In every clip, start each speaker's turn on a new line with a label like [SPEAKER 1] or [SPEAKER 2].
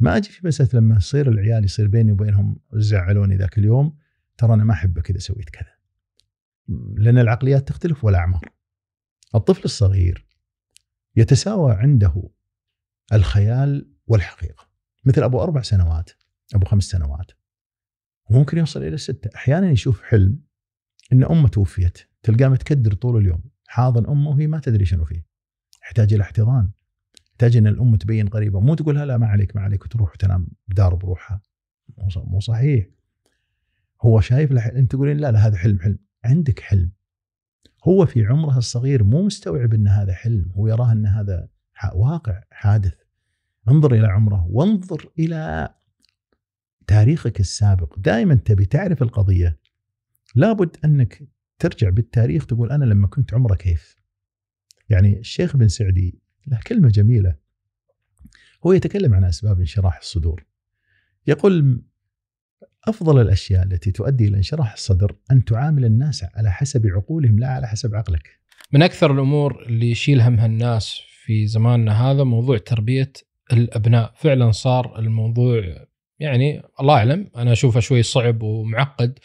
[SPEAKER 1] ما اجي في مساله لما يصير العيال يصير بيني وبينهم زعلوني ذاك اليوم ترى انا ما احبك اذا سويت كذا. لان العقليات تختلف والاعمار. الطفل الصغير يتساوى عنده الخيال والحقيقه. مثل ابو اربع سنوات ابو خمس سنوات ممكن يوصل الى سته، احيانا يشوف حلم ان امه توفيت، تلقاه متكدر طول اليوم، حاضن امه وهي ما تدري شنو فيه. يحتاج الى احتضان. تحتاج ان الام تبين غريبه مو تقولها لا ما عليك ما عليك وتروح وتنام بدار بروحها مو صحيح هو شايف لح... انت تقولين لا لا هذا حلم حلم عندك حلم هو في عمره الصغير مو مستوعب ان هذا حلم هو يراه ان هذا واقع حادث انظر الى عمره وانظر الى تاريخك السابق دائما تبي تعرف القضيه لابد انك ترجع بالتاريخ تقول انا لما كنت عمره كيف يعني الشيخ بن سعدي له كلمة جميلة هو يتكلم عن أسباب انشراح الصدور يقول أفضل الأشياء التي تؤدي إلى انشراح الصدر أن تعامل الناس على حسب عقولهم لا على حسب عقلك
[SPEAKER 2] من أكثر الأمور اللي يشيل همها الناس في زماننا هذا موضوع تربية الأبناء فعلا صار الموضوع يعني الله أعلم أنا أشوفه شوي صعب ومعقد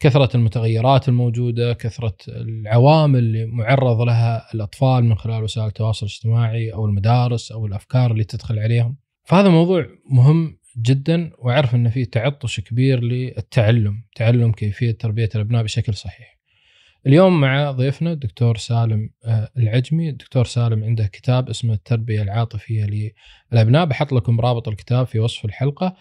[SPEAKER 2] كثره المتغيرات الموجوده، كثره العوامل اللي معرض لها الاطفال من خلال وسائل التواصل الاجتماعي او المدارس او الافكار اللي تدخل عليهم. فهذا موضوع مهم جدا واعرف انه في تعطش كبير للتعلم، تعلم كيفيه تربيه الابناء بشكل صحيح. اليوم مع ضيفنا الدكتور سالم آه، العجمي، الدكتور سالم عنده كتاب اسمه التربيه العاطفيه للابناء، بحط لكم رابط الكتاب في وصف الحلقه.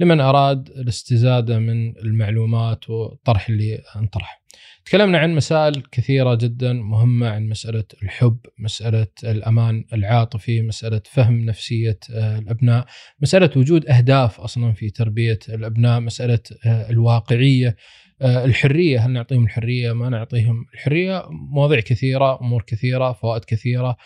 [SPEAKER 2] لمن اراد الاستزاده من المعلومات والطرح اللي انطرح. تكلمنا عن مسائل كثيره جدا مهمه عن مساله الحب، مساله الامان العاطفي، مساله فهم نفسيه آه، الابناء، مساله وجود اهداف اصلا في تربيه الابناء، مساله آه، الواقعيه آه، الحريه هل نعطيهم الحريه ما نعطيهم الحريه مواضيع كثيره امور كثيره فوائد كثيره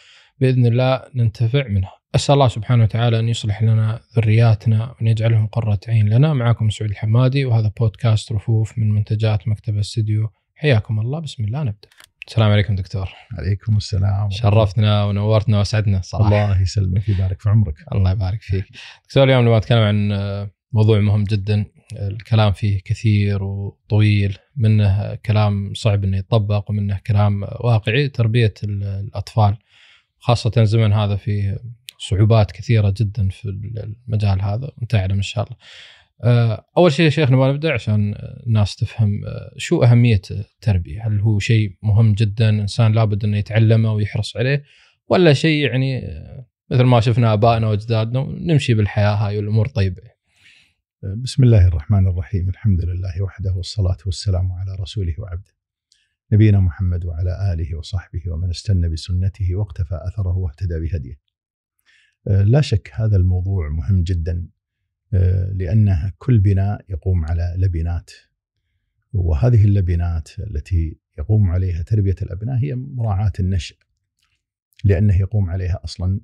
[SPEAKER 2] باذن الله ننتفع منها. اسال الله سبحانه وتعالى ان يصلح لنا ذرياتنا وان يجعلهم قره عين لنا. معكم سعود الحمادي وهذا بودكاست رفوف من منتجات مكتب استديو. حياكم الله بسم الله نبدا. السلام عليكم دكتور. عليكم السلام. شرفتنا ونورتنا واسعدنا صراحه. الله يسلمك ويبارك في عمرك. الله يبارك فيك. دكتور اليوم نبغى نتكلم عن آه، موضوع مهم جدا الكلام فيه كثير وطويل منه كلام صعب انه يطبق ومنه كلام واقعي تربيه الاطفال خاصه الزمن هذا فيه صعوبات كثيره جدا في المجال هذا وانت اعلم ان شاء الله. آه، اول شيء يا شيخ نبغى نبدا عشان الناس تفهم آه، شو اهميه التربيه؟ هل هو شيء مهم جدا الانسان لابد انه يتعلمه ويحرص عليه ولا شيء يعني آه، مثل ما شفنا ابائنا واجدادنا نمشي بالحياه هاي
[SPEAKER 1] والامور طيبه. بسم الله الرحمن الرحيم، الحمد لله وحده والصلاه والسلام على رسوله وعبده. نبينا محمد وعلى آله وصحبه ومن استنى بسنته واقتفى أثره واهتدى بهديه آه، لا شك هذا الموضوع مهم جدا آه، لأن كل بناء يقوم على لبنات وهذه اللبنات التي يقوم عليها تربية الأبناء هي مراعاة النشء لأنه يقوم عليها أصلا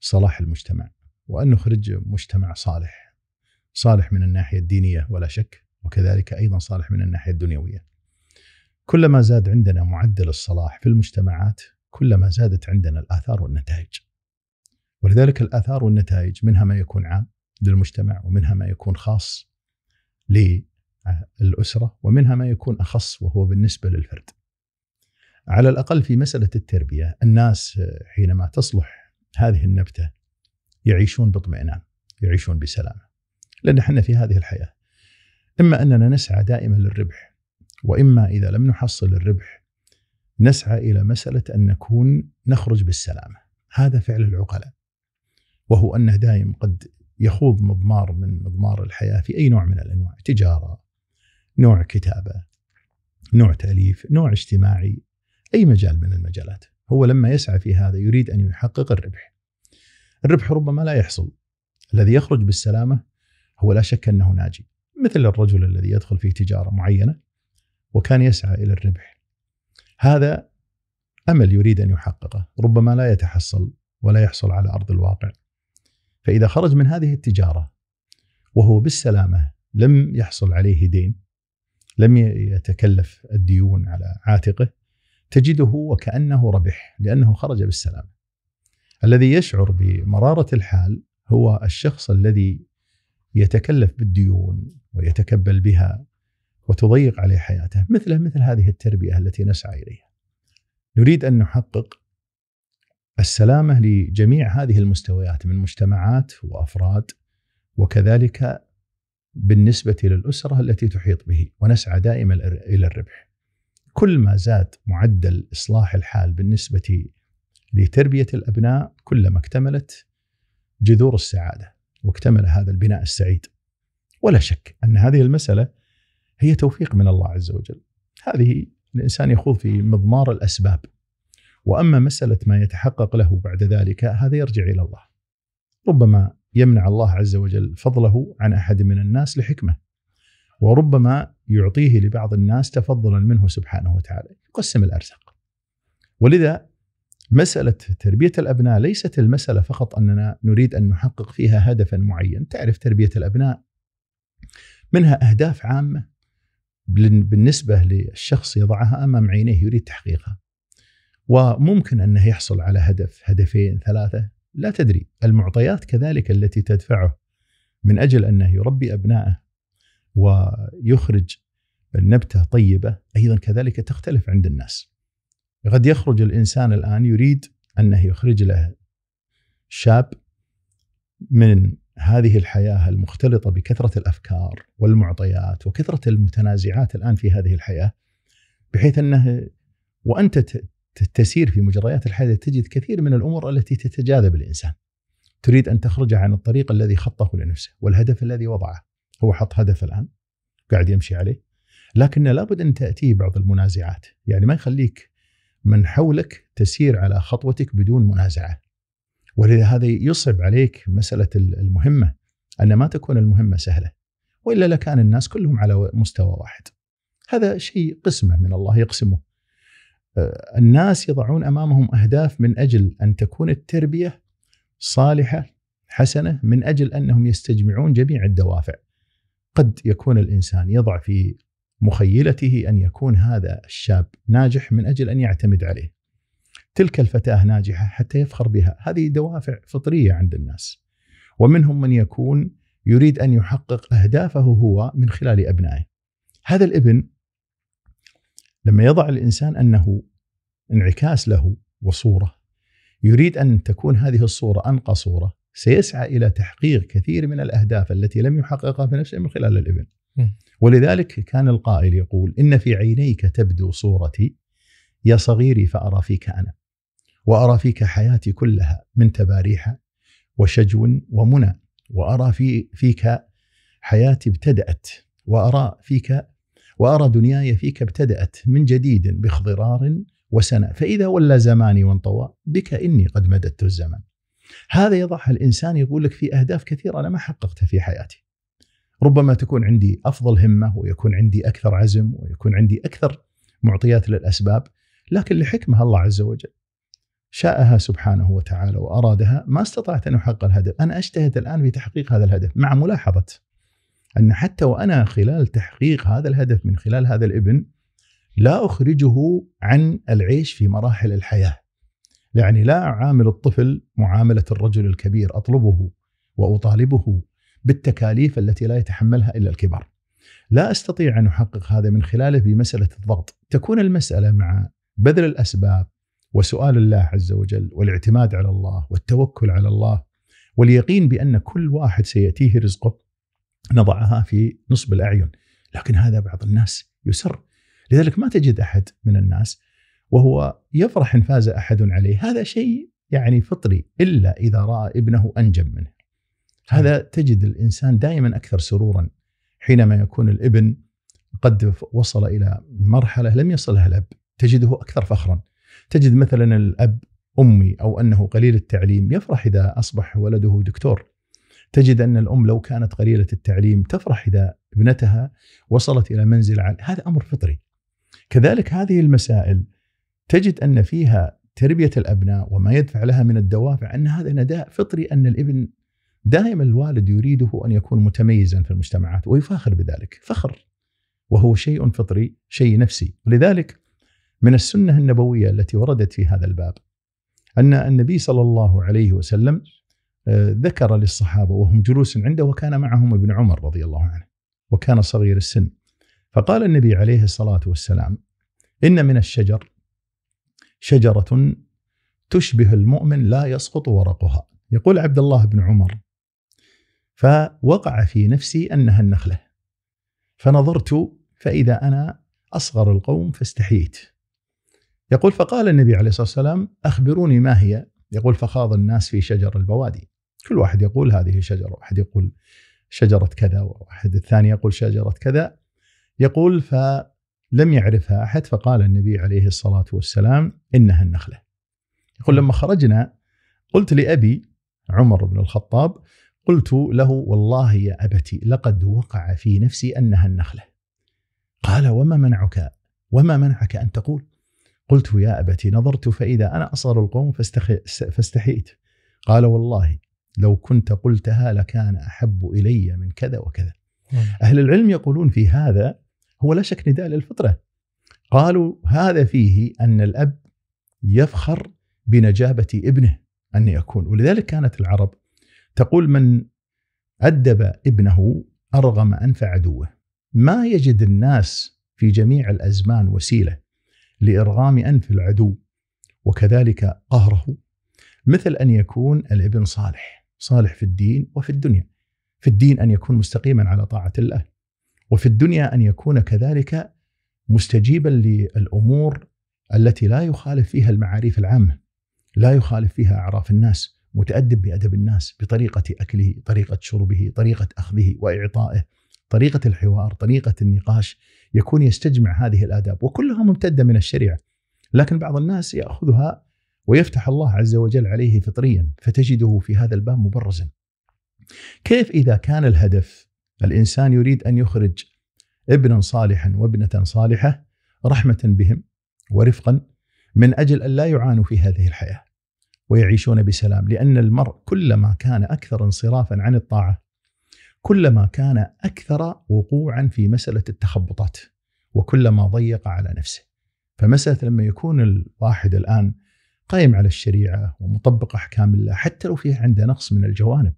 [SPEAKER 1] صلاح المجتمع وأن نخرج مجتمع صالح صالح من الناحية الدينية ولا شك وكذلك أيضا صالح من الناحية الدنيوية كلما زاد عندنا معدل الصلاح في المجتمعات كلما زادت عندنا الآثار والنتائج ولذلك الآثار والنتائج منها ما يكون عام للمجتمع ومنها ما يكون خاص للأسرة ومنها ما يكون أخص وهو بالنسبة للفرد على الأقل في مسألة التربية الناس حينما تصلح هذه النبتة يعيشون باطمئنان يعيشون بسلامة لأن احنا في هذه الحياة إما أننا نسعى دائما للربح واما اذا لم نحصل الربح نسعى الى مساله ان نكون نخرج بالسلامه هذا فعل العقلاء وهو انه دائم قد يخوض مضمار من مضمار الحياه في اي نوع من الانواع تجاره نوع كتابه نوع تاليف نوع اجتماعي اي مجال من المجالات هو لما يسعى في هذا يريد ان يحقق الربح الربح ربما لا يحصل الذي يخرج بالسلامه هو لا شك انه ناجي مثل الرجل الذي يدخل في تجاره معينه وكان يسعى الى الربح. هذا امل يريد ان يحققه، ربما لا يتحصل ولا يحصل على ارض الواقع. فاذا خرج من هذه التجاره وهو بالسلامه لم يحصل عليه دين، لم يتكلف الديون على عاتقه، تجده وكانه ربح لانه خرج بالسلامه. الذي يشعر بمراره الحال هو الشخص الذي يتكلف بالديون ويتكبل بها وتضيق عليه حياته مثله مثل هذه التربية التي نسعى إليها نريد أن نحقق السلامة لجميع هذه المستويات من مجتمعات وأفراد وكذلك بالنسبة للأسرة التي تحيط به ونسعى دائما إلى الربح كل ما زاد معدل إصلاح الحال بالنسبة لتربية الأبناء كلما اكتملت جذور السعادة واكتمل هذا البناء السعيد ولا شك أن هذه المسألة هي توفيق من الله عز وجل هذه الإنسان يخوض في مضمار الأسباب وأما مسألة ما يتحقق له بعد ذلك هذا يرجع إلى الله ربما يمنع الله عز وجل فضله عن أحد من الناس لحكمة وربما يعطيه لبعض الناس تفضلا منه سبحانه وتعالى يقسم الأرزاق ولذا مسألة تربية الأبناء ليست المسألة فقط أننا نريد أن نحقق فيها هدفا معين تعرف تربية الأبناء منها أهداف عامة بالنسبة للشخص يضعها أمام عينيه يريد تحقيقها وممكن أنه يحصل على هدف هدفين ثلاثة لا تدري المعطيات كذلك التي تدفعه من أجل أنه يربي أبنائه ويخرج النبتة طيبة أيضا كذلك تختلف عند الناس قد يخرج الإنسان الآن يريد أنه يخرج له شاب من هذه الحياه المختلطه بكثره الافكار والمعطيات وكثره المتنازعات الان في هذه الحياه بحيث انه وانت تسير في مجريات الحياه تجد كثير من الامور التي تتجاذب الانسان. تريد ان تخرج عن الطريق الذي خطه لنفسه والهدف الذي وضعه، هو حط هدف الان قاعد يمشي عليه لكن لابد ان تاتيه بعض المنازعات، يعني ما يخليك من حولك تسير على خطوتك بدون منازعه. ولذا هذا يصعب عليك مساله المهمه ان ما تكون المهمه سهله والا لكان الناس كلهم على مستوى واحد. هذا شيء قسمه من الله يقسمه. الناس يضعون امامهم اهداف من اجل ان تكون التربيه صالحه حسنه من اجل انهم يستجمعون جميع الدوافع. قد يكون الانسان يضع في مخيلته ان يكون هذا الشاب ناجح من اجل ان يعتمد عليه. تلك الفتاة ناجحة حتى يفخر بها هذه دوافع فطرية عند الناس ومنهم من يكون يريد أن يحقق أهدافه هو من خلال أبنائه هذا الابن لما يضع الإنسان أنه انعكاس له وصورة يريد أن تكون هذه الصورة أنقى صورة سيسعى إلى تحقيق كثير من الأهداف التي لم يحققها في نفسه من خلال الابن ولذلك كان القائل يقول إن في عينيك تبدو صورتي يا صغيري فأرى فيك أنا وأرى فيك حياتي كلها من تباريح وشجو ومنى وأرى في فيك حياتي ابتدأت وأرى فيك وأرى دنياي فيك ابتدأت من جديد باخضرار وسنة فإذا ولى زماني وانطوى بك إني قد مددت الزمن هذا يضعها الإنسان يقول لك في أهداف كثيرة أنا ما حققتها في حياتي ربما تكون عندي أفضل همة ويكون عندي أكثر عزم ويكون عندي أكثر معطيات للأسباب لكن لحكمة الله عز وجل شاءها سبحانه وتعالى وارادها ما استطعت ان احقق الهدف، انا اجتهد الان في تحقيق هذا الهدف مع ملاحظه ان حتى وانا خلال تحقيق هذا الهدف من خلال هذا الابن لا اخرجه عن العيش في مراحل الحياه. يعني لا اعامل الطفل معامله الرجل الكبير، اطلبه واطالبه بالتكاليف التي لا يتحملها الا الكبار. لا استطيع ان احقق هذا من خلاله في مساله الضغط، تكون المساله مع بذل الاسباب وسؤال الله عز وجل والاعتماد على الله والتوكل على الله واليقين بان كل واحد سياتيه رزقه نضعها في نصب الاعين لكن هذا بعض الناس يسر لذلك ما تجد احد من الناس وهو يفرح ان فاز احد عليه هذا شيء يعني فطري الا اذا راى ابنه انجب منه هذا تجد الانسان دائما اكثر سرورا حينما يكون الابن قد وصل الى مرحله لم يصلها الاب تجده اكثر فخرا تجد مثلا الاب امي او انه قليل التعليم يفرح اذا اصبح ولده دكتور. تجد ان الام لو كانت قليله التعليم تفرح اذا ابنتها وصلت الى منزل عالي، هذا امر فطري. كذلك هذه المسائل تجد ان فيها تربيه الابناء وما يدفع لها من الدوافع ان هذا نداء فطري ان الابن دائما الوالد يريده ان يكون متميزا في المجتمعات ويفاخر بذلك، فخر وهو شيء فطري، شيء نفسي، ولذلك من السنه النبويه التي وردت في هذا الباب ان النبي صلى الله عليه وسلم آه، ذكر للصحابه وهم جلوس عنده وكان معهم ابن عمر رضي الله عنه وكان صغير السن فقال النبي عليه الصلاه والسلام ان من الشجر شجره تشبه المؤمن لا يسقط ورقها يقول عبد الله بن عمر فوقع في نفسي انها النخله فنظرت فاذا انا اصغر القوم فاستحييت يقول فقال النبي عليه الصلاه والسلام اخبروني ما هي يقول فخاض الناس في شجر البوادي كل واحد يقول هذه شجره واحد يقول شجره كذا واحد الثاني يقول شجره كذا يقول فلم يعرفها احد فقال النبي عليه الصلاه والسلام انها النخله يقول لما خرجنا قلت لابي عمر بن الخطاب قلت له والله يا ابتي لقد وقع في نفسي انها النخله قال وما منعك وما منعك ان تقول قلت يا أبتي نظرت فإذا أنا أصغر القوم فاستحيت قال والله لو كنت قلتها لكان أحب إلي من كذا وكذا نعم. أهل العلم يقولون في هذا هو لا شك نداء للفطرة قالوا هذا فيه أن الأب يفخر بنجابة ابنه أن يكون ولذلك كانت العرب تقول من أدب ابنه أرغم أنف عدوه ما يجد الناس في جميع الأزمان وسيلة لإرغام أنف العدو وكذلك قهره مثل أن يكون الابن صالح صالح في الدين وفي الدنيا في الدين أن يكون مستقيما على طاعة الله وفي الدنيا أن يكون كذلك مستجيبا للأمور التي لا يخالف فيها المعاريف العامة لا يخالف فيها أعراف الناس متأدب بأدب الناس بطريقة أكله طريقة شربه طريقة أخذه وإعطائه طريقة الحوار طريقة النقاش يكون يستجمع هذه الآداب وكلها ممتدة من الشريعة لكن بعض الناس يأخذها ويفتح الله عز وجل عليه فطريا فتجده في هذا الباب مبرزا كيف إذا كان الهدف الإنسان يريد أن يخرج ابنا صالحا وابنة صالحة رحمة بهم ورفقا من أجل أن لا يعانوا في هذه الحياة ويعيشون بسلام لأن المرء كلما كان أكثر انصرافا عن الطاعة كلما كان اكثر وقوعا في مساله التخبطات وكلما ضيق على نفسه. فمساله لما يكون الواحد الان قائم على الشريعه ومطبق احكام الله حتى لو فيه عنده نقص من الجوانب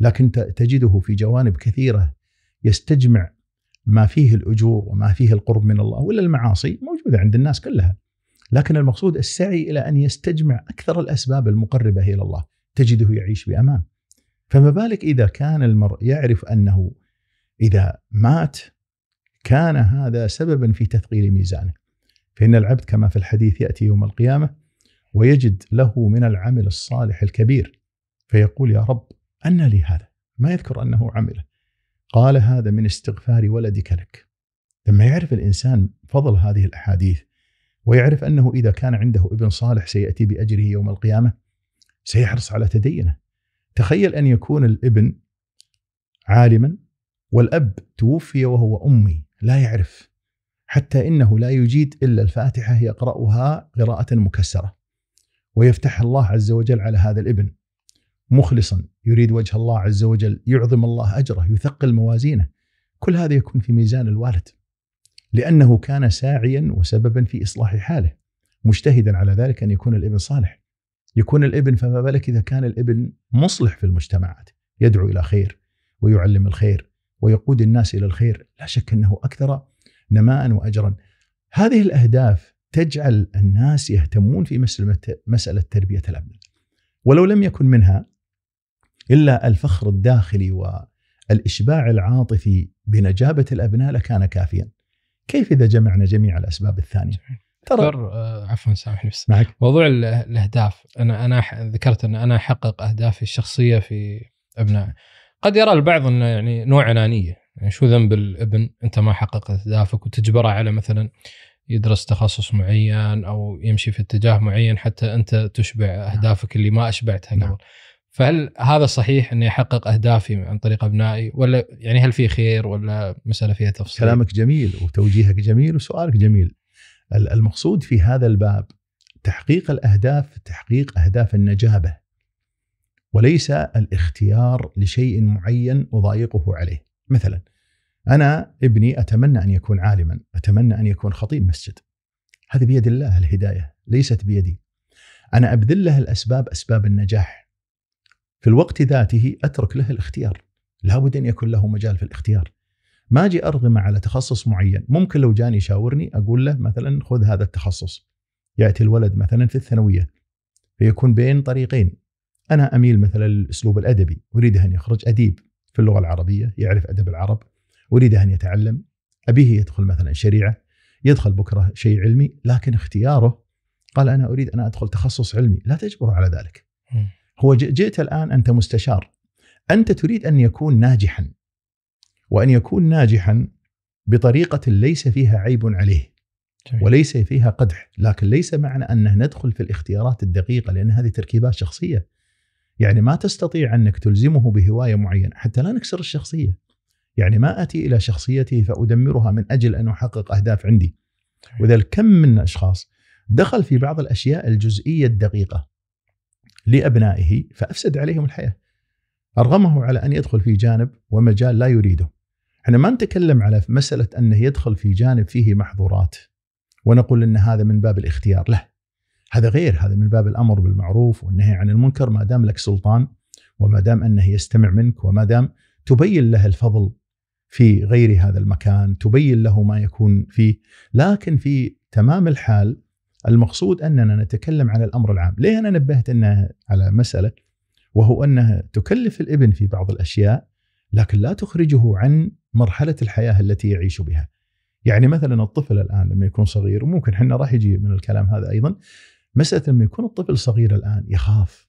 [SPEAKER 1] لكن تجده في جوانب كثيره يستجمع ما فيه الاجور وما فيه القرب من الله ولا المعاصي موجوده عند الناس كلها. لكن المقصود السعي الى ان يستجمع اكثر الاسباب المقربه الى الله، تجده يعيش بامان. فما بالك إذا كان المرء يعرف أنه إذا مات كان هذا سببا في تثقيل ميزانه فإن العبد كما في الحديث يأتي يوم القيامة ويجد له من العمل الصالح الكبير فيقول يا رب أن لي هذا ما يذكر أنه عمله قال هذا من استغفار ولدك لك لما يعرف الإنسان فضل هذه الأحاديث ويعرف أنه إذا كان عنده ابن صالح سيأتي بأجره يوم القيامة سيحرص على تدينه تخيل ان يكون الابن عالما والاب توفي وهو امي لا يعرف حتى انه لا يجيد الا الفاتحه يقراها قراءه مكسره ويفتح الله عز وجل على هذا الابن مخلصا يريد وجه الله عز وجل يعظم الله اجره يثقل موازينه كل هذا يكون في ميزان الوالد لانه كان ساعيا وسببا في اصلاح حاله مجتهدا على ذلك ان يكون الابن صالح يكون الابن فما بالك اذا كان الابن مصلح في المجتمعات يدعو الى خير ويعلم الخير ويقود الناس الى الخير لا شك انه اكثر نماء واجرا هذه الاهداف تجعل الناس يهتمون في مساله تربيه الابناء ولو لم يكن منها الا الفخر الداخلي والاشباع العاطفي بنجابه الابناء لكان كافيا كيف اذا جمعنا جميع
[SPEAKER 2] الاسباب الثانيه ترى آه، عفوا سامحني بس معك موضوع الاهداف انا انا ذكرت ان انا احقق اهدافي الشخصيه في ابنائي قد يرى البعض انه يعني نوع انانيه يعني شو ذنب الابن انت ما حققت اهدافك وتجبره على مثلا يدرس تخصص معين او يمشي في اتجاه معين حتى انت تشبع اهدافك اللي ما اشبعتها نعم. قبل فهل هذا صحيح اني احقق اهدافي عن طريق ابنائي ولا يعني هل في خير ولا مساله فيها تفصيل؟ كلامك
[SPEAKER 1] جميل وتوجيهك جميل وسؤالك جميل المقصود في هذا الباب تحقيق الاهداف تحقيق اهداف النجابه وليس الاختيار لشيء معين اضايقه عليه مثلا انا ابني اتمنى ان يكون عالما اتمنى ان يكون خطيب مسجد هذه بيد الله الهدايه ليست بيدي انا ابذل له الاسباب اسباب النجاح في الوقت ذاته اترك له الاختيار لابد ان يكون له مجال في الاختيار ما اجي ارغمه على تخصص معين ممكن لو جاني يشاورني اقول له مثلا خذ هذا التخصص ياتي الولد مثلا في الثانويه فيكون بين طريقين انا اميل مثلا للاسلوب الادبي اريده ان يخرج اديب في اللغه العربيه يعرف ادب العرب اريده ان يتعلم ابيه يدخل مثلا شريعه يدخل بكره شيء علمي لكن اختياره قال انا اريد ان ادخل تخصص علمي لا تجبره على ذلك هو جئت الان انت مستشار انت تريد ان يكون ناجحا وان يكون ناجحا بطريقه ليس فيها عيب عليه جميل. وليس فيها قدح لكن ليس معنى انه ندخل في الاختيارات الدقيقه لان هذه تركيبات شخصيه يعني ما تستطيع انك تلزمه بهوايه معينه حتى لا نكسر الشخصيه يعني ما اتي الى شخصيتي فادمرها من اجل ان احقق اهداف عندي واذا كم من اشخاص دخل في بعض الاشياء الجزئيه الدقيقه لابنائه فافسد عليهم الحياه ارغمه على ان يدخل في جانب ومجال لا يريده احنا ما نتكلم على مساله انه يدخل في جانب فيه محظورات ونقول ان هذا من باب الاختيار له هذا غير هذا من باب الامر بالمعروف والنهي عن المنكر ما دام لك سلطان وما دام انه يستمع منك وما دام تبين له الفضل في غير هذا المكان تبين له ما يكون فيه لكن في تمام الحال المقصود اننا نتكلم على الامر العام ليه انا نبهت انه على مساله وهو انها تكلف الابن في بعض الاشياء لكن لا تخرجه عن مرحله الحياه التي يعيش بها. يعني مثلا الطفل الان لما يكون صغير وممكن احنا راح يجي من الكلام هذا ايضا مساله لما يكون الطفل صغير الان يخاف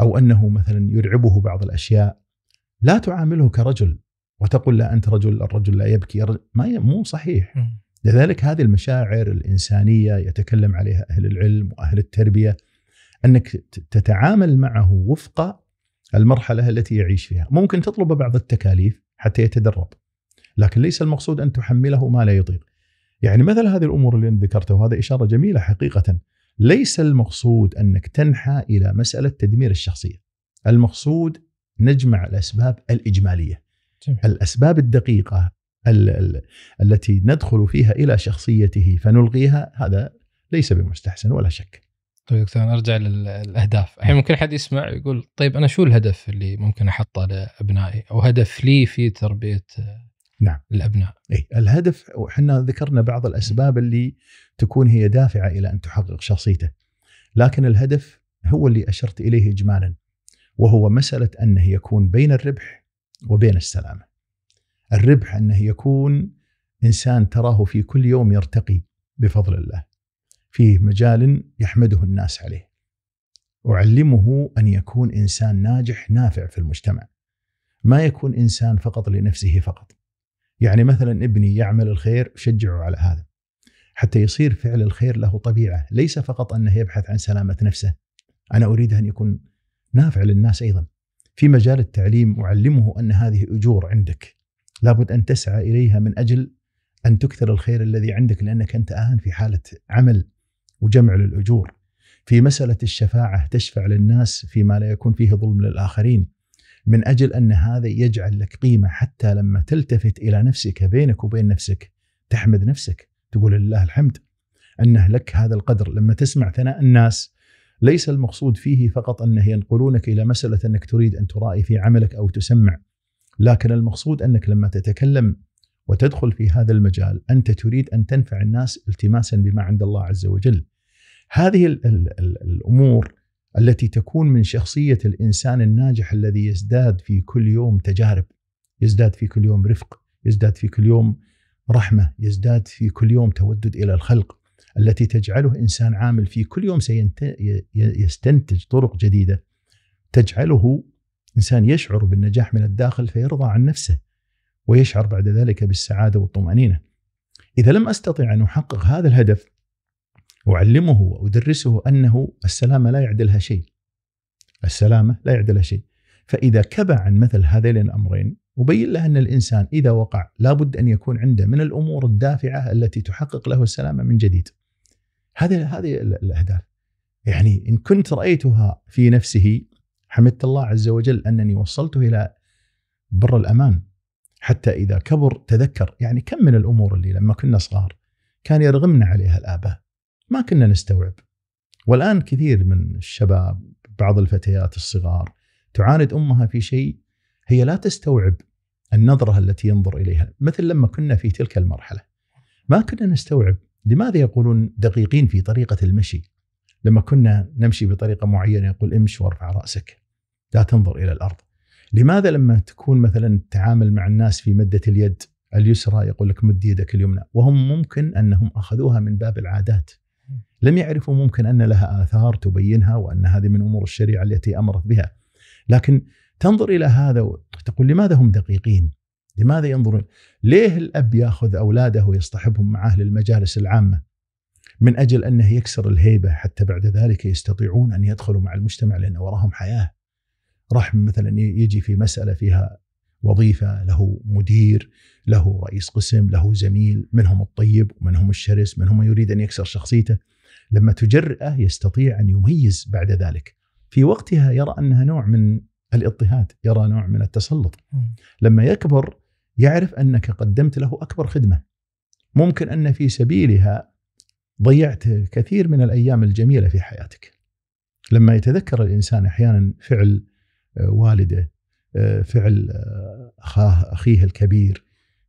[SPEAKER 1] او انه مثلا يرعبه بعض الاشياء لا تعامله كرجل وتقول لا انت رجل الرجل لا يبكي ما ي... مو صحيح لذلك هذه المشاعر الانسانيه يتكلم عليها اهل العلم واهل التربيه انك تتعامل معه وفق المرحله التي يعيش فيها ممكن تطلب بعض التكاليف حتى يتدرب لكن ليس المقصود أن تحمله ما لا يطيق يعني مثل هذه الأمور اللي أنت ذكرتها وهذا إشارة جميلة حقيقة ليس المقصود أنك تنحى إلى مسألة تدمير الشخصية المقصود نجمع الأسباب الإجمالية جميل. الأسباب الدقيقة التي ندخل فيها إلى شخصيته فنلغيها هذا ليس بمستحسن ولا شك
[SPEAKER 2] طيب دكتور نرجع للاهداف الحين نعم. ممكن حد يسمع يقول طيب انا شو الهدف اللي ممكن احطه لابنائي او هدف لي في تربيه
[SPEAKER 1] نعم الابناء اي الهدف احنا ذكرنا بعض الاسباب اللي تكون هي دافعه الى ان تحقق شخصيته لكن الهدف هو اللي اشرت اليه اجمالا وهو مساله انه يكون بين الربح وبين السلامه الربح انه يكون انسان تراه في كل يوم يرتقي بفضل الله فيه مجال يحمده الناس عليه أعلمه أن يكون إنسان ناجح نافع في المجتمع ما يكون إنسان فقط لنفسه فقط يعني مثلا ابني يعمل الخير شجعه على هذا حتى يصير فعل الخير له طبيعة ليس فقط أنه يبحث عن سلامة نفسه أنا أريد أن يكون نافع للناس أيضا في مجال التعليم أعلمه أن هذه أجور عندك لابد أن تسعى إليها من أجل أن تكثر الخير الذي عندك لأنك أنت الآن في حالة عمل وجمع للأجور في مسألة الشفاعة تشفع للناس فيما لا يكون فيه ظلم للآخرين من أجل أن هذا يجعل لك قيمة حتى لما تلتفت إلى نفسك بينك وبين نفسك تحمد نفسك تقول لله الحمد أنه لك هذا القدر لما تسمع ثناء الناس ليس المقصود فيه فقط أنه ينقلونك إلى مسألة أنك تريد أن ترائي في عملك أو تسمع لكن المقصود أنك لما تتكلم وتدخل في هذا المجال أنت تريد أن تنفع الناس التماسا بما عند الله عز وجل هذه الـ الـ الـ الأمور التي تكون من شخصية الإنسان الناجح الذي يزداد في كل يوم تجارب يزداد في كل يوم رفق يزداد في كل يوم رحمة يزداد في كل يوم تودد إلى الخلق التي تجعله إنسان عامل في كل يوم سيستنتج طرق جديدة تجعله إنسان يشعر بالنجاح من الداخل فيرضى عن نفسه ويشعر بعد ذلك بالسعاده والطمانينه. اذا لم استطع ان احقق هذا الهدف اعلمه وادرسه انه السلامه لا يعدلها شيء. السلامه لا يعدلها شيء. فاذا كبع عن مثل هذين الامرين أبين له أن الإنسان إذا وقع لابد أن يكون عنده من الأمور الدافعة التي تحقق له السلامة من جديد هذه هذه الأهداف يعني إن كنت رأيتها في نفسه حمدت الله عز وجل أنني وصلته إلى بر الأمان حتى إذا كبر تذكر يعني كم من الأمور اللي لما كنا صغار كان يرغمنا عليها الآباء ما كنا نستوعب والآن كثير من الشباب بعض الفتيات الصغار تعاند أمها في شيء هي لا تستوعب النظرة التي ينظر إليها مثل لما كنا في تلك المرحلة ما كنا نستوعب لماذا يقولون دقيقين في طريقة المشي لما كنا نمشي بطريقة معينة يقول امش وارفع رأسك لا تنظر إلى الأرض لماذا لما تكون مثلا تتعامل مع الناس في مده اليد اليسرى يقول لك مد يدك اليمنى وهم ممكن انهم اخذوها من باب العادات لم يعرفوا ممكن ان لها اثار تبينها وان هذه من امور الشريعه التي امرت بها لكن تنظر الى هذا وتقول لماذا هم دقيقين؟ لماذا ينظرون؟ ليه الاب ياخذ اولاده ويصطحبهم معه للمجالس العامه؟ من اجل انه يكسر الهيبه حتى بعد ذلك يستطيعون ان يدخلوا مع المجتمع لان وراهم حياه. رحم مثلا يجي في مساله فيها وظيفه له مدير له رئيس قسم له زميل منهم الطيب ومنهم الشرس منهم من يريد ان يكسر شخصيته لما تجرئه يستطيع ان يميز بعد ذلك في وقتها يرى انها نوع من الاضطهاد يرى نوع من التسلط لما يكبر يعرف انك قدمت له اكبر خدمه ممكن ان في سبيلها ضيعت كثير من الايام الجميله في حياتك لما يتذكر الانسان احيانا فعل والده آه، فعل آه، اخاه اخيه الكبير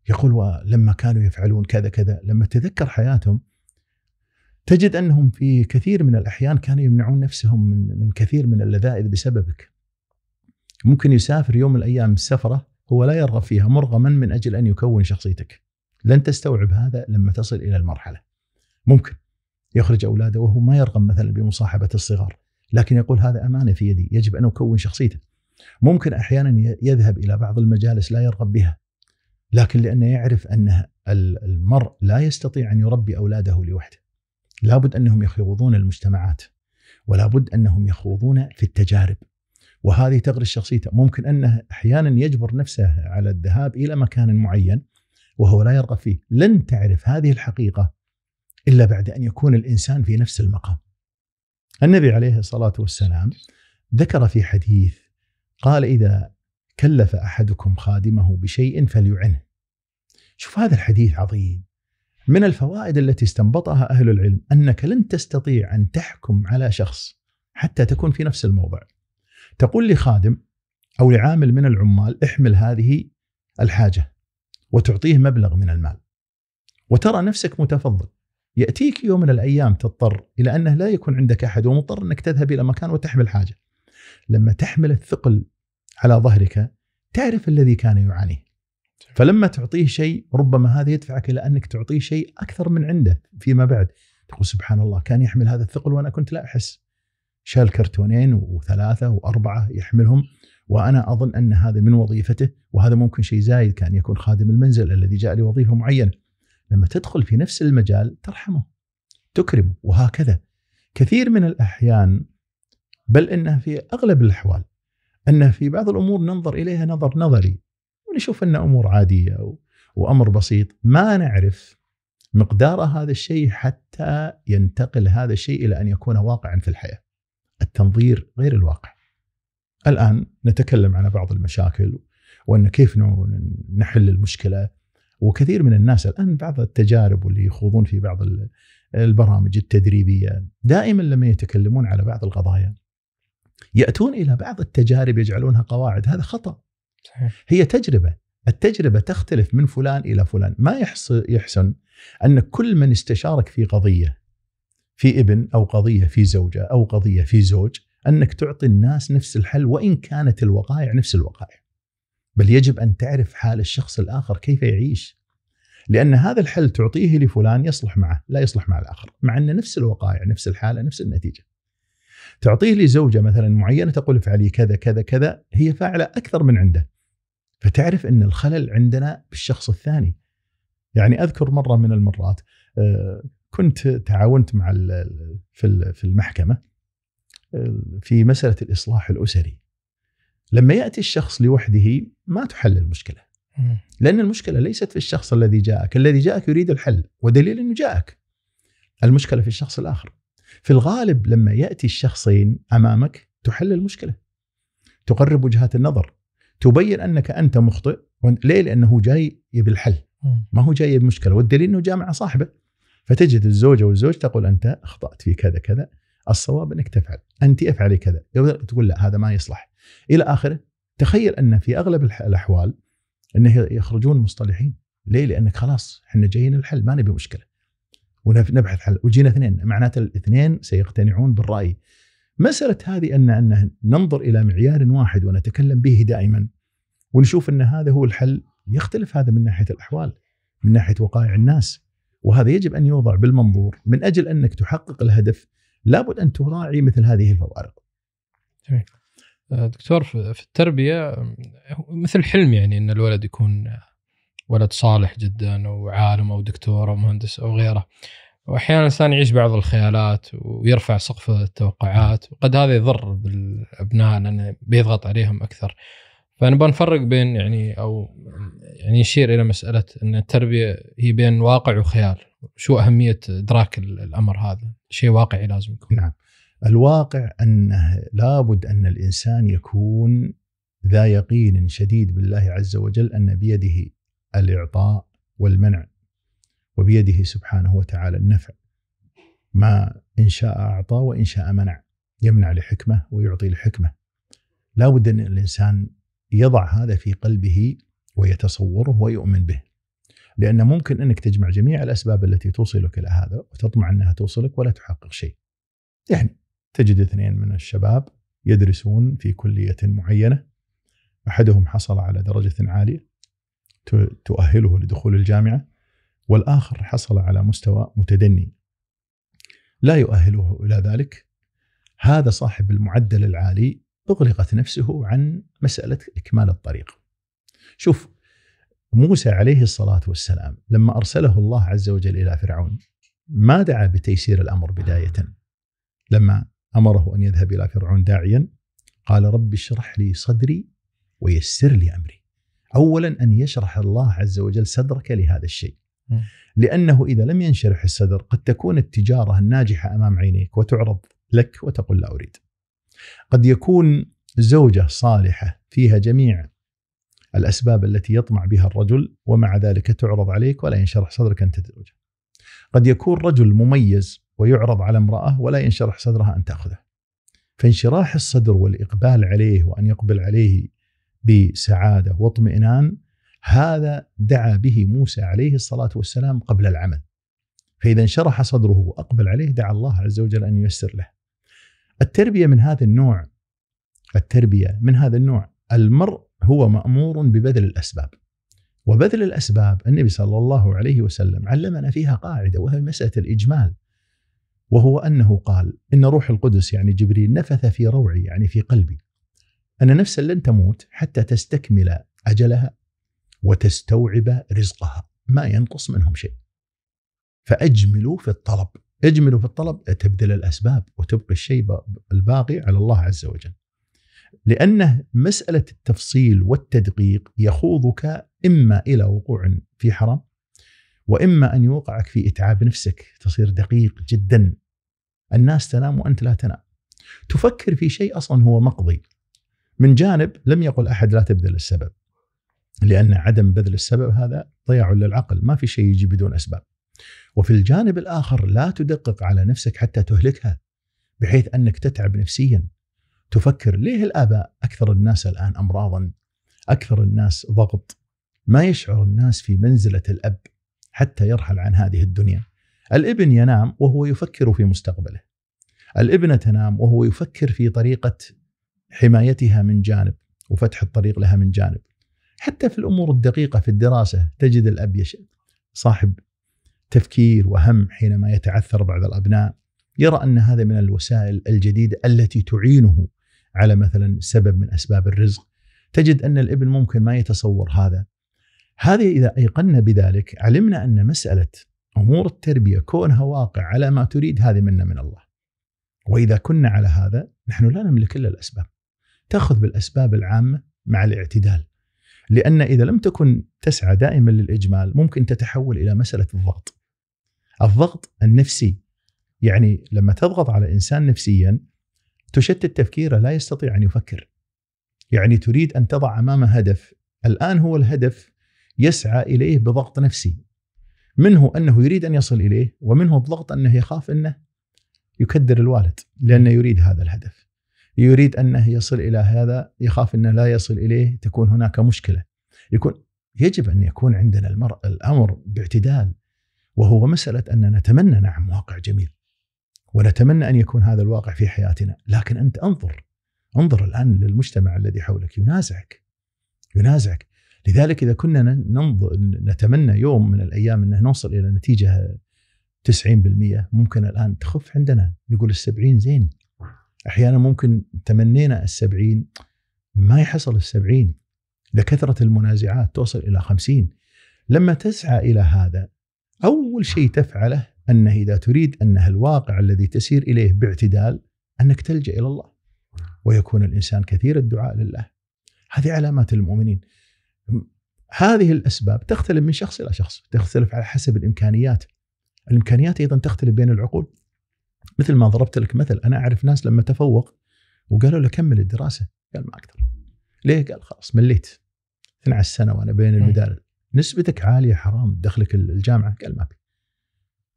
[SPEAKER 1] يقول ولما كانوا يفعلون كذا كذا لما تذكر حياتهم تجد انهم في كثير من الاحيان كانوا يمنعون نفسهم من من كثير من اللذائذ بسببك. ممكن يسافر يوم من الايام السفره هو لا يرغب فيها مرغما من اجل ان يكون شخصيتك. لن تستوعب هذا لما تصل الى المرحله. ممكن يخرج اولاده وهو ما يرغب مثلا بمصاحبه الصغار، لكن يقول هذا امانه في يدي، يجب ان اكون شخصيته. ممكن احيانا يذهب الى بعض المجالس لا يرغب بها لكن لانه يعرف ان المرء لا يستطيع ان يربي اولاده لوحده لابد انهم يخوضون المجتمعات ولابد انهم يخوضون في التجارب وهذه تغرس شخصيته ممكن انه احيانا يجبر نفسه على الذهاب الى مكان معين وهو لا يرغب فيه لن تعرف هذه الحقيقه الا بعد ان يكون الانسان في نفس المقام النبي عليه الصلاه والسلام ذكر في حديث قال إذا كلف أحدكم خادمه بشيء فليعنه شوف هذا الحديث عظيم من الفوائد التي استنبطها أهل العلم أنك لن تستطيع أن تحكم على شخص حتى تكون في نفس الموضع تقول لخادم أو لعامل من العمال احمل هذه الحاجة وتعطيه مبلغ من المال وترى نفسك متفضل يأتيك يوم من الأيام تضطر إلى أنه لا يكون عندك أحد ومضطر أنك تذهب إلى مكان وتحمل حاجة لما تحمل الثقل على ظهرك تعرف الذي كان يعانيه فلما تعطيه شيء ربما هذا يدفعك الى انك تعطيه شيء اكثر من عنده فيما بعد تقول سبحان الله كان يحمل هذا الثقل وانا كنت لا احس شال كرتونين وثلاثه واربعه يحملهم وانا اظن ان هذا من وظيفته وهذا ممكن شيء زايد كان يكون خادم المنزل الذي جاء لوظيفه معينه لما تدخل في نفس المجال ترحمه تكرمه وهكذا كثير من الاحيان بل انه في اغلب الاحوال انه في بعض الامور ننظر اليها نظر نظري ونشوف ان امور عاديه وامر بسيط ما نعرف مقدار هذا الشيء حتى ينتقل هذا الشيء الى ان يكون واقعا في الحياه. التنظير غير الواقع. الان نتكلم عن بعض المشاكل وان كيف نحل المشكله وكثير من الناس الان بعض التجارب واللي يخوضون في بعض البرامج التدريبيه دائما لما يتكلمون على بعض القضايا ياتون الى بعض التجارب يجعلونها قواعد هذا خطا صحيح. هي تجربه التجربه تختلف من فلان الى فلان ما يحسن ان كل من استشارك في قضيه في ابن او قضيه في زوجه او قضيه في زوج انك تعطي الناس نفس الحل وان كانت الوقائع نفس الوقائع بل يجب ان تعرف حال الشخص الاخر كيف يعيش لان هذا الحل تعطيه لفلان يصلح معه لا يصلح مع الاخر مع ان نفس الوقائع نفس الحاله نفس النتيجه تعطيه لزوجة مثلا معينة تقول افعلي كذا كذا كذا هي فاعلة أكثر من عنده فتعرف أن الخلل عندنا بالشخص الثاني يعني أذكر مرة من المرات آه، كنت تعاونت مع في المحكمة آه، في مسألة الإصلاح الأسري لما يأتي الشخص لوحده ما تحل المشكلة لأن المشكلة ليست في الشخص الذي جاءك الذي جاءك يريد الحل ودليل أنه جاءك المشكلة في الشخص الآخر في الغالب لما ياتي الشخصين امامك تحل المشكله تقرب وجهات النظر تبين انك انت مخطئ ليه؟ لانه جاي يبي الحل ما هو جاي بمشكله والدليل انه جامع صاحبه فتجد الزوجه والزوج تقول انت اخطات في كذا كذا الصواب انك تفعل انت افعلي كذا تقول لا هذا ما يصلح الى اخره تخيل ان في اغلب الاحوال انه يخرجون مصطلحين ليه؟ لانك خلاص احنا جايين الحل ما نبي مشكله ونبحث حل وجينا اثنين معناته الاثنين سيقتنعون بالراي مساله هذه ان ان ننظر الى معيار واحد ونتكلم به دائما ونشوف ان هذا هو الحل يختلف هذا من ناحيه الاحوال من ناحيه وقائع الناس وهذا يجب ان يوضع بالمنظور من اجل انك تحقق الهدف لابد ان تراعي مثل هذه الفوارق.
[SPEAKER 2] جميل. آه، دكتور في التربيه مثل حلم يعني ان الولد يكون ولد صالح جدا وعالم او دكتور او مهندس او غيره واحيانا الانسان يعيش بعض الخيالات ويرفع سقف التوقعات وقد هذا يضر بالابناء لانه بيضغط عليهم اكثر فانا بنفرق بين يعني او يعني يشير الى مساله ان التربيه هي بين واقع وخيال شو اهميه ادراك الامر هذا شيء واقعي لازم يكون نعم الواقع انه لابد
[SPEAKER 1] ان الانسان يكون ذا يقين شديد بالله عز وجل ان بيده الاعطاء والمنع وبيده سبحانه وتعالى النفع ما ان شاء اعطى وان شاء منع يمنع لحكمه ويعطي لحكمه لا بد ان الانسان يضع هذا في قلبه ويتصوره ويؤمن به لأن ممكن أنك تجمع جميع الأسباب التي توصلك إلى هذا وتطمع أنها توصلك ولا تحقق شيء يعني تجد اثنين من الشباب يدرسون في كلية معينة أحدهم حصل على درجة عالية تؤهله لدخول الجامعه والاخر حصل على مستوى متدني لا يؤهله الى ذلك هذا صاحب المعدل العالي اغلقت نفسه عن مساله اكمال الطريق شوف موسى عليه الصلاه والسلام لما ارسله الله عز وجل الى فرعون ما دعا بتيسير الامر بدايه لما امره ان يذهب الى فرعون داعيا قال رب اشرح لي صدري ويسر لي امري اولا ان يشرح الله عز وجل صدرك لهذا الشيء لانه اذا لم ينشرح الصدر قد تكون التجاره الناجحه امام عينيك وتعرض لك وتقول لا اريد قد يكون زوجه صالحه فيها جميع الاسباب التي يطمع بها الرجل ومع ذلك تعرض عليك ولا ينشرح صدرك ان تتزوجه قد يكون رجل مميز ويعرض على امراه ولا ينشرح صدرها ان تاخذه فانشراح الصدر والاقبال عليه وان يقبل عليه بسعاده واطمئنان هذا دعا به موسى عليه الصلاه والسلام قبل العمل. فاذا انشرح صدره واقبل عليه دعا الله عز وجل ان ييسر له. التربيه من هذا النوع التربيه من هذا النوع المرء هو مامور ببذل الاسباب. وبذل الاسباب النبي صلى الله عليه وسلم علمنا فيها قاعده وهي مساله الاجمال. وهو انه قال ان روح القدس يعني جبريل نفث في روعي يعني في قلبي أن نفسا لن تموت حتى تستكمل أجلها وتستوعب رزقها ما ينقص منهم شيء فأجملوا في الطلب اجملوا في الطلب تبذل الأسباب وتبقي الشيء الباقي على الله عز وجل لأنه مسألة التفصيل والتدقيق يخوضك إما إلى وقوع في حرام وإما أن يوقعك في إتعاب نفسك تصير دقيق جدا الناس تنام وأنت لا تنام تفكر في شيء أصلا هو مقضي من جانب لم يقل احد لا تبذل السبب لان عدم بذل السبب هذا ضياع للعقل ما في شيء يجي بدون اسباب وفي الجانب الاخر لا تدقق على نفسك حتى تهلكها بحيث انك تتعب نفسيا تفكر ليه الاباء اكثر الناس الان امراضا اكثر الناس ضغط ما يشعر الناس في منزله الاب حتى يرحل عن هذه الدنيا الابن ينام وهو يفكر في مستقبله الابنه تنام وهو يفكر في طريقه حمايتها من جانب وفتح الطريق لها من جانب حتى في الامور الدقيقه في الدراسه تجد الاب صاحب تفكير وهم حينما يتعثر بعض الابناء يرى ان هذا من الوسائل الجديده التي تعينه على مثلا سبب من اسباب الرزق تجد ان الابن ممكن ما يتصور هذا هذه اذا ايقنا بذلك علمنا ان مساله امور التربيه كونها واقع على ما تريد هذه منا من الله واذا كنا على هذا نحن لا نملك الا الاسباب تاخذ بالاسباب العامه مع الاعتدال لان اذا لم تكن تسعى دائما للاجمال ممكن تتحول الى مساله الضغط الضغط النفسي يعني لما تضغط على انسان نفسيا تشتت تفكيره لا يستطيع ان يفكر يعني تريد ان تضع امامه هدف الان هو الهدف يسعى اليه بضغط نفسي منه انه يريد ان يصل اليه ومنه الضغط انه يخاف انه يكدر الوالد لانه يريد هذا الهدف يريد انه يصل الى هذا يخاف انه لا يصل اليه تكون هناك مشكله يكون يجب ان يكون عندنا المرء الامر باعتدال وهو مساله ان نتمنى نعم واقع جميل ونتمنى ان يكون هذا الواقع في حياتنا لكن انت انظر انظر الان للمجتمع الذي حولك ينازعك ينازعك لذلك اذا كنا ننظر نتمنى يوم من الايام انه نوصل الى نتيجه 90% ممكن الان تخف عندنا نقول ال 70 زين احيانا ممكن تمنينا السبعين ما يحصل السبعين لكثرة المنازعات توصل إلى خمسين لما تسعى إلى هذا أول شيء تفعله أنه إذا تريد أنه الواقع الذي تسير إليه باعتدال أنك تلجأ إلى الله ويكون الإنسان كثير الدعاء لله هذه علامات المؤمنين هذه الأسباب تختلف من شخص إلى شخص تختلف على حسب الإمكانيات الإمكانيات أيضا تختلف بين العقول مثل ما ضربت لك مثل انا اعرف ناس لما تفوق وقالوا له كمل الدراسه قال ما اقدر ليه؟ قال خلاص مليت 12 سنه وانا بين المدارس نسبتك عاليه حرام دخلك الجامعه قال ما في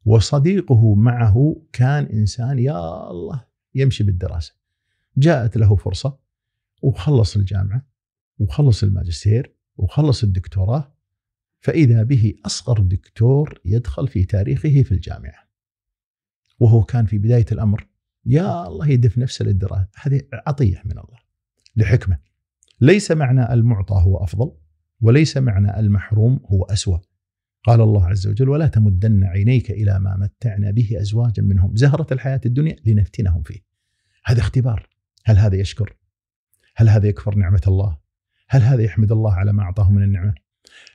[SPEAKER 1] وصديقه معه كان انسان يا الله يمشي بالدراسه جاءت له فرصه وخلص الجامعه وخلص الماجستير وخلص الدكتوراه فاذا به اصغر دكتور يدخل في تاريخه في الجامعه وهو كان في بدايه الامر يا الله يدف نفسه للدراسه هذه عطيه من الله لحكمه ليس معنى المعطى هو افضل وليس معنى المحروم هو اسوا قال الله عز وجل ولا تمدن عينيك الى ما متعنا به ازواجا منهم زهره الحياه الدنيا لنفتنهم فيه هذا اختبار هل هذا يشكر هل هذا يكفر نعمه الله هل هذا يحمد الله على ما اعطاه من النعمه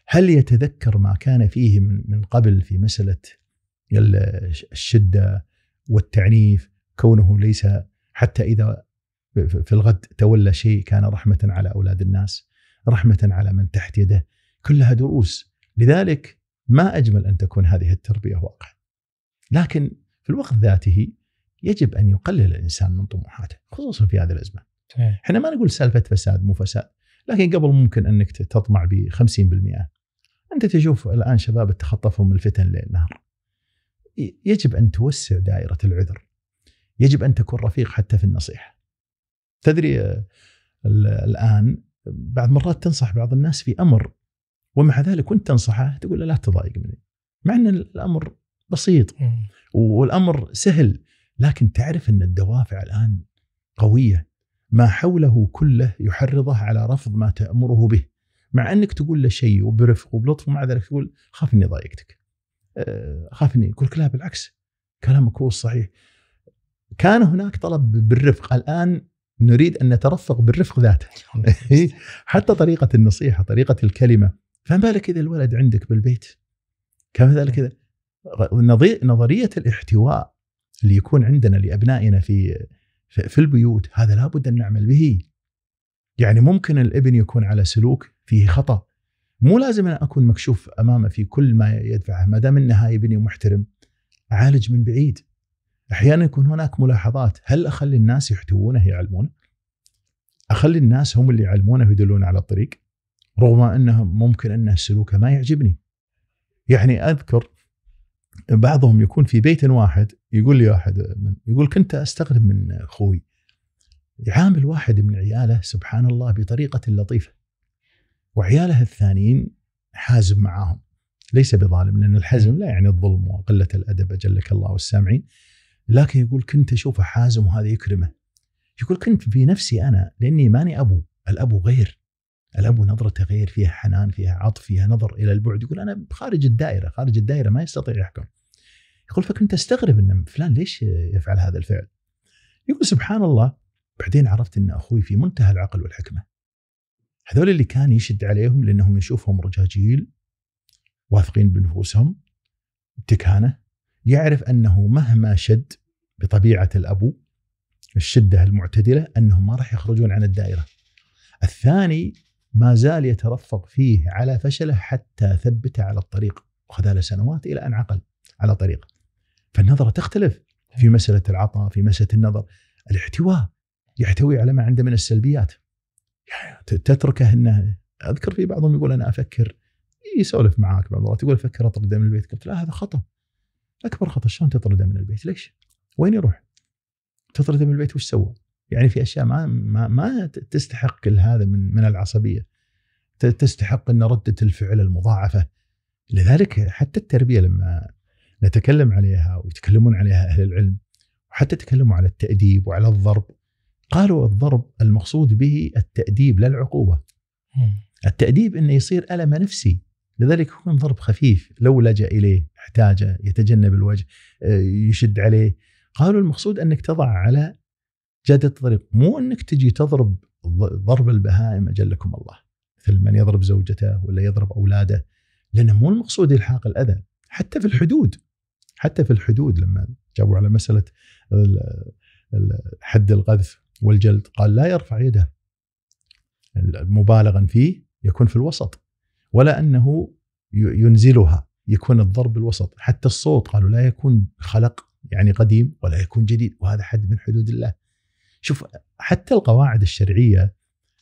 [SPEAKER 1] هل يتذكر ما كان فيه من قبل في مساله الشده والتعنيف كونه ليس حتى إذا في الغد تولى شيء كان رحمة على أولاد الناس رحمة على من تحت يده كلها دروس لذلك ما أجمل أن تكون هذه التربية واقع لكن في الوقت ذاته يجب أن يقلل الإنسان من طموحاته خصوصا في هذه الأزمة احنا ما نقول سالفة فساد مو فساد لكن قبل ممكن أنك تطمع ب 50% أنت تشوف الآن شباب تخطفهم الفتن ليل نهار إيه، يجب ان توسع دائره العذر. يجب ان تكون رفيق حتى في النصيحه. تدري آه، الان بعض مرات تنصح بعض الناس في امر ومع ذلك وانت تنصحه تقول له لا تضايق مني. مع ان الامر بسيط والامر سهل لكن تعرف ان الدوافع الان قويه ما حوله كله يحرضه على رفض ما تامره به مع انك تقول له شيء وبرفق وبلطف ومع ذلك تقول خاف اني ضايقتك. اخاف آه، اني اقول لا بالعكس كلامك هو الصحيح كان هناك طلب بالرفق الان نريد ان نترفق بالرفق ذاته حتى طريقه النصيحه طريقه الكلمه فما بالك اذا الولد عندك بالبيت كما كذا نظريه الاحتواء اللي يكون عندنا لابنائنا في في البيوت هذا لابد ان نعمل به يعني ممكن الابن يكون على سلوك فيه خطا مو لازم انا اكون مكشوف امامه في كل ما يدفعه ما دام انه هايبني ومحترم اعالج من بعيد احيانا يكون هناك ملاحظات هل اخلي الناس يحتوونه يعلمونه اخلي الناس هم اللي يعلمونه ويدلون على الطريق رغم انه ممكن انه سلوكه ما يعجبني يعني اذكر بعضهم يكون في بيت واحد يقول لي واحد من يقول كنت استغرب من اخوي يعامل واحد من عياله سبحان الله بطريقه لطيفه وعياله الثانيين حازم معاهم ليس بظالم لأن الحزم لا يعني الظلم وقلة الأدب أجلك الله والسامعين لكن يقول كنت أشوفه حازم وهذا يكرمه يقول كنت في نفسي أنا لأني ماني أبو الأبو غير الأبو نظرته غير فيها حنان فيها عطف فيها نظر إلى البعد يقول أنا خارج الدائرة خارج الدائرة ما يستطيع يحكم يقول فكنت أستغرب أن فلان ليش يفعل هذا الفعل يقول سبحان الله بعدين عرفت أن أخوي في منتهى العقل والحكمة هذول اللي كان يشد عليهم لانهم يشوفهم رجاجيل واثقين بنفوسهم اتكانه يعرف انه مهما شد بطبيعه الابو الشده المعتدله انهم ما راح يخرجون عن الدائره. الثاني ما زال يترفق فيه على فشله حتى ثبته على الطريق وخذ له سنوات الى ان عقل على طريقه. فالنظره تختلف في مساله العطاء، في مساله النظر، الاحتواء يحتوي على ما عنده من السلبيات. تتركه انه اذكر في بعضهم يقول انا افكر يسولف معاك بعض المرات يقول افكر اطرده من البيت قلت لا هذا خطا اكبر خطا شلون تطرده من البيت ليش؟ وين يروح؟ تطرده من البيت وش سوى؟ يعني في اشياء ما ما, ما تستحق كل هذا من من العصبيه تستحق ان رده الفعل المضاعفه لذلك حتى التربيه لما نتكلم عليها ويتكلمون عليها اهل العلم وحتى تكلموا على التاديب وعلى الضرب قالوا الضرب المقصود به التأديب لا العقوبة إيه. التأديب أنه يصير ألم نفسي لذلك يكون ضرب خفيف لو لجأ إليه احتاجه يتجنب الوجه آه، يشد عليه قالوا المقصود أنك تضع على جادة الطريق مو أنك تجي تضرب ضرب البهائم أجلكم الله مثل من يضرب زوجته ولا يضرب أولاده لأنه مو المقصود إلحاق الأذى حتى في الحدود حتى في الحدود لما جابوا على مسألة حد القذف والجلد قال لا يرفع يده مبالغا فيه يكون في الوسط ولا أنه ينزلها يكون الضرب بالوسط حتى الصوت قالوا لا يكون خلق يعني قديم ولا يكون جديد وهذا حد من حدود الله شوف حتى القواعد الشرعية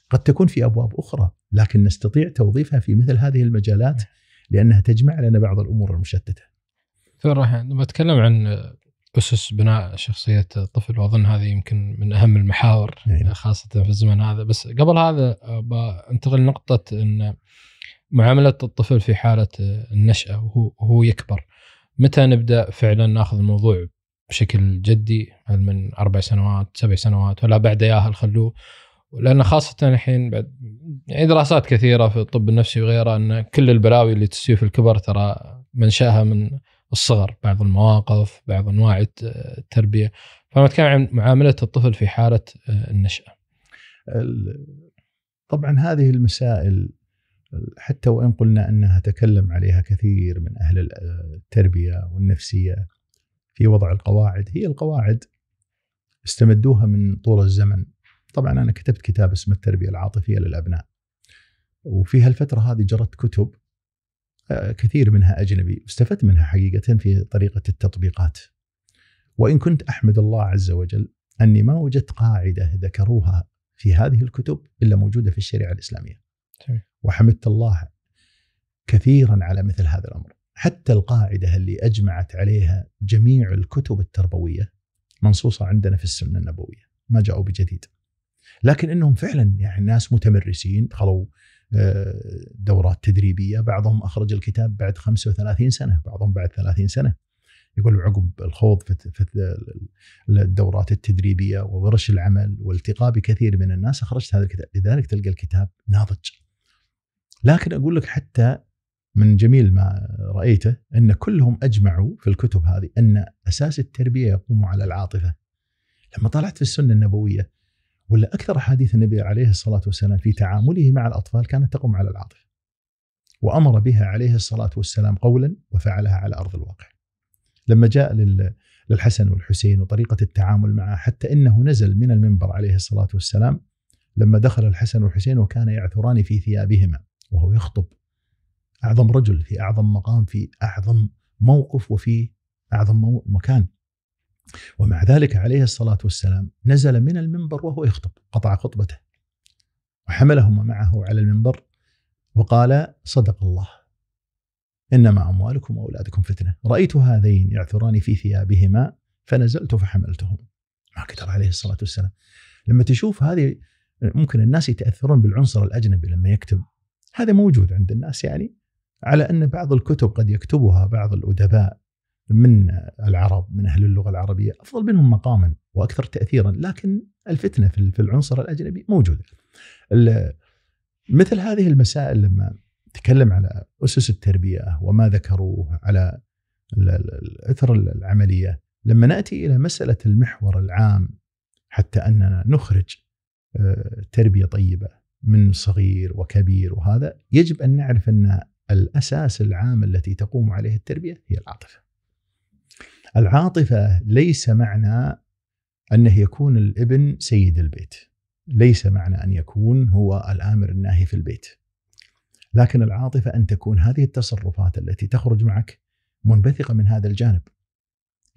[SPEAKER 1] قد تكون في أبواب أخرى لكن نستطيع توظيفها في مثل هذه المجالات لأنها تجمع لنا بعض الأمور المشتتة
[SPEAKER 2] دكتور لما أتكلم عن اسس بناء شخصيه الطفل واظن هذه يمكن من اهم المحاور إيه. يعني خاصه في الزمن هذا بس قبل هذا آه، بنتقل لنقطه ان معامله الطفل في حاله آه، النشاه وهو يكبر متى نبدا فعلا ناخذ الموضوع بشكل جدي هل من اربع سنوات سبع سنوات ولا بعد ياهل خلوه لان خاصه الحين بعد يعني دراسات كثيره في الطب النفسي وغيره ان كل البلاوي اللي تصير في الكبر ترى منشاها من الصغر بعض المواقف بعض انواع التربيه فانا اتكلم عن معامله الطفل في حاله آه، النشاه
[SPEAKER 1] طبعا هذه المسائل حتى وان قلنا انها تكلم عليها كثير من اهل آه، التربيه والنفسيه في وضع القواعد هي القواعد استمدوها من طول الزمن طبعا انا كتبت كتاب اسمه التربيه العاطفيه للابناء وفي هالفتره هذه جرت كتب كثير منها اجنبي واستفدت منها حقيقه في طريقه التطبيقات. وان كنت احمد الله عز وجل اني ما وجدت قاعده ذكروها في هذه الكتب الا موجوده في الشريعه الاسلاميه. وحمدت الله كثيرا على مثل هذا الامر. حتى القاعده اللي اجمعت عليها جميع الكتب التربويه منصوصه عندنا في السنه النبويه، ما جاءوا بجديد. لكن انهم فعلا يعني ناس متمرسين دخلوا دورات تدريبيه بعضهم اخرج الكتاب بعد 35 سنه بعضهم بعد 30 سنه يقول عقب الخوض في الدورات التدريبيه وورش العمل والتقاء بكثير من الناس اخرجت هذا الكتاب لذلك تلقى الكتاب ناضج لكن اقول لك حتى من جميل ما رايته ان كلهم اجمعوا في الكتب هذه ان اساس التربيه يقوم على العاطفه لما طلعت في السنه النبويه ولا أكثر أحاديث النبي عليه الصلاة والسلام في تعامله مع الأطفال كانت تقوم على العاطفة وأمر بها عليه الصلاة والسلام قولا وفعلها على أرض الواقع لما جاء للحسن والحسين وطريقة التعامل معه حتى إنه نزل من المنبر عليه الصلاة والسلام لما دخل الحسن والحسين وكان يعثران في ثيابهما وهو يخطب أعظم رجل في أعظم مقام في أعظم موقف وفي أعظم مكان ومع ذلك عليه الصلاة والسلام نزل من المنبر وهو يخطب قطع خطبته وحملهم معه على المنبر وقال صدق الله إنما أموالكم وأولادكم فتنة رأيت هذين يعثران في ثيابهما فنزلت فحملتهم ما كتر عليه الصلاة والسلام لما تشوف هذه ممكن الناس يتأثرون بالعنصر الأجنبي لما يكتب هذا موجود عند الناس يعني على أن بعض الكتب قد يكتبها بعض الأدباء من العرب من اهل اللغه العربيه افضل منهم مقاما واكثر تاثيرا لكن الفتنه في العنصر الاجنبي موجوده. مثل هذه المسائل لما تكلم على اسس التربيه وما ذكروه على الاثر العمليه لما ناتي الى مساله المحور العام حتى اننا نخرج آه، تربيه طيبه من صغير وكبير وهذا يجب ان نعرف ان الاساس العام التي تقوم عليه التربيه هي العاطفه. العاطفة ليس معنى أنه يكون الابن سيد البيت ليس معنى أن يكون هو الآمر الناهي في البيت لكن العاطفة أن تكون هذه التصرفات التي تخرج معك منبثقة من هذا الجانب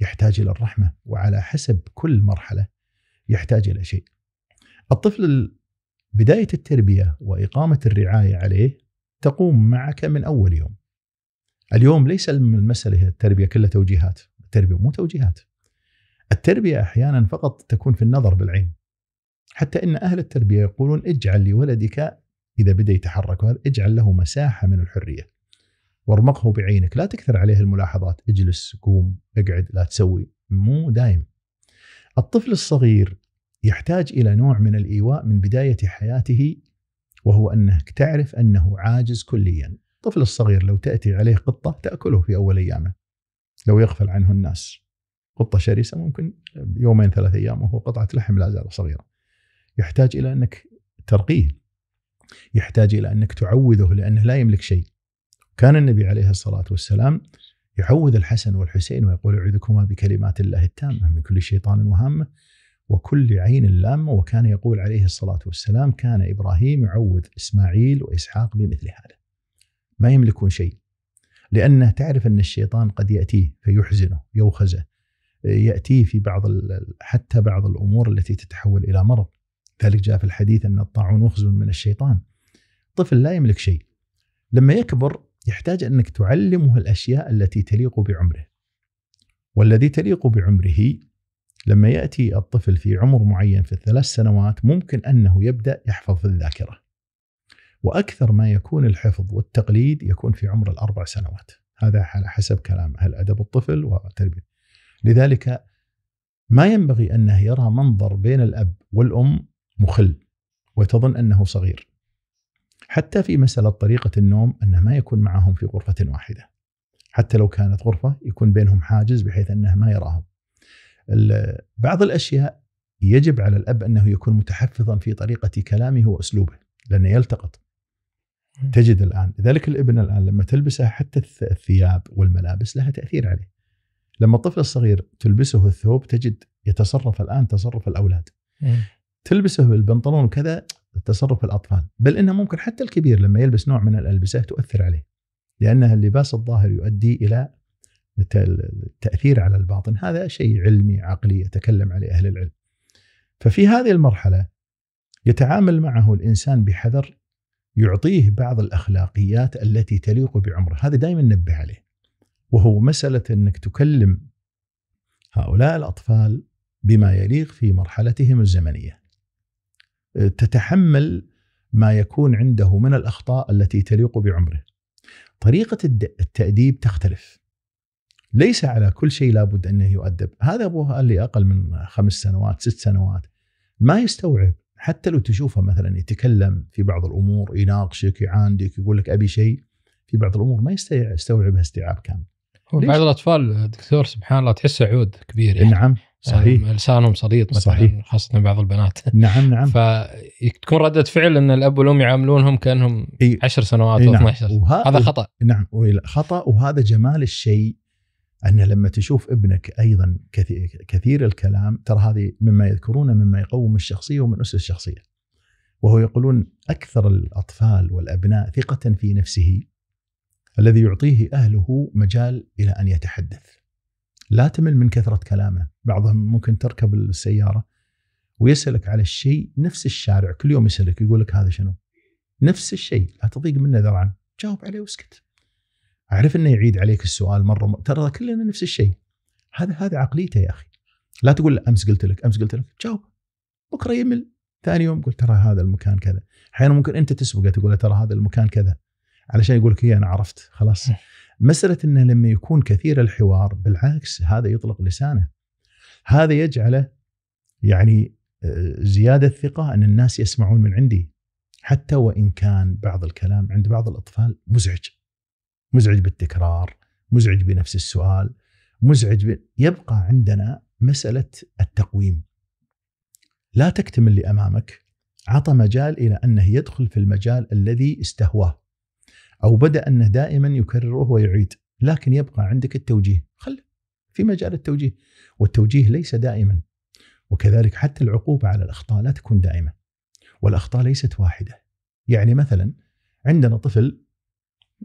[SPEAKER 1] يحتاج إلى الرحمة وعلى حسب كل مرحلة يحتاج إلى شيء الطفل بداية التربية وإقامة الرعاية عليه تقوم معك من أول يوم اليوم ليس المسألة التربية كلها توجيهات التربيه مو توجيهات التربيه احيانا فقط تكون في النظر بالعين حتى ان اهل التربيه يقولون اجعل لولدك اذا بدا يتحرك اجعل له مساحه من الحريه وارمقه بعينك لا تكثر عليه الملاحظات اجلس قوم اقعد لا تسوي مو دايم الطفل الصغير يحتاج الى نوع من الايواء من بدايه حياته وهو انك تعرف انه عاجز كليا الطفل الصغير لو تاتي عليه قطه تاكله في اول ايامه لو يغفل عنه الناس قطة شرسة ممكن يومين ثلاث أيام وهو قطعة لحم لا زال صغيرة يحتاج إلى أنك ترقيه يحتاج إلى أنك تعوذه لأنه لا يملك شيء كان النبي عليه الصلاة والسلام يعوذ الحسن والحسين ويقول أعوذكما بكلمات الله التامة من كل شيطان وهامة وكل عين لامة وكان يقول عليه الصلاة والسلام كان إبراهيم يعوذ إسماعيل وإسحاق بمثل هذا ما يملكون شيء لأنه تعرف أن الشيطان قد يأتيه فيحزنه يوخزه يأتيه في بعض حتى بعض الأمور التي تتحول إلى مرض ذلك جاء في الحديث أن الطاعون وخز من الشيطان طفل لا يملك شيء لما يكبر يحتاج أنك تعلمه الأشياء التي تليق بعمره والذي تليق بعمره لما يأتي الطفل في عمر معين في الثلاث سنوات ممكن أنه يبدأ يحفظ في الذاكرة واكثر ما يكون الحفظ والتقليد يكون في عمر الاربع سنوات هذا على حسب كلام اهل ادب الطفل وتربيه لذلك ما ينبغي انه يرى منظر بين الاب والام مخل وتظن انه صغير حتى في مساله طريقه النوم انه ما يكون معهم في غرفه واحده حتى لو كانت غرفه يكون بينهم حاجز بحيث انه ما يراهم بعض الاشياء يجب على الاب انه يكون متحفظا في طريقه كلامه واسلوبه لانه يلتقط تجد الان لذلك الابن الان لما تلبسه حتى الثياب والملابس لها تاثير عليه لما الطفل الصغير تلبسه الثوب تجد يتصرف الان تصرف الاولاد تلبسه البنطلون كذا تصرف الاطفال بل انه ممكن حتى الكبير لما يلبس نوع من الالبسه تؤثر عليه لانها اللباس الظاهر يؤدي الى التاثير على الباطن هذا شيء علمي عقلي يتكلم عليه اهل العلم ففي هذه المرحله يتعامل معه الانسان بحذر يعطيه بعض الاخلاقيات التي تليق بعمره، هذا دائما ننبه عليه. وهو مساله انك تكلم هؤلاء الاطفال بما يليق في مرحلتهم الزمنيه. أه، تتحمل ما يكون عنده من الاخطاء التي تليق بعمره. طريقه التاديب تختلف. ليس على كل شيء لابد انه يؤدب، هذا ابوه قال لي اقل من خمس سنوات، ست سنوات ما يستوعب حتى لو تشوفه مثلا يتكلم في بعض الامور يناقشك يعاندك يقول لك ابي شيء في بعض الامور ما يستوعبها استيعاب كامل. بعض
[SPEAKER 2] الاطفال دكتور سبحان الله تحسه عود كبير يعني. نعم صحيح آه، لسانهم صليط مثلا صحيح. خاصه بعض البنات نعم نعم فتكون رده فعل ان الاب والام يعاملونهم كانهم عشر سنوات او 12 نعم. وه... هذا خطا نعم
[SPEAKER 1] خطا وهذا جمال الشيء ان لما تشوف ابنك ايضا كثير الكلام ترى هذه مما يذكرونه مما يقوم الشخصيه ومن اسس الشخصيه. وهو يقولون اكثر الاطفال والابناء ثقه في نفسه الذي يعطيه اهله مجال الى ان يتحدث. لا تمل من كثره كلامه، بعضهم ممكن تركب السياره ويسالك على الشيء نفس الشارع كل يوم يسالك يقول لك هذا شنو؟ نفس الشيء لا تضيق منه ذرعا، جاوب عليه واسكت. اعرف انه يعيد عليك السؤال مره ترى كلنا نفس الشيء هذا هذا عقليته يا اخي لا تقول امس قلت لك امس قلت لك جاوب بكره يمل ثاني يوم قلت ترى هذا المكان كذا احيانا ممكن انت تسبقه تقول ترى هذا المكان كذا علشان يقول لك إيه، انا عرفت خلاص مساله انه لما يكون كثير الحوار بالعكس هذا يطلق لسانه هذا يجعله يعني آه، زياده ثقه ان الناس يسمعون من عندي حتى وان كان بعض الكلام عند بعض الاطفال مزعج مزعج بالتكرار مزعج بنفس السؤال مزعج ب... يبقى عندنا مسألة التقويم لا تكتم اللي أمامك عطى مجال إلى أنه يدخل في المجال الذي استهواه أو بدأ أنه دائما يكرره ويعيد لكن يبقى عندك التوجيه خله في مجال التوجيه والتوجيه ليس دائما وكذلك حتى العقوبة على الأخطاء لا تكون دائمة والأخطاء ليست واحدة يعني مثلا عندنا طفل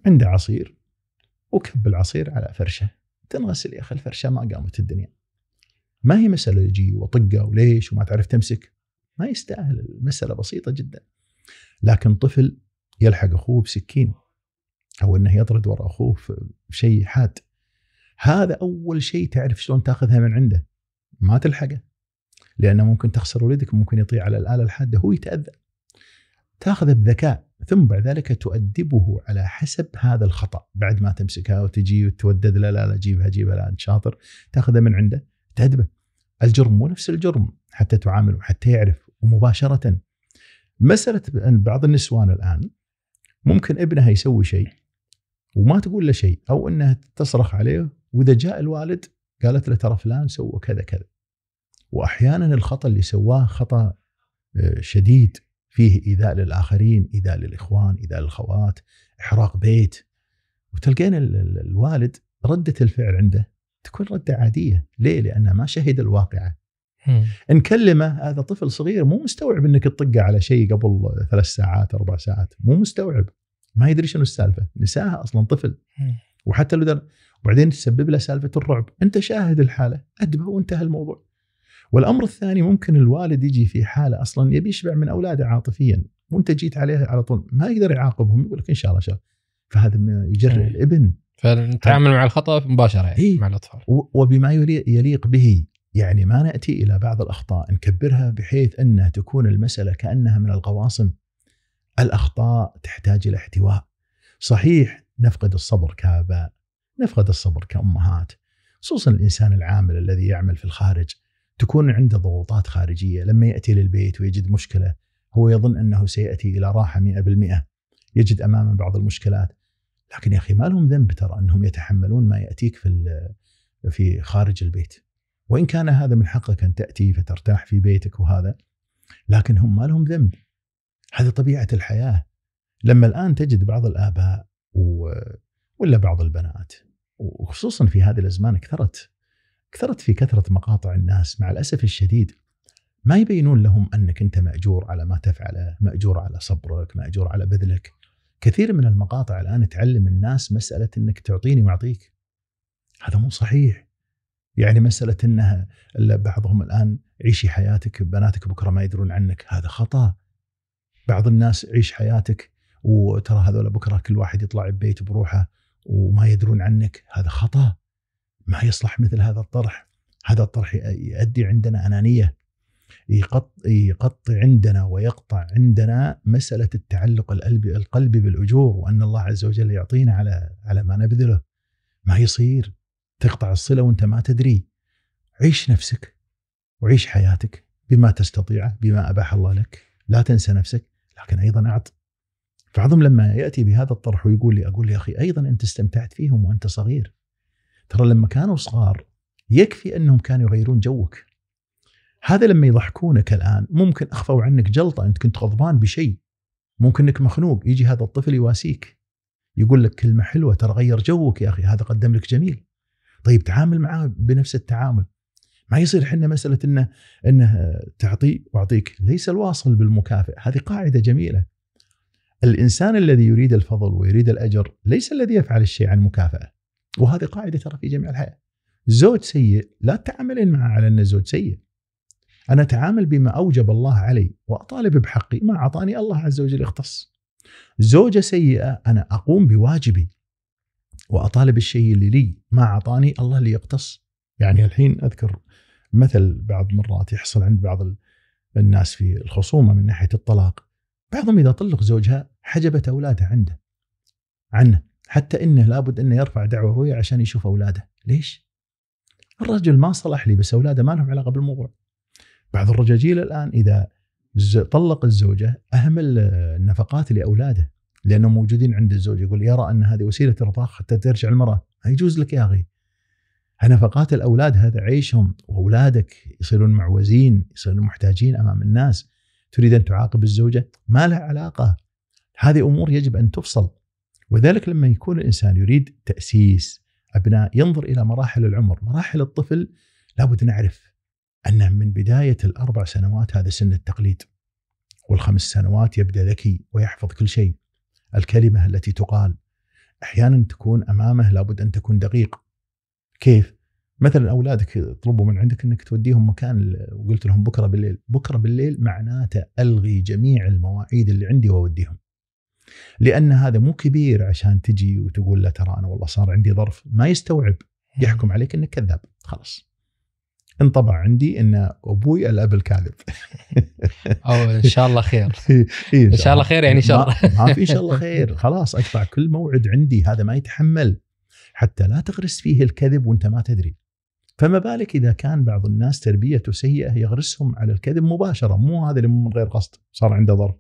[SPEAKER 1] عنده عصير وكب العصير على فرشه تنغسل يا اخي الفرشه ما قامت الدنيا ما هي مساله يجي وطقه وليش وما تعرف تمسك ما يستاهل المساله بسيطه جدا لكن طفل يلحق اخوه بسكين او انه يطرد وراء اخوه في شيء حاد هذا اول شيء تعرف شلون تاخذها من عنده ما تلحقه لانه ممكن تخسر ولدك ممكن يطيع على الاله الحاده هو يتاذى تاخذه بذكاء ثم بعد ذلك تؤدبه على حسب هذا الخطا بعد ما تمسكها وتجي وتودد لا لا لا جيبها جيبها لا انت شاطر تاخذه من عنده تأدبه الجرم مو نفس الجرم حتى تعامله حتى يعرف ومباشره مساله بعض النسوان الان ممكن ابنها يسوي شيء وما تقول له شيء او انها تصرخ عليه واذا جاء الوالد قالت له ترى فلان سوى كذا كذا واحيانا الخطا اللي سواه خطا آه، شديد فيه ايذاء للاخرين، ايذاء للاخوان، ايذاء للخوات، احراق بيت وتلقين الوالد رده الفعل عنده تكون رده عاديه، ليه؟ لانه ما شهد الواقعه. نكلمه هذا طفل صغير مو مستوعب انك تطقه على شيء قبل ثلاث ساعات اربع ساعات، مو مستوعب ما يدري شنو السالفه، نساها اصلا طفل. وحتى لو وبعدين تسبب له سالفه الرعب، انت شاهد الحاله، ادبه وانتهى الموضوع. والامر الثاني ممكن الوالد يجي في حاله اصلا يبي يشبع من اولاده عاطفيا وانت جيت عليه على طول ما يقدر يعاقبهم يقول لك ان شاء الله ان شاء الله فهذا يجرئ إيه. الابن فنتعامل مع
[SPEAKER 2] الخطا مباشره يعني إيه؟ مع
[SPEAKER 1] الاطفال وبما يليق به يعني ما ناتي الى بعض الاخطاء نكبرها بحيث انها تكون المساله كانها من القواسم الاخطاء تحتاج الى احتواء صحيح نفقد الصبر كاباء نفقد الصبر كامهات خصوصا الانسان العامل الذي يعمل في الخارج تكون عنده ضغوطات خارجيه لما ياتي للبيت ويجد مشكله هو يظن انه سياتي الى راحه 100% يجد امامه بعض المشكلات لكن يا اخي ما لهم ذنب ترى انهم يتحملون ما ياتيك في في خارج البيت وان كان هذا من حقك ان تاتي فترتاح في بيتك وهذا لكن هم ما لهم ذنب هذه طبيعه الحياه لما الان تجد بعض الاباء و... ولا بعض البنات وخصوصا في هذه الازمان اكثرت كثرت في كثره مقاطع الناس مع الاسف الشديد ما يبينون لهم انك انت ماجور على ما تفعله، ماجور على صبرك، ماجور على بذلك. كثير من المقاطع الان تعلم الناس مساله انك تعطيني واعطيك. هذا مو صحيح. يعني مساله انها بعضهم الان عيشي حياتك بناتك بكره ما يدرون عنك، هذا خطا. بعض الناس عيش حياتك وترى هذول بكره كل واحد يطلع ببيت بروحه وما يدرون عنك، هذا خطأ. ما يصلح مثل هذا الطرح هذا الطرح يؤدي عندنا أنانية يقطع, عندنا ويقطع عندنا مسألة التعلق القلبي بالأجور وأن الله عز وجل يعطينا على على ما نبذله ما يصير تقطع الصلة وأنت ما تدري عيش نفسك وعيش حياتك بما تستطيعه بما أباح الله لك لا تنسى نفسك لكن أيضا أعط بعضهم لما يأتي بهذا الطرح ويقول لي أقول لي أخي أيضا أنت استمتعت فيهم وأنت صغير ترى لما كانوا صغار يكفي انهم كانوا يغيرون جوك هذا لما يضحكونك الان ممكن اخفوا عنك جلطه انت كنت غضبان بشيء ممكن انك مخنوق يجي هذا الطفل يواسيك يقول لك كلمه حلوه ترى غير جوك يا اخي هذا قدم لك جميل طيب تعامل معاه بنفس التعامل ما يصير حنا مساله انه انه تعطي واعطيك ليس الواصل بالمكافئ هذه قاعده جميله الانسان الذي يريد الفضل ويريد الاجر ليس الذي يفعل الشيء عن مكافاه وهذه قاعده ترى في جميع الحياه زوج سيء لا تتعاملين معه على انه زوج سيء انا اتعامل بما اوجب الله علي واطالب بحقي ما اعطاني الله عز وجل يختص زوجه سيئه انا اقوم بواجبي واطالب الشيء اللي لي ما اعطاني الله اللي يختص يعني الحين اذكر مثل بعض مرات يحصل عند بعض الناس في الخصومه من ناحيه الطلاق بعضهم اذا طلق زوجها حجبت اولادها عنده عنه حتى انه لابد انه يرفع دعوه رؤية عشان يشوف اولاده، ليش؟ الرجل ما صلح لي بس اولاده ما لهم علاقه بالموضوع. بعض الرجاجيل الان اذا طلق الزوجه اهمل النفقات لاولاده لانهم موجودين عند الزوج يقول يرى ان هذه وسيله ارضاخ حتى ترجع المراه، ما يجوز لك يا اخي. نفقات الاولاد هذا عيشهم واولادك يصيرون معوزين يصيرون محتاجين امام الناس تريد ان تعاقب الزوجه ما لها علاقه هذه امور يجب ان تفصل وذلك لما يكون الانسان يريد تاسيس ابناء ينظر الى مراحل العمر، مراحل الطفل لابد نعرف انه من بدايه الاربع سنوات هذا سن التقليد. والخمس سنوات يبدا ذكي ويحفظ كل شيء. الكلمه التي تقال احيانا تكون امامه لابد ان تكون دقيق. كيف؟ مثلا اولادك طلبوا من عندك انك توديهم مكان وقلت لهم بكره بالليل، بكره بالليل معناته الغي جميع المواعيد اللي عندي واوديهم. لان هذا مو كبير عشان تجي وتقول له ترى انا والله صار عندي ظرف ما يستوعب يحكم عليك انك كذاب خلاص انطبع عندي ان ابوي الاب الكاذب او ان شاء الله خير ان شاء الله خير يعني شر ما, ما في ان شاء الله خير خلاص اقطع كل موعد عندي هذا ما يتحمل حتى لا تغرس فيه الكذب وانت ما تدري فما بالك اذا كان بعض الناس تربيته سيئه يغرسهم على الكذب مباشره مو هذا اللي من غير قصد صار عنده ظرف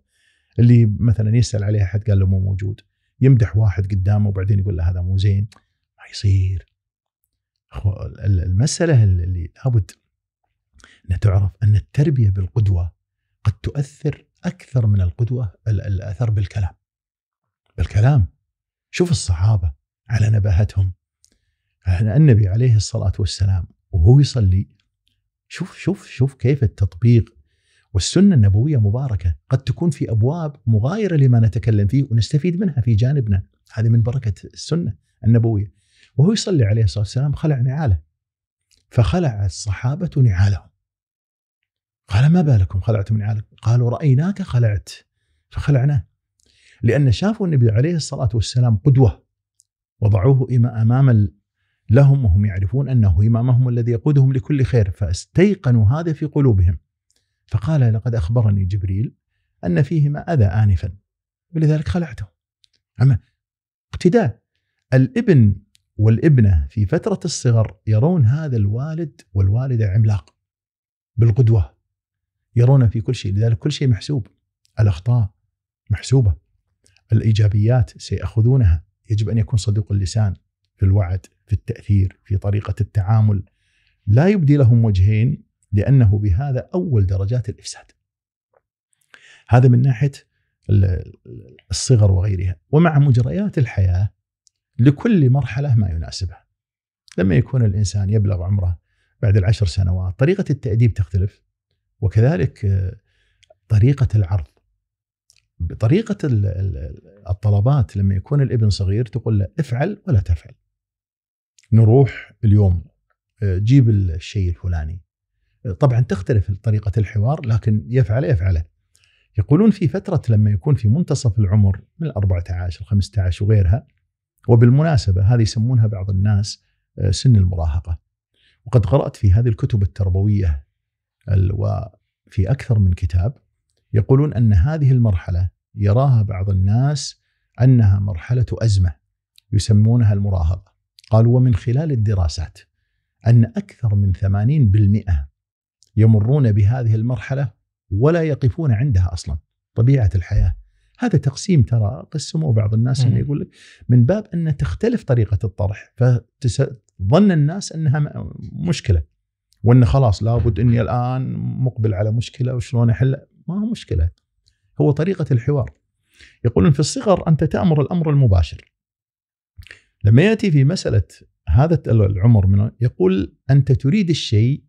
[SPEAKER 1] اللي مثلا يسال عليها حد قال له مو موجود يمدح واحد قدامه وبعدين يقول له هذا مو زين ما يصير المساله اللي لابد ان تعرف ان التربيه بالقدوه قد تؤثر اكثر من القدوه الاثر بالكلام بالكلام شوف الصحابه على نباهتهم النبي عليه الصلاه والسلام وهو يصلي شوف شوف شوف كيف التطبيق والسنه النبويه مباركه قد تكون في ابواب مغايره لما نتكلم فيه ونستفيد منها في جانبنا هذه من بركه السنه النبويه وهو يصلي عليه الصلاه والسلام خلع نعاله فخلع الصحابه نعالهم قال ما بالكم خلعتم نعالكم قالوا رايناك خلعت فخلعناه لان شافوا النبي عليه الصلاه والسلام قدوه وضعوه اماما لهم وهم يعرفون انه امامهم الذي يقودهم لكل خير فاستيقنوا هذا في قلوبهم فقال لقد أخبرني جبريل أن فيهما أذى آنفا ولذلك خلعته أما اقتداء الابن والابنة في فترة الصغر يرون هذا الوالد والوالدة عملاق بالقدوة يرون في كل شيء لذلك كل شيء محسوب الأخطاء محسوبة الإيجابيات سيأخذونها يجب أن يكون صدوق اللسان في الوعد في التأثير في طريقة التعامل لا يبدي لهم وجهين لأنه بهذا أول درجات الإفساد هذا من ناحية الصغر وغيرها ومع مجريات الحياة لكل مرحلة ما يناسبها لما يكون الإنسان يبلغ عمره بعد العشر سنوات طريقة التأديب تختلف وكذلك طريقة العرض بطريقة الطلبات لما يكون الابن صغير تقول له افعل ولا تفعل نروح اليوم آه، جيب الشيء الفلاني طبعا تختلف طريقة الحوار لكن يفعل يفعله يقولون في فترة لما يكون في منتصف العمر من 14 ل 15 وغيرها وبالمناسبة هذه يسمونها بعض الناس آه، سن المراهقة وقد قرأت في هذه الكتب التربوية وفي أكثر من كتاب يقولون أن هذه المرحلة يراها بعض الناس أنها مرحلة أزمة يسمونها المراهقة قالوا ومن خلال الدراسات أن أكثر من 80% يمرون بهذه المرحله ولا يقفون عندها اصلا طبيعه الحياه هذا تقسيم ترى قسموه بعض الناس انه يقول لك من باب ان تختلف طريقه الطرح فظن الناس انها مشكله وانه خلاص لابد اني الان مقبل على مشكله وشلون احلها ما هو مشكله هو طريقه الحوار يقولون في الصغر انت تامر الامر المباشر لما ياتي في مساله هذا العمر من يقول انت تريد الشيء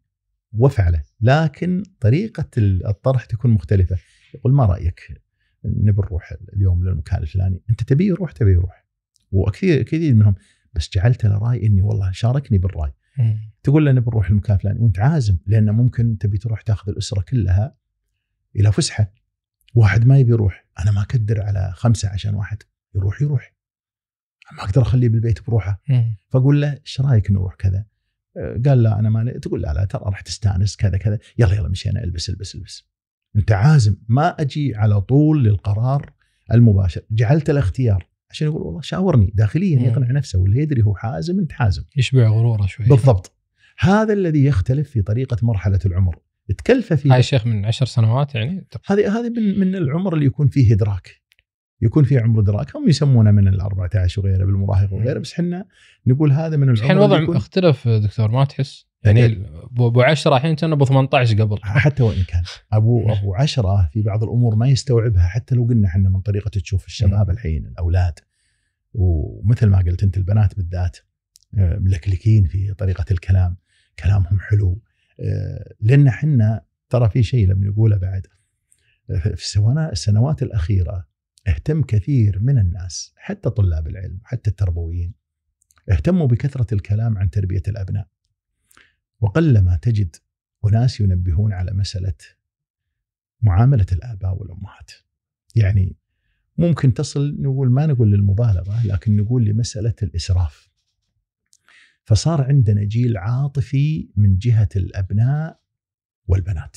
[SPEAKER 1] وفعله لكن طريقة الطرح تكون مختلفة يقول ما رأيك نبي نروح اليوم للمكان الفلاني انت تبي يروح تبي يروح وكثير كثير منهم بس جعلت له راي اني والله شاركني بالراي تقول له نبي نروح المكان الفلاني وانت عازم لأن ممكن تبي تروح تاخذ الاسره كلها الى فسحه واحد ما يبي يروح انا ما اكدر على خمسه عشان واحد يروح يروح ما اقدر اخليه بالبيت بروحه فاقول له ايش رايك نروح كذا قال لا انا ما تقول لا لا ترى راح تستانس كذا كذا يلا يلا مشينا البس البس البس انت عازم ما اجي على طول للقرار المباشر جعلت الاختيار عشان يقول والله شاورني داخليا يقنع نفسه واللي يدري هو حازم انت حازم يشبع غروره شوي بالضبط هذا الذي يختلف في طريقه مرحله العمر تكلفه فيه هاي
[SPEAKER 2] شيخ من عشر سنوات يعني
[SPEAKER 1] هذه هذه من, من العمر اللي يكون فيه ادراك يكون في عمر ادراك هم يسمونه من ال 14 وغيره بالمراهق وغيره بس احنا نقول هذا من العمر الحين الوضع
[SPEAKER 2] اختلف دكتور ما تحس يعني, يعني ابو 10 الحين كان ابو 18 قبل حتى وان كان ابو ابو 10 في بعض الامور ما يستوعبها حتى
[SPEAKER 1] لو قلنا احنا من طريقه تشوف الشباب الحين الاولاد ومثل ما قلت انت البنات بالذات آه، ملكلكين في طريقه الكلام كلامهم حلو آه، لان احنا ترى في شيء لما نقوله بعد آه، في السنوات الاخيره اهتم كثير من الناس حتى طلاب العلم حتى التربويين اهتموا بكثرة الكلام عن تربية الأبناء وقلما تجد أناس ينبهون على مسألة معاملة الآباء والأمهات يعني ممكن تصل نقول ما نقول للمبالغة لكن نقول لمسألة الإسراف فصار عندنا جيل عاطفي من جهة الأبناء والبنات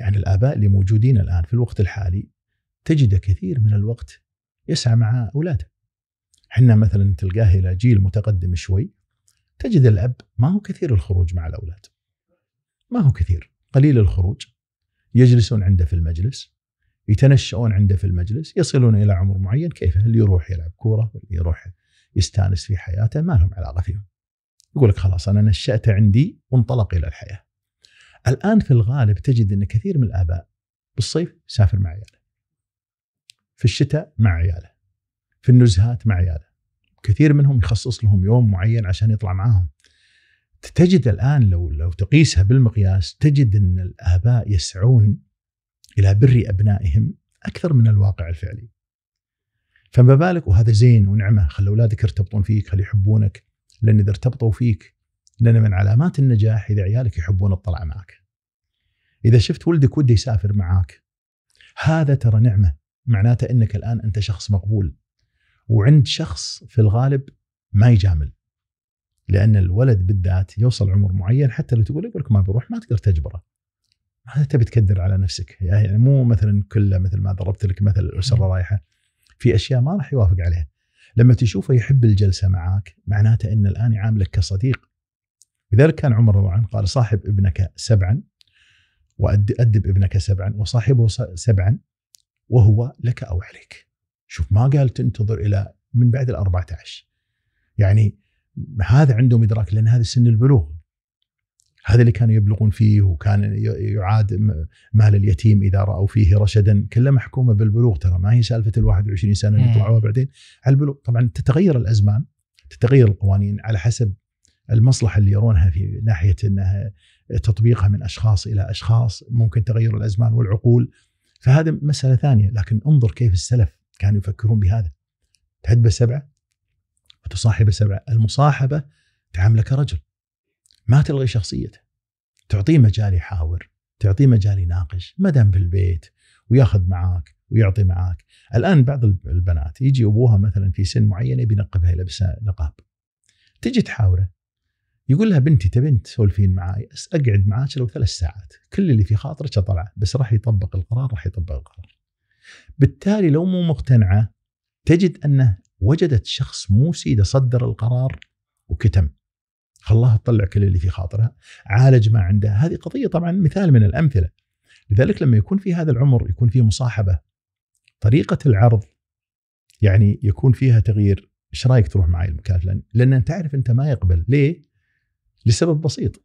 [SPEAKER 1] يعني الآباء اللي موجودين الآن في الوقت الحالي تجده كثير من الوقت يسعى مع اولاده. احنا مثلا تلقاه الى جيل متقدم شوي تجد الاب ما هو كثير الخروج مع الاولاد. ما هو كثير، قليل الخروج. يجلسون عنده في المجلس يتنشؤون عنده في المجلس يصلون الى عمر معين كيف اللي يروح يلعب كوره واللي يروح يستانس في حياته ما لهم علاقه فيهم. يقول لك خلاص انا نشأت عندي وانطلق الى الحياه. الان في الغالب تجد ان كثير من الاباء بالصيف يسافر مع عياله. في الشتاء مع عياله في النزهات مع عياله كثير منهم يخصص لهم يوم معين عشان يطلع معاهم تجد الان لو لو تقيسها بالمقياس تجد ان الاباء يسعون الى بر ابنائهم اكثر من الواقع الفعلي. فما بالك وهذا زين ونعمه خلي اولادك يرتبطون فيك خلي يحبونك لان اذا ارتبطوا فيك لان من علامات النجاح اذا عيالك يحبون الطلعه معك. اذا شفت ولدك وده يسافر معك هذا ترى نعمه معناته انك الان انت شخص مقبول وعند شخص في الغالب ما يجامل لان الولد بالذات يوصل عمر معين حتى لو تقول يقول لك ما بروح ما تقدر تجبره ما تبي تكدر على نفسك يعني, يعني مو مثلا كله مثل ما ضربت لك مثل الاسره رايحه في اشياء ما راح يوافق عليها لما تشوفه يحب الجلسه معك معناته ان الان يعاملك كصديق لذلك كان عمر رضي الله عنه قال صاحب ابنك سبعا وأدب ابنك سبعا وصاحبه سبعا وهو لك أو عليك شوف ما قال تنتظر إلى من بعد ال 14 يعني هذا عندهم إدراك لأن هذا سن البلوغ هذا اللي كانوا يبلغون فيه وكان يعاد مال اليتيم اذا راوا فيه رشدا كلها محكومه بالبلوغ ترى ما هي سالفه ال 21 سنه اللي طلعوها بعدين على البلوغ طبعا تتغير الازمان تتغير القوانين على حسب المصلحه اللي يرونها في ناحيه انها تطبيقها من اشخاص الى اشخاص ممكن تغير الازمان والعقول فهذا مساله ثانيه لكن انظر كيف السلف كانوا يفكرون بهذا تحب سبعة وتصاحب سبعة المصاحبه تعامله كرجل ما تلغي شخصيته تعطيه مجال يحاور تعطيه مجال يناقش ما دام في البيت وياخذ معاك ويعطي معاك الان بعض البنات يجي ابوها مثلا في سن معين يبي ينقبها يلبسها نقاب تجي تحاوره يقول لها بنتي تبين تسولفين معي اقعد معاك لو ثلاث ساعات كل اللي في خاطرك اطلع بس راح يطبق القرار راح يطبق القرار بالتالي لو مو مقتنعه تجد انه وجدت شخص مو سيده صدر القرار وكتم خلاها تطلع كل اللي في خاطرها عالج ما عندها هذه قضيه طبعا مثال من الامثله لذلك لما يكون في هذا العمر يكون في مصاحبه طريقه العرض يعني يكون فيها تغيير ايش رايك تروح معي المكان الفلاني لان تعرف انت ما يقبل ليه لسبب بسيط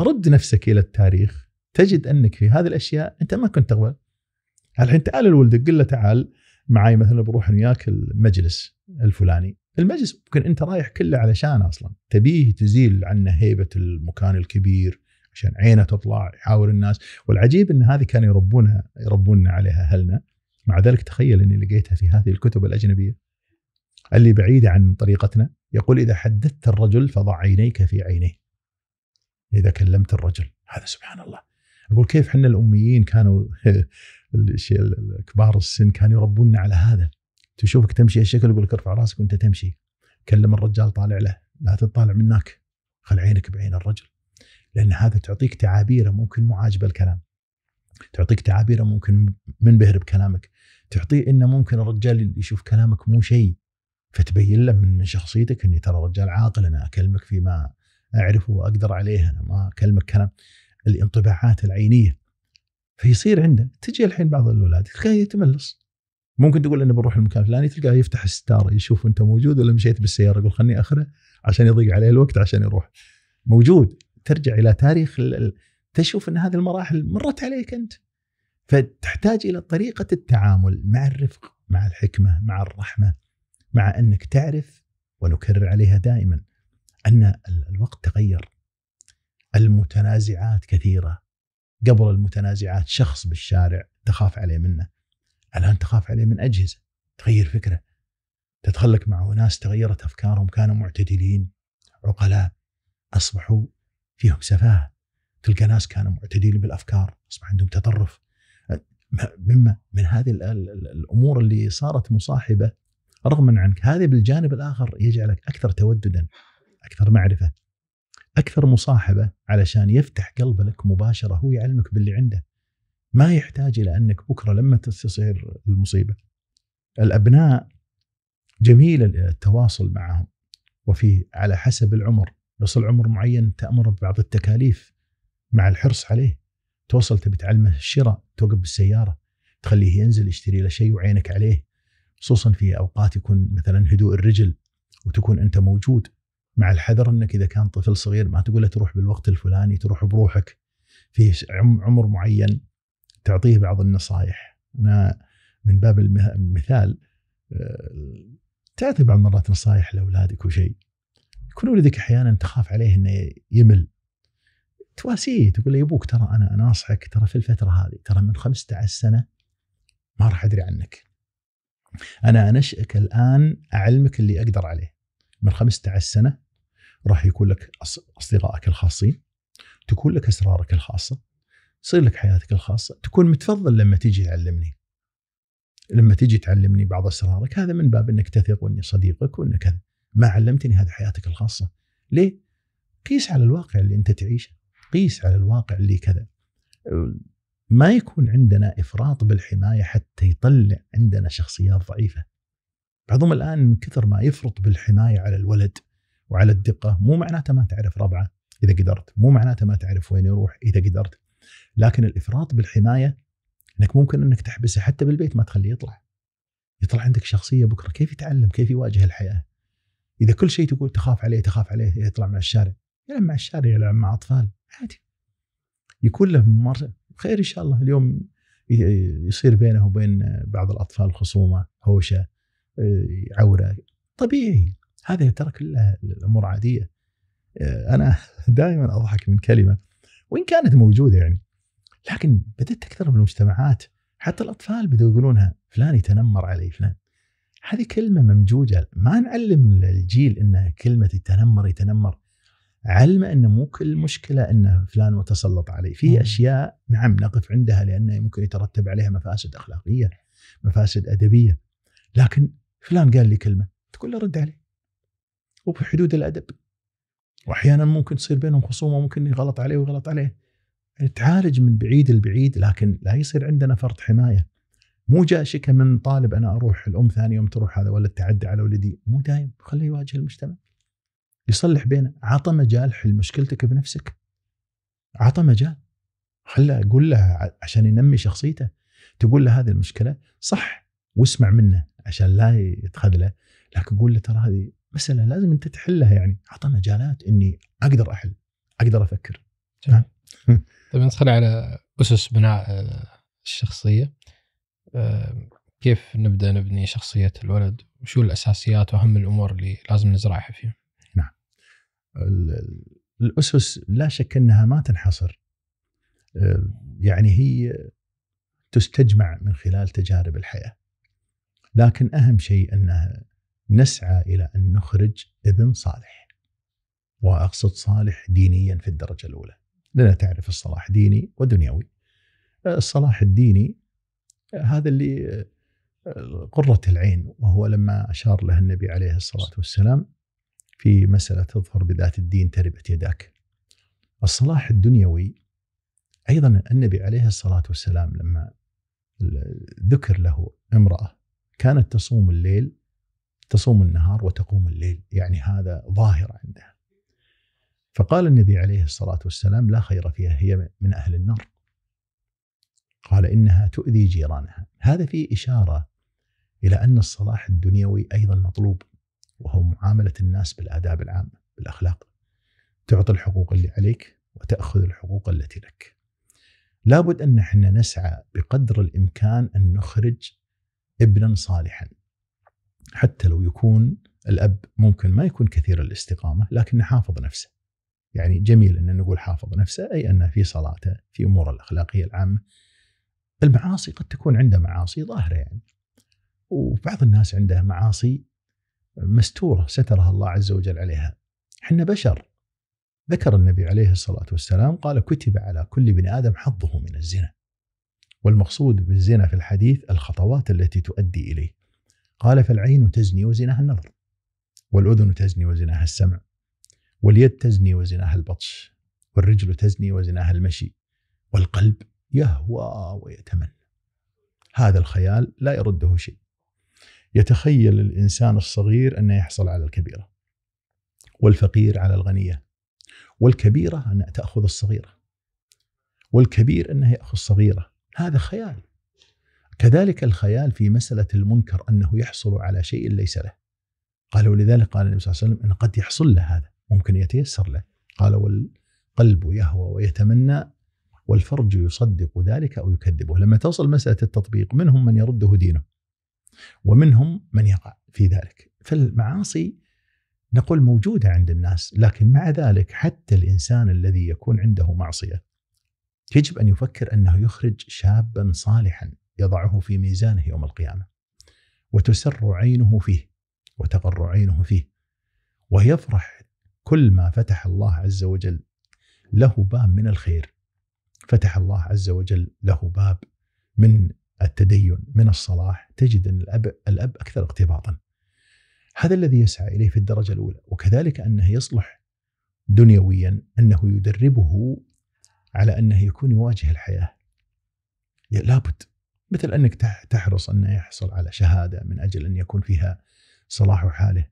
[SPEAKER 1] رد نفسك الى التاريخ تجد انك في هذه الاشياء انت ما كنت تقبل الحين تعال لولدك قل له تعال معي مثلا بروح وياك المجلس الفلاني المجلس ممكن انت رايح كله علشان اصلا تبيه تزيل عنه هيبه المكان الكبير عشان عينه تطلع يحاور الناس والعجيب ان هذه كانوا يربونها يربوننا عليها اهلنا مع ذلك تخيل اني لقيتها في هذه الكتب الاجنبيه اللي بعيده عن طريقتنا يقول اذا حدثت الرجل فضع عينيك في عينيه اذا كلمت الرجل هذا سبحان الله اقول كيف احنا الاميين كانوا كبار السن كانوا يربوننا على هذا تشوفك تمشي الشكل يقول لك ارفع راسك وانت تمشي كلم الرجال طالع له لا تطالع منك خل عينك بعين الرجل لان هذا تعطيك تعابيره ممكن مو عاجبه الكلام تعطيك تعابيره ممكن منبهر بكلامك تعطيه انه ممكن الرجال يشوف كلامك مو شيء فتبين له من شخصيتك اني ترى رجال عاقل انا اكلمك فيما اعرفه واقدر عليه انا ما اكلمك كلام الانطباعات العينيه فيصير عنده تجي الحين بعض الاولاد تلقاه يتملص ممكن تقول انه بروح المكان الفلاني تلقاه يفتح الستاره يشوف انت موجود ولا مشيت بالسياره يقول خلني اخره عشان يضيق عليه الوقت عشان يروح موجود ترجع الى تاريخ تشوف ان هذه المراحل مرت عليك انت فتحتاج الى طريقه التعامل مع الرفق مع الحكمه مع الرحمه مع انك تعرف ونكرر عليها دائما ان الوقت تغير المتنازعات كثيره قبل المتنازعات شخص بالشارع تخاف عليه منه الان تخاف عليه من اجهزه تغير فكره تتخلق معه ناس تغيرت افكارهم كانوا معتدلين عقلاء اصبحوا فيهم سفاهه تلقى ناس كانوا معتدلين بالافكار اصبح عندهم تطرف مما من هذه الامور اللي صارت مصاحبه رغما عنك هذه بالجانب الاخر يجعلك اكثر توددا اكثر معرفه اكثر مصاحبه علشان يفتح قلبه لك مباشره هو يعلمك باللي عنده ما يحتاج الى انك بكره لما تصير المصيبه الابناء جميل التواصل معهم وفي على حسب العمر يصل عمر معين تامر ببعض التكاليف مع الحرص عليه توصل تبي تعلمه الشراء توقف بالسياره تخليه ينزل يشتري له شيء وعينك عليه خصوصا في اوقات يكون مثلا هدوء الرجل وتكون انت موجود مع الحذر انك اذا كان طفل صغير ما تقول له تروح بالوقت الفلاني تروح بروحك في عمر معين تعطيه بعض النصائح انا من باب المثال آه، تعطي بعض المرات نصائح لاولادك وشيء يكون ولدك احيانا تخاف عليه انه يمل تواسيه تقول له يبوك ابوك ترى انا انا ترى في الفتره هذه ترى من 15 سنه ما راح ادري عنك انا انشئك الان اعلمك اللي اقدر عليه من 15 سنه راح يكون لك اصدقائك الخاصين تكون لك اسرارك الخاصه تصير لك حياتك الخاصه تكون متفضل لما تيجي تعلمني لما تيجي تعلمني بعض اسرارك هذا من باب انك تثق واني صديقك وانك كذا ما علمتني هذه حياتك الخاصه ليه؟ قيس على الواقع اللي انت تعيشه قيس على الواقع اللي كذا ما يكون عندنا افراط بالحمايه حتى يطلع عندنا شخصيات ضعيفه بعضهم الان من كثر ما يفرط بالحمايه على الولد وعلى الدقه مو معناته ما تعرف ربعه اذا قدرت مو معناته ما تعرف وين يروح اذا قدرت لكن الافراط بالحمايه انك ممكن انك تحبسه حتى بالبيت ما تخليه يطلع يطلع عندك شخصيه بكره كيف يتعلم كيف يواجه الحياه اذا كل شيء تقول تخاف عليه تخاف عليه يطلع مع الشارع يلعب مع الشارع يلعب مع اطفال عادي يكون له ممارسه خير ان شاء الله اليوم يصير بينه وبين بعض الاطفال خصومه هوشه آه، عوره طبيعي هذه ترى كلها الامور عاديه آه، انا دائما اضحك من كلمه وان كانت موجوده يعني لكن بدات تكثر بالمجتمعات حتى الاطفال بدوا يقولونها فلان يتنمر علي فلان هذه كلمه ممجوجه ما نعلم الجيل ان كلمه يتنمر يتنمر علم انه مو كل مشكله انه فلان متسلط علي في اشياء نعم نقف عندها لانه ممكن يترتب عليها مفاسد اخلاقيه، مفاسد ادبيه، لكن فلان قال لي كلمه تقول له رد عليه. وفي حدود الادب واحيانا ممكن تصير بينهم خصومه ممكن يغلط عليه ويغلط عليه يعني تعالج من بعيد البعيد لكن لا يصير عندنا فرط حمايه مو جاء شكه من طالب انا اروح الام ثاني يوم تروح هذا ولا تعدى على ولدي مو دايم خليه يواجه المجتمع يصلح بينه عطى مجال حل مشكلتك بنفسك عطى مجال خله قول له عشان ينمي شخصيته تقول له هذه المشكله صح واسمع منه عشان لا يتخذله لكن قول له ترى هذه مساله لازم انت تحلها يعني اعطى مجالات اني اقدر احل اقدر افكر نعم
[SPEAKER 2] طيب ندخل على اسس بناء آه، الشخصيه آه، كيف نبدا نبني شخصيه الولد وشو الاساسيات واهم الامور اللي لازم نزرعها فيه
[SPEAKER 1] نعم الاسس لا شك انها ما تنحصر آه، يعني هي تستجمع من خلال تجارب الحياه لكن اهم شيء انها نسعى الى ان نخرج ابن صالح واقصد صالح دينيا في الدرجه الاولى لنا تعرف الصلاح ديني ودنيوي الصلاح الديني هذا اللي قرة العين وهو لما أشار له النبي عليه الصلاة والسلام في مسألة تظهر بذات الدين تربت يداك الصلاح الدنيوي أيضا النبي عليه الصلاة والسلام لما ذكر له امرأة كانت تصوم الليل تصوم النهار وتقوم الليل يعني هذا ظاهر عندها فقال النبي عليه الصلاة والسلام لا خير فيها هي من أهل النار قال إنها تؤذي جيرانها هذا فيه إشارة إلى أن الصلاح الدنيوي أيضا مطلوب وهو معاملة الناس بالآداب العامة بالأخلاق تعطي الحقوق اللي عليك وتأخذ الحقوق التي لك لابد أن احنا نسعى بقدر الإمكان أن نخرج ابنا صالحا حتى لو يكون الاب ممكن ما يكون كثير الاستقامه لكنه حافظ نفسه. يعني جميل ان نقول حافظ نفسه اي انه في صلاته، في اموره الاخلاقيه العامه. المعاصي قد تكون عنده معاصي ظاهره يعني. وبعض الناس عنده معاصي مستوره سترها الله عز وجل عليها. احنا بشر. ذكر النبي عليه الصلاه والسلام قال كتب على كل بني ادم حظه من الزنا. والمقصود بالزنا في الحديث الخطوات التي تؤدي اليه. قال فالعين تزني وزناها النظر والأذن تزني وزناها السمع واليد تزني وزناها البطش والرجل تزني وزناها المشي والقلب يهوى ويتمنى هذا الخيال لا يرده شيء يتخيل الإنسان الصغير أنه يحصل على الكبيرة والفقير على الغنية والكبيرة أن تأخذ الصغيرة والكبير أنه يأخذ صغيرة هذا خيال كذلك الخيال في مسألة المنكر أنه يحصل على شيء ليس له قالوا لذلك قال النبي صلى الله عليه وسلم إن قد يحصل له هذا ممكن يتيسر له قال والقلب يهوى ويتمنى والفرج يصدق ذلك أو يكذبه لما توصل مسألة التطبيق منهم من يرده دينه ومنهم من يقع في ذلك فالمعاصي نقول موجودة عند الناس لكن مع ذلك حتى الإنسان الذي يكون عنده معصية يجب أن يفكر أنه يخرج شابا صالحا يضعه في ميزانه يوم القيامة وتسر عينه فيه وتقر عينه فيه ويفرح كل ما فتح الله عز وجل له باب من الخير فتح الله عز وجل له باب من التدين من الصلاح تجد أن الأب, الأب أكثر اقتباطا هذا الذي يسعى إليه في الدرجة الأولى وكذلك أنه يصلح دنيويا أنه يدربه على أنه يكون يواجه الحياة لابد مثل انك تحرص انه يحصل على شهاده من اجل ان يكون فيها صلاح حاله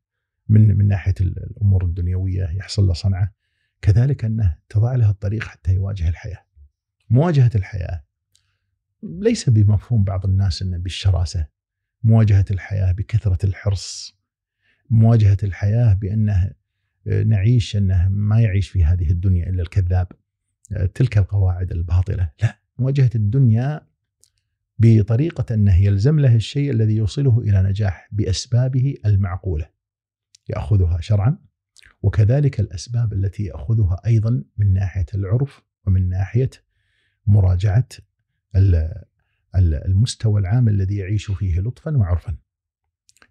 [SPEAKER 1] من من ناحيه الامور الدنيويه يحصل له صنعه كذلك انه تضع له الطريق حتى يواجه الحياه. مواجهه الحياه ليس بمفهوم بعض الناس انه بالشراسه مواجهه الحياه بكثره الحرص مواجهه الحياه بانه آه، نعيش انه ما يعيش في هذه الدنيا الا الكذاب آه، تلك القواعد الباطله لا مواجهه الدنيا بطريقة أنه يلزم له الشيء الذي يوصله إلى نجاح بأسبابه المعقولة يأخذها شرعا وكذلك الأسباب التي يأخذها أيضا من ناحية العرف ومن ناحية مراجعة المستوى العام الذي يعيش فيه لطفا وعرفا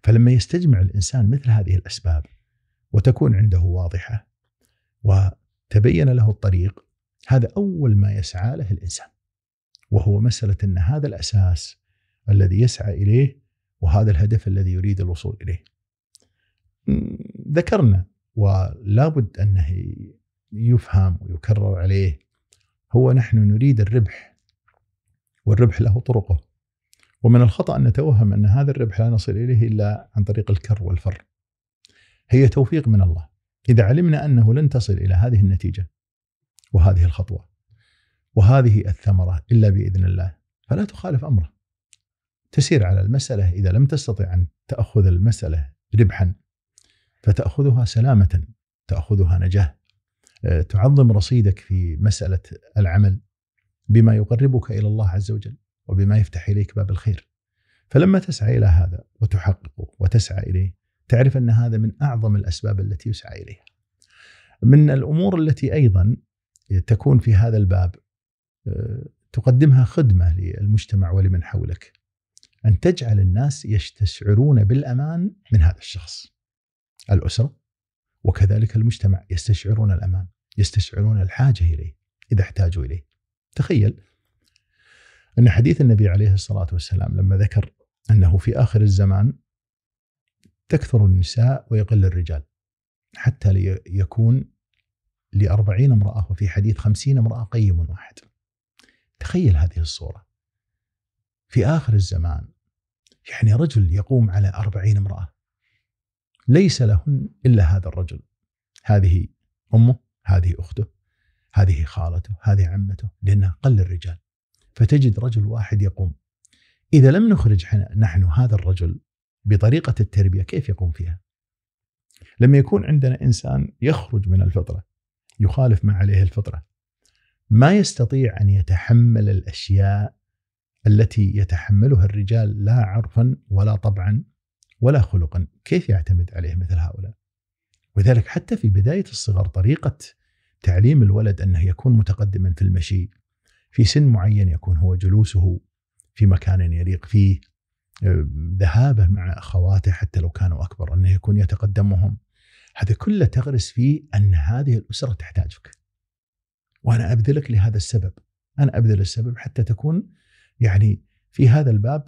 [SPEAKER 1] فلما يستجمع الإنسان مثل هذه الأسباب وتكون عنده واضحة وتبين له الطريق هذا أول ما يسعى له الإنسان وهو مساله ان هذا الاساس الذي يسعى اليه وهذا الهدف الذي يريد الوصول اليه. ذكرنا ولا بد انه يفهم ويكرر عليه هو نحن نريد الربح والربح له طرقه ومن الخطا ان نتوهم ان هذا الربح لا نصل اليه الا عن طريق الكر والفر. هي توفيق من الله. اذا علمنا انه لن تصل الى هذه النتيجه وهذه الخطوه وهذه الثمرة إلا بإذن الله فلا تخالف أمره تسير على المسألة إذا لم تستطع أن تأخذ المسألة ربحا فتأخذها سلامة تأخذها نجاة آه، تعظم رصيدك في مسألة العمل بما يقربك إلى الله عز وجل وبما يفتح إليك باب الخير فلما تسعى إلى هذا وتحققه وتسعى إليه تعرف أن هذا من أعظم الأسباب التي يسعى إليها من الأمور التي أيضا تكون في هذا الباب تقدمها خدمه للمجتمع ولمن حولك ان تجعل الناس يستشعرون بالامان من هذا الشخص الاسره وكذلك المجتمع يستشعرون الامان يستشعرون الحاجه اليه اذا احتاجوا اليه تخيل ان حديث النبي عليه الصلاه والسلام لما ذكر انه في اخر الزمان تكثر النساء ويقل الرجال حتى ليكون لأربعين امرأة وفي حديث خمسين امرأة قيم واحد تخيل هذه الصورة في آخر الزمان يعني رجل يقوم على أربعين امرأة ليس لهن إلا هذا الرجل هذه أمه هذه أخته هذه خالته هذه عمته لأنه قل الرجال فتجد رجل واحد يقوم إذا لم نخرج نحن هذا الرجل بطريقة التربية كيف يقوم فيها لما يكون عندنا إنسان يخرج من الفطرة يخالف ما عليه الفطرة ما يستطيع ان يتحمل الاشياء التي يتحملها الرجال لا عرفا ولا طبعا ولا خلقا، كيف يعتمد عليه مثل هؤلاء؟ ولذلك حتى في بدايه الصغر طريقه تعليم الولد انه يكون متقدما في المشي في سن معين يكون هو جلوسه في مكان يليق فيه ذهابه مع اخواته حتى لو كانوا اكبر انه يكون يتقدمهم هذا كله تغرس فيه ان هذه الاسره تحتاجك. وانا ابذلك لهذا السبب انا ابذل السبب حتى تكون يعني في هذا الباب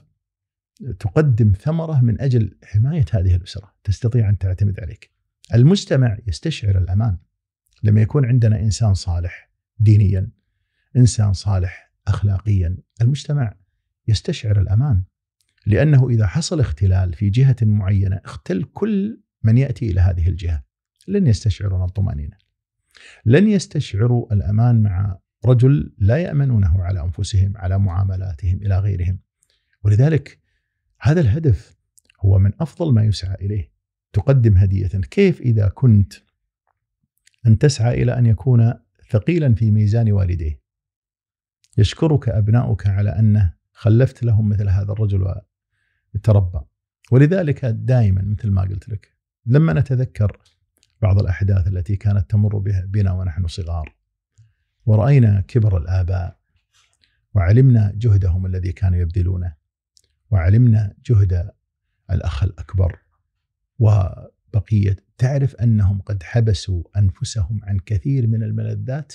[SPEAKER 1] تقدم ثمره من اجل حمايه هذه الاسره تستطيع ان تعتمد عليك المجتمع يستشعر الامان لما يكون عندنا انسان صالح دينيا انسان صالح اخلاقيا المجتمع يستشعر الامان لانه اذا حصل اختلال في جهه معينه اختل كل من ياتي الى هذه الجهه لن يستشعرون الطمانينه لن يستشعروا الامان مع رجل لا يامنونه على انفسهم على معاملاتهم الى غيرهم ولذلك هذا الهدف هو من افضل ما يسعى اليه تقدم هديه كيف اذا كنت ان تسعى الى ان يكون ثقيلا في ميزان والديه يشكرك ابناؤك على انه خلفت لهم مثل هذا الرجل وتربى ولذلك دائما مثل ما قلت لك لما نتذكر بعض الاحداث التي كانت تمر بنا ونحن صغار ورأينا كبر الآباء وعلمنا جهدهم الذي كانوا يبذلونه وعلمنا جهد الأخ الأكبر وبقية تعرف أنهم قد حبسوا أنفسهم عن كثير من الملذات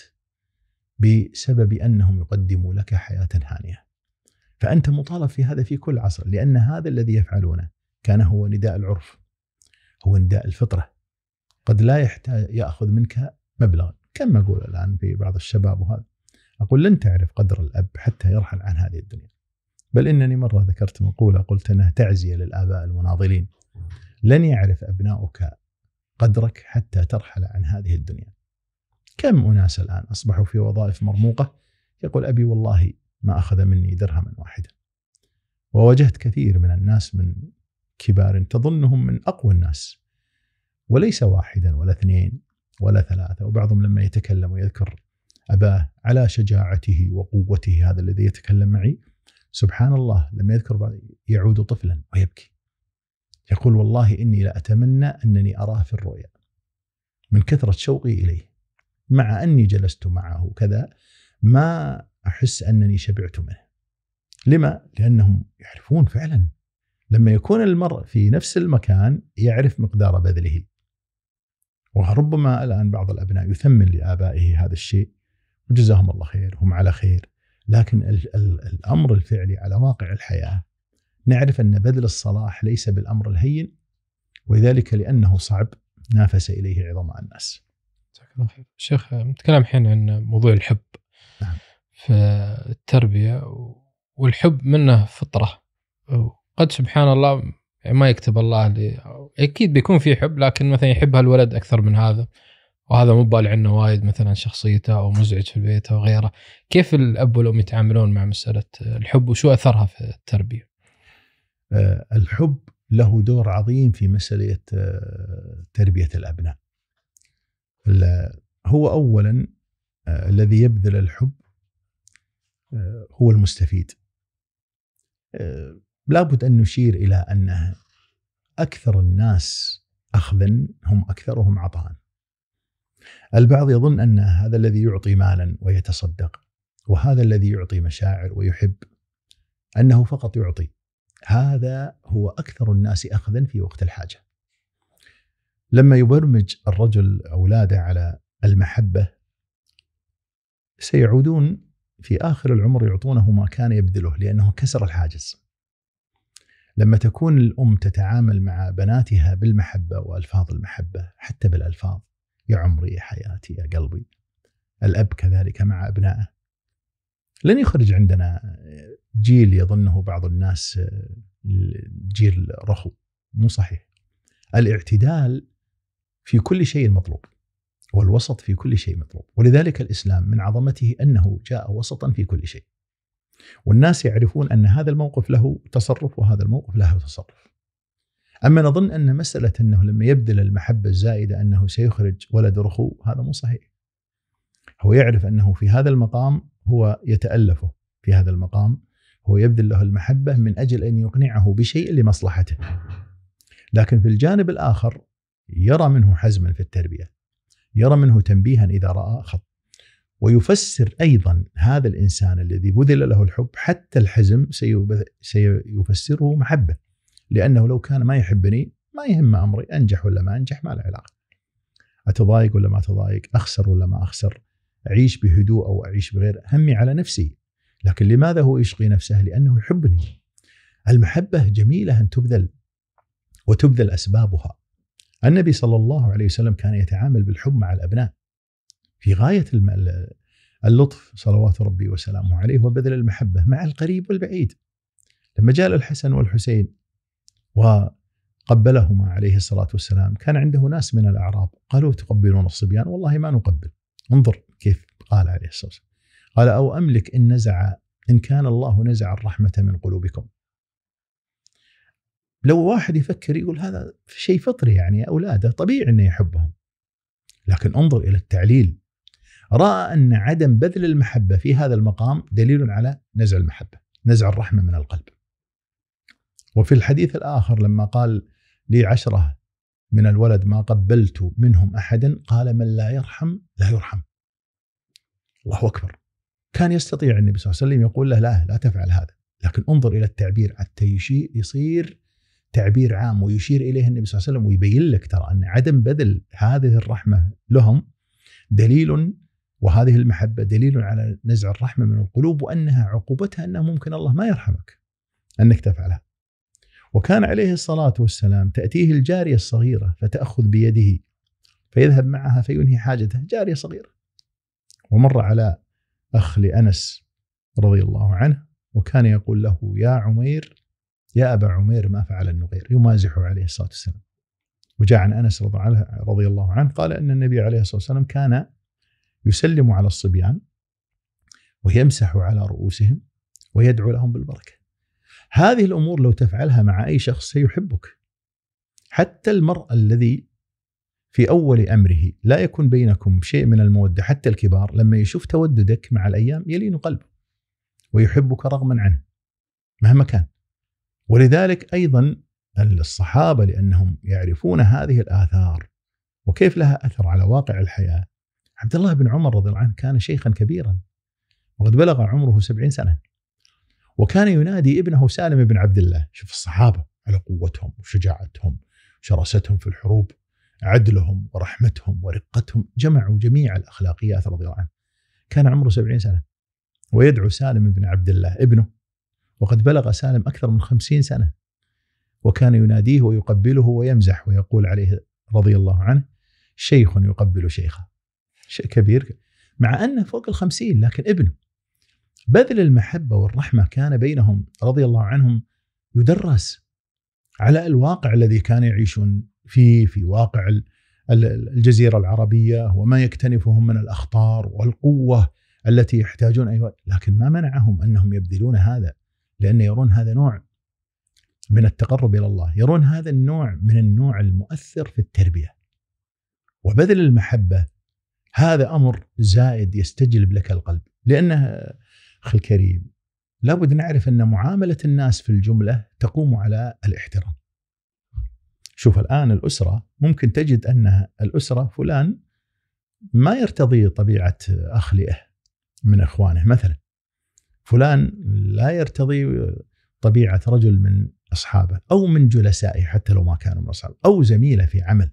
[SPEAKER 1] بسبب أنهم يقدموا لك حياة هانية فأنت مطالب في هذا في كل عصر لأن هذا الذي يفعلونه كان هو نداء العرف هو نداء الفطرة قد لا يحتاج ياخذ منك مبلغ كم اقول الان في بعض الشباب وهذا اقول لن تعرف قدر الاب حتى يرحل عن هذه الدنيا بل انني مره ذكرت مقوله قلت انها تعزيه للاباء المناضلين لن يعرف ابناؤك قدرك حتى ترحل عن هذه الدنيا كم اناس الان اصبحوا في وظائف مرموقه يقول ابي والله ما اخذ مني درهما واحدا وواجهت كثير من الناس من كبار تظنهم من اقوى الناس وليس واحدا ولا اثنين ولا ثلاثة وبعضهم لما يتكلم ويذكر أباه على شجاعته وقوته هذا الذي يتكلم معي سبحان الله لما يذكر يعود طفلا ويبكي يقول والله إني لأتمنى أنني أراه في الرؤيا من كثرة شوقي إليه مع أني جلست معه كذا ما أحس أنني شبعت منه لما؟ لأنهم يعرفون فعلا لما يكون المرء في نفس المكان يعرف مقدار بذله وربما الآن بعض الأبناء يثمن لآبائه هذا الشيء وجزاهم الله خير هم على خير لكن الـ الـ الأمر الفعلي على واقع الحياة نعرف أن بذل الصلاح ليس بالأمر الهين وذلك لأنه صعب نافس إليه عظماء
[SPEAKER 2] الناس جزاك الله خير شيخ نتكلم الحين عن موضوع الحب نعم. في التربية والحب منه فطرة قد سبحان الله يعني ما يكتب الله لي اكيد بيكون في حب لكن مثلا يحب هالولد اكثر من هذا وهذا مو بال عنه وايد مثلا شخصيته او مزعج في البيت او غيره كيف الاب والام يتعاملون مع مساله الحب وشو اثرها في التربيه آه،
[SPEAKER 1] الحب له دور عظيم في مساله آه، تربيه الابناء هو اولا آه، الذي يبذل الحب هو المستفيد لابد أن نشير إلى أن أكثر الناس أخذا هم أكثرهم عطاء البعض يظن أن هذا الذي يعطي مالا ويتصدق وهذا الذي يعطي مشاعر ويحب أنه فقط يعطي هذا هو أكثر الناس أخذا في وقت الحاجة لما يبرمج الرجل أولاده على المحبة سيعودون في آخر العمر يعطونه ما كان يبذله لأنه كسر الحاجز لما تكون الام تتعامل مع بناتها بالمحبه والفاظ المحبه حتى بالالفاظ يا عمري يا حياتي يا قلبي الاب كذلك مع ابنائه لن يخرج عندنا جيل يظنه بعض الناس جيل رخو مو صحيح الاعتدال في كل شيء مطلوب والوسط في كل شيء مطلوب ولذلك الاسلام من عظمته انه جاء وسطا في كل شيء والناس يعرفون ان هذا الموقف له تصرف وهذا الموقف له تصرف. اما نظن ان مساله انه لما يبذل المحبه الزائده انه سيخرج ولد رخو هذا مو صحيح. هو يعرف انه في هذا المقام هو يتالفه في هذا المقام هو يبذل له المحبه من اجل ان يقنعه بشيء لمصلحته. لكن في الجانب الاخر يرى منه حزما في التربيه. يرى منه تنبيها اذا راى خط. ويفسر أيضا هذا الإنسان الذي بذل له الحب حتى الحزم سيفسره محبة لأنه لو كان ما يحبني ما يهم أمري أنجح ولا ما أنجح ما له علاقة أتضايق ولا ما أتضايق أخسر ولا ما أخسر أعيش بهدوء أو أعيش بغير همي على نفسي لكن لماذا هو يشقي نفسه لأنه يحبني المحبة جميلة أن تبذل وتبذل أسبابها النبي صلى الله عليه وسلم كان يتعامل بالحب مع الأبناء في غايه اللطف صلوات ربي وسلامه عليه وبذل المحبه مع القريب والبعيد. لما جاء الحسن والحسين وقبلهما عليه الصلاه والسلام كان عنده ناس من الاعراب قالوا تقبلون الصبيان؟ والله ما نقبل. انظر كيف قال عليه الصلاه والسلام. قال او املك ان نزع ان كان الله نزع الرحمه من قلوبكم. لو واحد يفكر يقول هذا شيء فطري يعني اولاده طبيعي انه يحبهم. لكن انظر الى التعليل راى ان عدم بذل المحبه في هذا المقام دليل على نزع المحبه، نزع الرحمه من القلب. وفي الحديث الاخر لما قال لي عشره من الولد ما قبلت منهم احدا قال من لا يرحم لا يرحم. الله اكبر. كان يستطيع النبي صلى الله عليه وسلم يقول له لا لا تفعل هذا، لكن انظر الى التعبير حتى يصير تعبير عام ويشير اليه النبي صلى الله عليه وسلم ويبين لك ترى ان عدم بذل هذه الرحمه لهم دليل وهذه المحبة دليل على نزع الرحمة من القلوب وأنها عقوبتها أنه ممكن الله ما يرحمك أنك تفعلها وكان عليه الصلاة والسلام تأتيه الجارية الصغيرة فتأخذ بيده فيذهب معها فينهي حاجته جارية صغيرة ومر على أخ لأنس رضي الله عنه وكان يقول له يا عمير يا أبا عمير ما فعل النغير يمازحه عليه الصلاة والسلام وجاء عن أنس رضي الله عنه قال أن النبي عليه الصلاة والسلام كان يسلم على الصبيان ويمسح على رؤوسهم ويدعو لهم بالبركه. هذه الامور لو تفعلها مع اي شخص سيحبك. حتى المرء الذي في اول امره لا يكون بينكم شيء من الموده حتى الكبار لما يشوف توددك مع الايام يلين قلبه ويحبك رغما عنه مهما كان. ولذلك ايضا الصحابه لانهم يعرفون هذه الاثار وكيف لها اثر على واقع الحياه عبد الله بن عمر رضي الله عنه كان شيخا كبيرا وقد بلغ عمره سبعين سنة وكان ينادي ابنه سالم بن عبد الله شوف الصحابة على قوتهم وشجاعتهم وشراستهم في الحروب عدلهم ورحمتهم ورقتهم جمعوا جميع الأخلاقيات رضي الله عنه كان عمره سبعين سنة ويدعو سالم بن عبد الله ابنه وقد بلغ سالم أكثر من خمسين سنة وكان يناديه ويقبله ويمزح ويقول عليه رضي الله عنه شيخ يقبل شيخه شيء كبير مع أنه فوق الخمسين لكن ابنه بذل المحبة والرحمة كان بينهم رضي الله عنهم يدرس على الواقع الذي كان يعيشون فيه في واقع الجزيرة العربية وما يكتنفهم من الأخطار والقوة التي يحتاجون أيوة لكن ما منعهم أنهم يبذلون هذا لأن يرون هذا نوع من التقرب إلى الله يرون هذا النوع من النوع المؤثر في التربية وبذل المحبة هذا امر زائد يستجلب لك القلب لانه اخي الكريم لابد نعرف ان معامله الناس في الجمله تقوم على الاحترام. شوف الان الاسره ممكن تجد ان الاسره فلان ما يرتضي طبيعه اخ لاه من اخوانه مثلا. فلان لا يرتضي طبيعه رجل من اصحابه او من جلسائه حتى لو ما كانوا من اصحابه او زميله في عمل.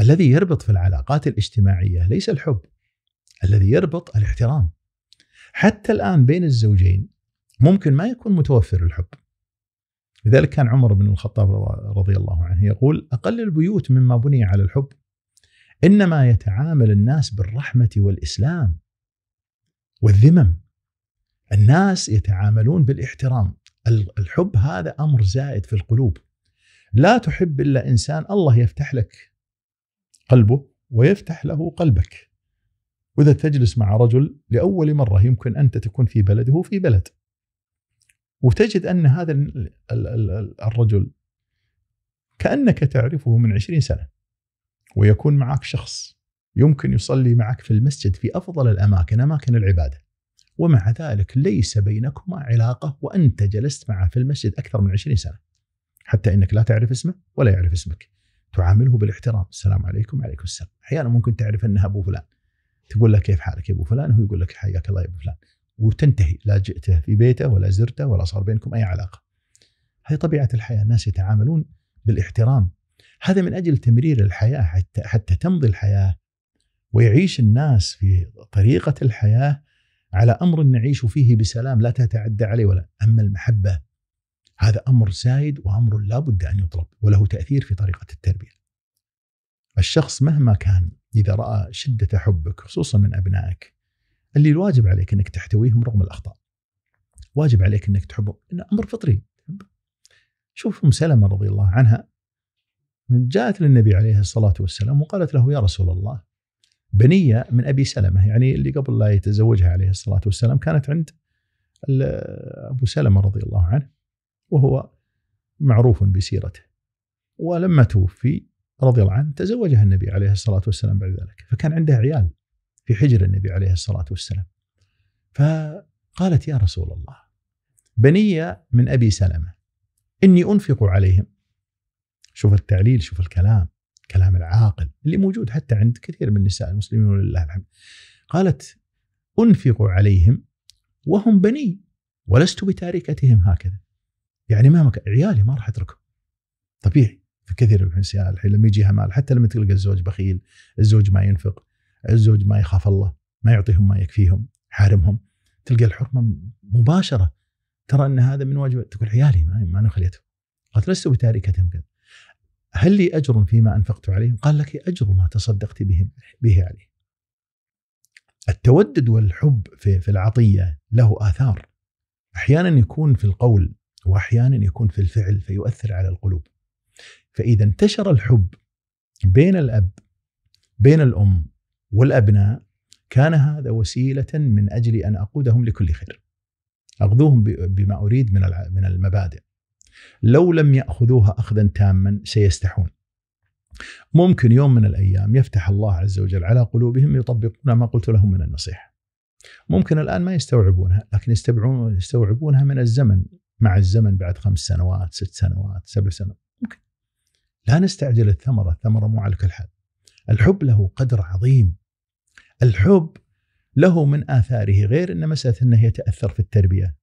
[SPEAKER 1] الذي يربط في العلاقات الاجتماعيه ليس الحب الذي يربط الاحترام حتى الان بين الزوجين ممكن ما يكون متوفر الحب لذلك كان عمر بن الخطاب رضي الله عنه يقول اقل البيوت مما بني على الحب انما يتعامل الناس بالرحمه والاسلام والذمم الناس يتعاملون بالاحترام الحب هذا امر زائد في القلوب لا تحب الا انسان الله يفتح لك قلبه ويفتح له قلبك وإذا تجلس مع رجل لأول مرة يمكن أنت تكون في بلده في بلد وتجد أن هذا الرجل كأنك تعرفه من عشرين سنة ويكون معك شخص يمكن يصلي معك في المسجد في أفضل الأماكن أماكن العبادة ومع ذلك ليس بينكما علاقة وأنت جلست معه في المسجد أكثر من عشرين سنة حتى أنك لا تعرف اسمه ولا يعرف اسمك تعامله بالاحترام السلام عليكم وعليكم السلام احيانا ممكن تعرف انها ابو فلان تقول له كيف حالك يا ابو فلان وهو يقول لك حياك الله يا ابو فلان وتنتهي لا جئته في بيته ولا زرته ولا صار بينكم اي علاقه هذه طبيعه الحياه الناس يتعاملون بالاحترام هذا من اجل تمرير الحياه حتى حتى تمضي الحياه ويعيش الناس في طريقه الحياه على امر نعيش فيه بسلام لا تتعدى عليه ولا اما المحبه هذا امر زايد وامر لا بد ان يطلب وله تاثير في طريقه التربيه. الشخص مهما كان اذا راى شده حبك خصوصا من ابنائك اللي الواجب عليك انك تحتويهم رغم الاخطاء. واجب عليك انك تحبهم، إنه امر فطري. شوف ام سلمه رضي الله عنها جاءت للنبي عليه الصلاه والسلام وقالت له يا رسول الله بنيه من ابي سلمه يعني اللي قبل لا يتزوجها عليه الصلاه والسلام كانت عند ابو سلمه رضي الله عنه وهو معروف بسيرته ولما توفي رضي الله عنه تزوجها النبي عليه الصلاة والسلام بعد ذلك فكان عنده عيال في حجر النبي عليه الصلاة والسلام فقالت يا رسول الله بني من أبي سلمة إني أنفق عليهم شوف التعليل شوف الكلام كلام العاقل اللي موجود حتى عند كثير من النساء المسلمين ولله الحمد قالت أنفق عليهم وهم بني ولست بتاركتهم هكذا يعني مهما كان عيالي ما راح اتركهم طبيعي في كثير من النساء الحين لما يجيها مال حتى لما تلقى الزوج بخيل الزوج ما ينفق الزوج ما يخاف الله ما يعطيهم ما يكفيهم حارمهم تلقى الحرمه مباشره ترى ان هذا من واجب تقول عيالي ما, ما خليتهم قالت لست بتاركتهم كذا هل لي اجر فيما انفقت عليهم؟ قال لك اجر ما تصدقت به به عليه. التودد والحب في العطيه له اثار. احيانا يكون في القول واحيانا يكون في الفعل فيؤثر على القلوب. فاذا انتشر الحب بين الاب بين الام والابناء كان هذا وسيله من اجل ان اقودهم لكل خير. اغذوهم بما اريد من من المبادئ. لو لم ياخذوها اخذا تاما سيستحون. ممكن يوم من الايام يفتح الله عز وجل على قلوبهم يطبقون ما قلت لهم من النصيحه. ممكن الان ما يستوعبونها لكن يستوعبونها من الزمن مع الزمن بعد خمس سنوات ست سنوات سبع سنوات ممكن لا نستعجل الثمرة الثمرة مو على كل حال الحب له قدر عظيم الحب له من آثاره غير أن مسألة أنه يتأثر في التربية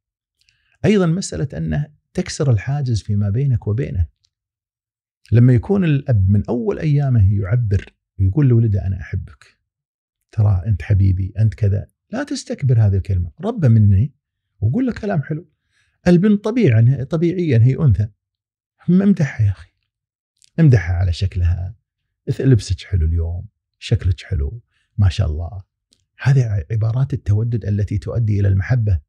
[SPEAKER 1] أيضا مسألة أنه تكسر الحاجز فيما بينك وبينه لما يكون الأب من أول أيامه يعبر ويقول لولده أنا أحبك ترى أنت حبيبي أنت كذا لا تستكبر هذه الكلمة رب مني وقول له كلام حلو البنت طبيعا طبيعيا هي انثى امدحها يا اخي امدحها على شكلها لبسك حلو اليوم شكلك حلو ما شاء الله هذه عبارات التودد التي تؤدي الى المحبه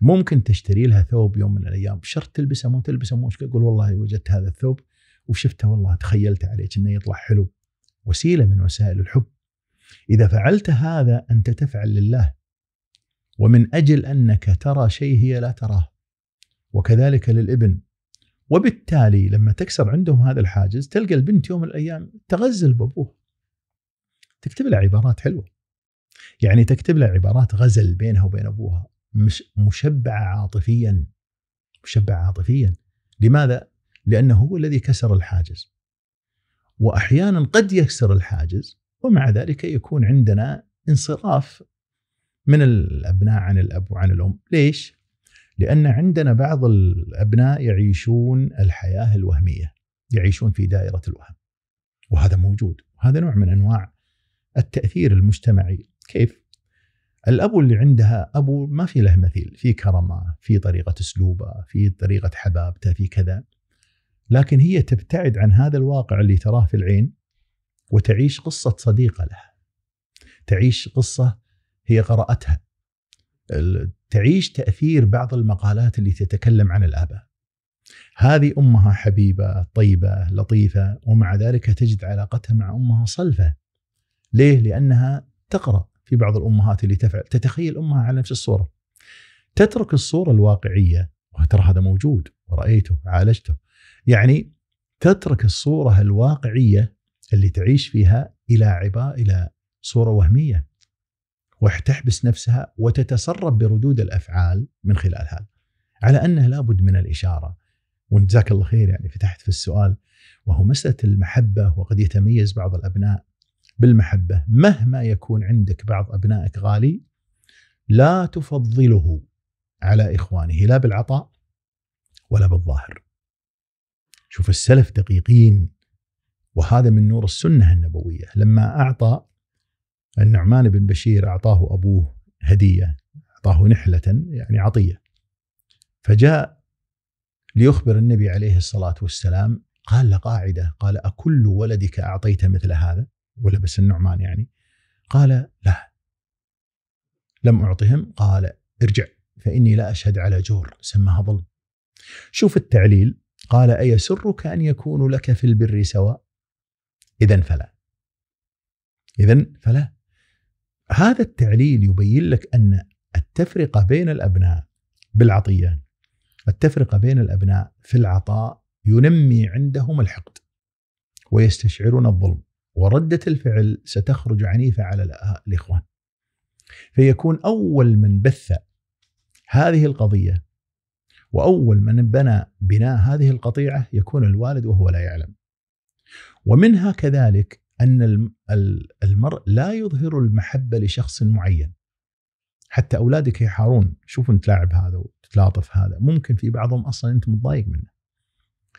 [SPEAKER 1] ممكن تشتري لها ثوب يوم من الايام شرط تلبسه مو تلبسه مو تقول والله وجدت هذا الثوب وشفته والله تخيلت عليك انه يطلع حلو وسيله من وسائل الحب اذا فعلت هذا انت تفعل لله ومن اجل انك ترى شيء هي لا تراه وكذلك للابن وبالتالي لما تكسر عندهم هذا الحاجز تلقى البنت يوم من الايام تغزل بابوها تكتب له عبارات حلوه يعني تكتب له عبارات غزل بينها وبين ابوها مش مشبعه عاطفيا مشبعه عاطفيا لماذا؟ لانه هو الذي كسر الحاجز واحيانا قد يكسر الحاجز ومع ذلك يكون عندنا انصراف من الابناء عن الاب وعن الام، ليش؟ لان عندنا بعض الابناء يعيشون الحياه الوهميه يعيشون في دائره الوهم وهذا موجود وهذا نوع من انواع التاثير المجتمعي كيف الابو اللي عندها ابو ما في له مثيل في كرمه في طريقه اسلوبه في طريقه حبابته في كذا لكن هي تبتعد عن هذا الواقع اللي تراه في العين وتعيش قصه صديقه لها تعيش قصه هي قراتها تعيش تاثير بعض المقالات اللي تتكلم عن الاباء. هذه امها حبيبه، طيبه، لطيفه، ومع ذلك تجد علاقتها مع امها صلفه. ليه؟ لانها تقرا في بعض الامهات اللي تفعل تتخيل امها على نفس الصوره. تترك الصوره الواقعيه وترى هذا موجود ورايته عالجته. يعني تترك الصوره الواقعيه اللي تعيش فيها الى عبا الى صوره وهميه وتحبس نفسها وتتسرب بردود الافعال من خلال هذا. على انه لابد من الاشاره وجزاك الله خير يعني فتحت في السؤال وهو مساله المحبه وقد يتميز بعض الابناء بالمحبه مهما يكون عندك بعض ابنائك غالي لا تفضله على اخوانه لا بالعطاء ولا بالظاهر. شوف السلف دقيقين وهذا من نور السنه النبويه لما اعطى النعمان بن بشير أعطاه أبوه هدية أعطاه نحلة يعني عطية فجاء ليخبر النبي عليه الصلاة والسلام قال قاعدة قال أكل ولدك أعطيت مثل هذا ولبس النعمان يعني قال لا لم أعطهم قال ارجع فإني لا أشهد على جور سماها ظلم شوف التعليل قال أيسرك أن يكون لك في البر سواء إذا فلا إذا فلا هذا التعليل يبين لك ان التفرقه بين الابناء بالعطيه التفرقه بين الابناء في العطاء ينمي عندهم الحقد ويستشعرون الظلم ورده الفعل ستخرج عنيفه على الاخوان فيكون اول من بث هذه القضيه واول من بنى بناء هذه القطيعه يكون الوالد وهو لا يعلم ومنها كذلك ان المرء لا يظهر المحبه لشخص معين حتى اولادك يحارون شوفوا لاعب هذا وتتلاطف هذا ممكن في بعضهم اصلا انت متضايق منه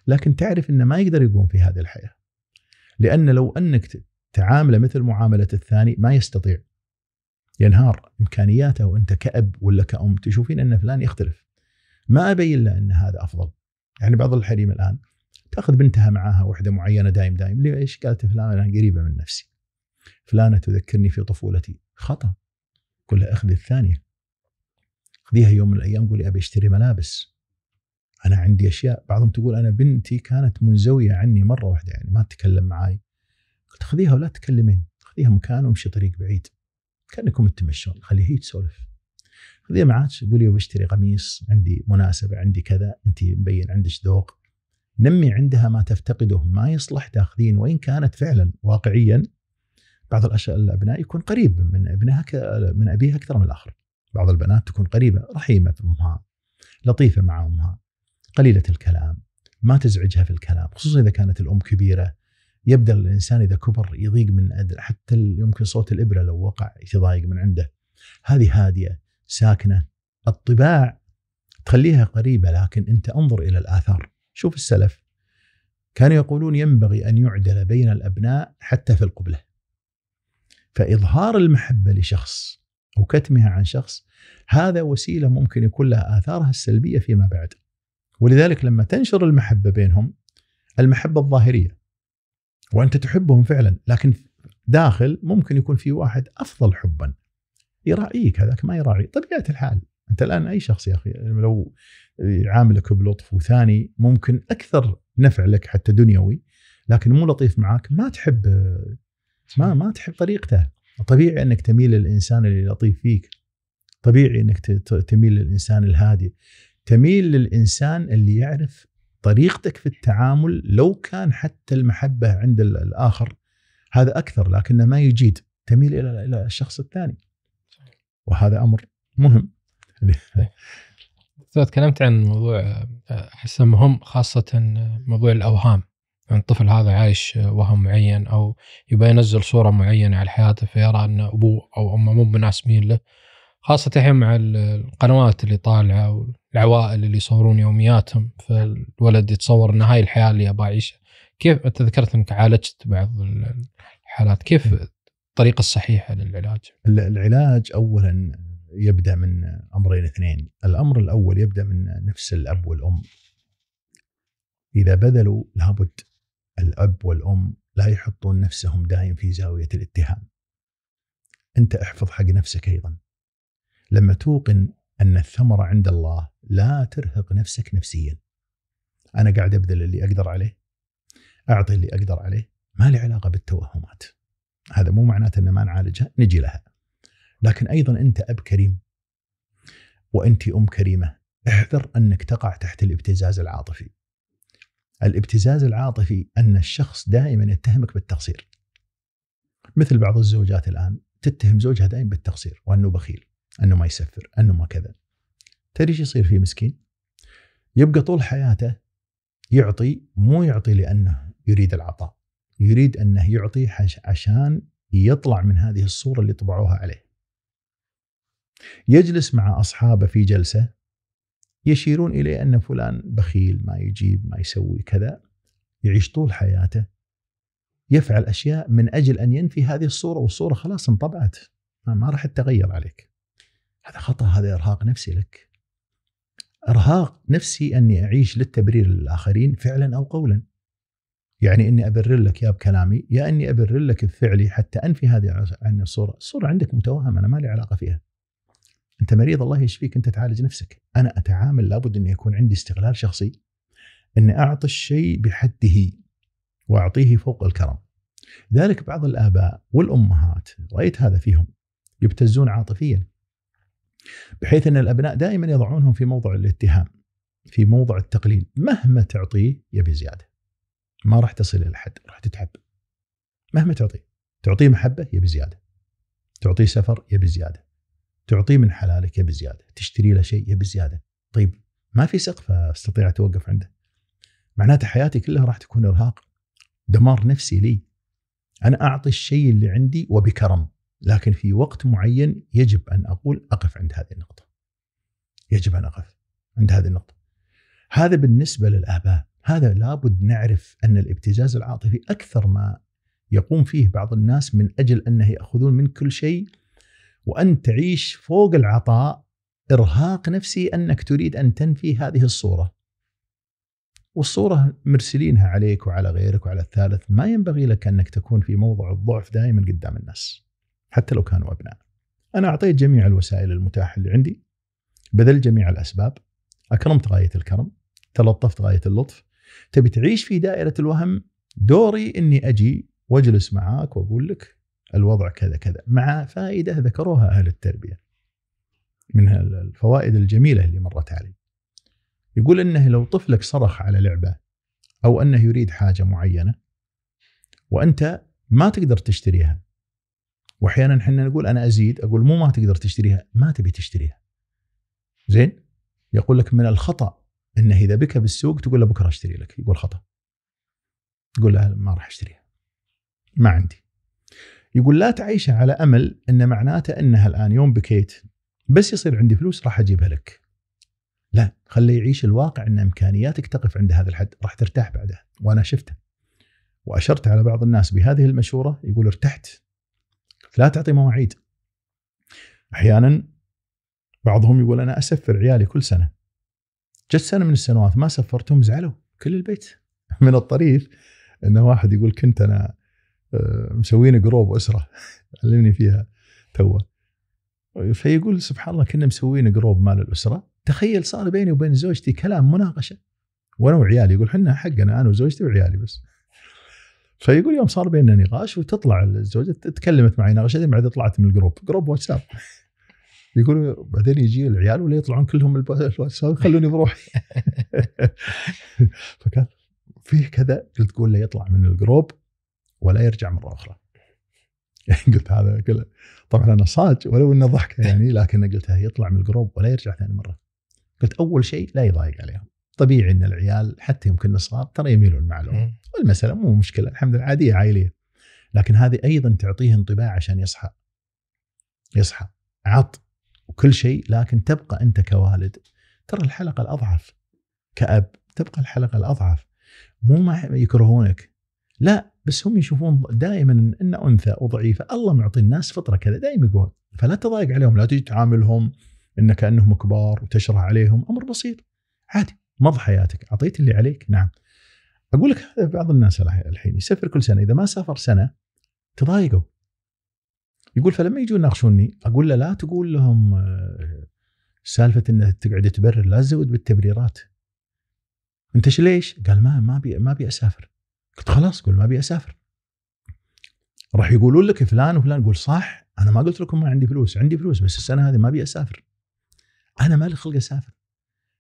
[SPEAKER 1] لكن تعرف انه ما يقدر يقوم في هذه الحياه لان لو انك تعامله مثل معامله الثاني ما يستطيع ينهار امكانياته وانت كاب ولا كأم تشوفين ان فلان يختلف ما ابين له ان هذا افضل يعني بعض الحريم الان تاخذ بنتها معاها وحده معينه دايم دايم ليش؟ قالت فلانه انا قريبه من نفسي فلانه تذكرني في طفولتي خطا قل لها اخذ الثانيه خذيها يوم من الايام قولي ابي اشتري ملابس انا عندي اشياء بعضهم تقول انا بنتي كانت منزويه عني مره واحده يعني ما تتكلم معي قلت خذيها ولا تكلمين خذيها مكان وامشي طريق بعيد كانكم تتمشون خليها هي تسولف خذيها معك قولي بشتري قميص عندي مناسبه عندي كذا انت مبين عندك ذوق نمي عندها ما تفتقده ما يصلح تاخذين وان كانت فعلا واقعيا بعض الابناء يكون قريب من ابنها من ابيها اكثر من الاخر بعض البنات تكون قريبه رحيمه في امها لطيفه مع امها قليله الكلام ما تزعجها في الكلام خصوصا اذا كانت الام كبيره يبدا الانسان اذا كبر يضيق من أدل حتى يمكن صوت الابره لو وقع يتضايق من عنده هذه هاديه ساكنه الطباع تخليها قريبه لكن انت انظر الى الاثار شوف السلف كانوا يقولون ينبغي أن يعدل بين الأبناء حتى في القبلة فإظهار المحبة لشخص أو كتمها عن شخص هذا وسيلة ممكن يكون لها آثارها السلبية فيما بعد ولذلك لما تنشر المحبة بينهم المحبة الظاهرية وأنت تحبهم فعلا لكن داخل ممكن يكون في واحد أفضل حبا يراعيك هذاك ما يراعي طبيعة الحال أنت الآن أي شخص يا أخي لو يعاملك بلطف وثاني ممكن اكثر نفع لك حتى دنيوي لكن مو لطيف معاك ما تحب ما ما تحب طريقته طبيعي انك تميل للانسان اللي لطيف فيك طبيعي انك تميل للانسان الهادي تميل للانسان اللي يعرف طريقتك في التعامل لو كان حتى المحبه عند الاخر هذا اكثر لكنه ما يجيد
[SPEAKER 2] تميل الى الى الشخص الثاني وهذا امر مهم دكتور تكلمت عن موضوع احس مهم خاصه موضوع الاوهام ان يعني الطفل هذا عايش وهم معين او يبغى ينزل صوره معينه على حياته فيرى ان ابوه او امه مو مناسبين له خاصه الحين مع القنوات اللي طالعه والعوائل اللي يصورون يومياتهم فالولد يتصور ان هاي الحياه اللي ابغى اعيشها كيف انت ذكرت انك عالجت بعض الحالات كيف إيه. الطريقه الصحيحه للعلاج؟
[SPEAKER 1] العلاج اولا يبدا من امرين اثنين الامر الاول يبدا من نفس الاب والام اذا بذلوا لابد الاب والام لا يحطون نفسهم دائم في زاويه الاتهام انت احفظ حق نفسك ايضا لما توقن ان الثمره عند الله لا ترهق نفسك نفسيا انا قاعد ابذل اللي اقدر عليه اعطي اللي اقدر عليه ما لي علاقه بالتوهمات هذا مو معناته ان ما نعالجها نجي لها لكن أيضا أنت أب كريم وأنت أم كريمة احذر أنك تقع تحت الابتزاز العاطفي الابتزاز العاطفي أن الشخص دائما يتهمك بالتقصير مثل بعض الزوجات الآن تتهم زوجها دائما بالتقصير وأنه بخيل أنه ما يسفر أنه ما كذا تدري ايش يصير فيه مسكين يبقى طول حياته يعطي مو يعطي لأنه يريد العطاء يريد أنه يعطي عشان يطلع من هذه الصورة اللي طبعوها عليه يجلس مع أصحابه في جلسة يشيرون إليه أن فلان بخيل ما يجيب ما يسوي كذا يعيش طول حياته يفعل أشياء من أجل أن ينفي هذه الصورة والصورة خلاص انطبعت ما راح تتغير عليك هذا خطأ هذا إرهاق نفسي لك إرهاق نفسي أني أعيش للتبرير للآخرين فعلا أو قولا يعني أني أبرر لك يا بكلامي يا أني أبرر لك بفعلي حتى أنفي هذه عن الصورة الصورة عندك متوهمة أنا ما لي علاقة فيها انت مريض الله يشفيك انت تعالج نفسك انا اتعامل لابد ان يكون عندي استغلال شخصي اني اعطي الشيء بحده واعطيه فوق الكرم ذلك بعض الاباء والامهات رايت هذا فيهم يبتزون عاطفيا بحيث ان الابناء دائما يضعونهم في موضع الاتهام في موضع التقليل مهما تعطيه يبي زياده ما راح تصل الى حد راح تتعب مهما تعطيه تعطيه محبه يبي زياده تعطيه سفر يبي زياده تعطيه من حلالك يبي زياده تشتري له شيء يبي زياده طيب ما في سقف استطيع اتوقف عنده معناته حياتي كلها راح تكون ارهاق دمار نفسي لي انا اعطي الشيء اللي عندي وبكرم لكن في وقت معين يجب ان اقول اقف عند هذه النقطه يجب ان اقف عند هذه النقطه هذا بالنسبه للاباء هذا لابد نعرف ان الابتزاز العاطفي اكثر ما يقوم فيه بعض الناس من اجل انه ياخذون من كل شيء وأن تعيش فوق العطاء إرهاق نفسي أنك تريد أن تنفي هذه الصورة والصورة مرسلينها عليك وعلى غيرك وعلى الثالث ما ينبغي لك أنك تكون في موضع الضعف دائما قدام الناس حتى لو كانوا أبناء أنا أعطيت جميع الوسائل المتاحة اللي عندي بذل جميع الأسباب أكرمت غاية الكرم تلطفت غاية اللطف تبي تعيش في دائرة الوهم دوري أني أجي واجلس معاك واقول لك الوضع كذا كذا مع فائده ذكروها اهل التربيه من الفوائد الجميله اللي مرت علي يقول انه لو طفلك صرخ على لعبه او انه يريد حاجه معينه وانت ما تقدر تشتريها واحيانا احنا نقول انا ازيد اقول مو ما تقدر تشتريها ما تبي تشتريها زين يقول لك من الخطا انه اذا بك بالسوق تقول له بكره اشتري لك يقول خطا تقول له ما راح اشتريها ما عندي يقول لا تعيشه على امل ان معناته انها الان يوم بكيت بس يصير عندي فلوس راح اجيبها لك. لا خليه يعيش الواقع ان امكانياتك تقف عند هذا الحد راح ترتاح بعدها وانا شفته. واشرت على بعض الناس بهذه المشوره يقول ارتحت. لا تعطي مواعيد. احيانا بعضهم يقول انا اسفر عيالي كل سنه. جت سنه من السنوات ما سفرتهم زعلوا كل البيت. من الطريف ان واحد يقول كنت انا آه، مسوين جروب اسره علمني فيها توه فيقول سبحان الله كنا مسوين جروب مال الاسره تخيل صار بيني وبين زوجتي كلام مناقشه وانا وعيالي يقول احنا حقنا انا وزوجتي وعيالي بس فيقول يوم صار بيننا نقاش وتطلع الزوجه تكلمت معي ناقشتني بعد طلعت من الجروب جروب واتساب يقول بعدين يجي العيال ولا يطلعون كلهم الواتساب يخلوني بروحي فكان فيه كذا قلت قول له يطلع من الجروب ولا يرجع مره اخرى. يعني قلت هذا كله طبعا انا صاج ولو انه ضحكه يعني لكن قلتها يطلع من الجروب ولا يرجع ثاني مره. قلت اول شيء لا يضايق عليهم. طبيعي ان العيال حتى يمكن الصغار ترى يميلون الام والمساله مو مشكله الحمد لله عاديه عائليه. لكن هذه ايضا تعطيه انطباع عشان يصحى. يصحى عط وكل شيء لكن تبقى انت كوالد ترى الحلقه الاضعف كاب تبقى الحلقه الاضعف مو ما يكرهونك لا بس هم يشوفون دائما ان انثى وضعيفه الله معطي الناس فطره كذا دائما يقول فلا تضايق عليهم لا تجي تعاملهم ان كانهم كبار وتشرح عليهم امر بسيط عادي مض حياتك اعطيت اللي عليك نعم اقول لك هذا بعض الناس الحين يسافر كل سنه اذا ما سافر سنه تضايقوا يقول فلما يجون يناقشوني اقول له لا تقول لهم آه، سالفه انك تقعد تبرر لا تزود بالتبريرات انت ليش؟ قال ما ما ابي ما ابي اسافر قلت خلاص قول ما ابي اسافر راح يقولون لك فلان وفلان قول صح انا ما قلت لكم ما عندي فلوس عندي فلوس بس السنه هذه ما ابي اسافر انا ما لي خلق اسافر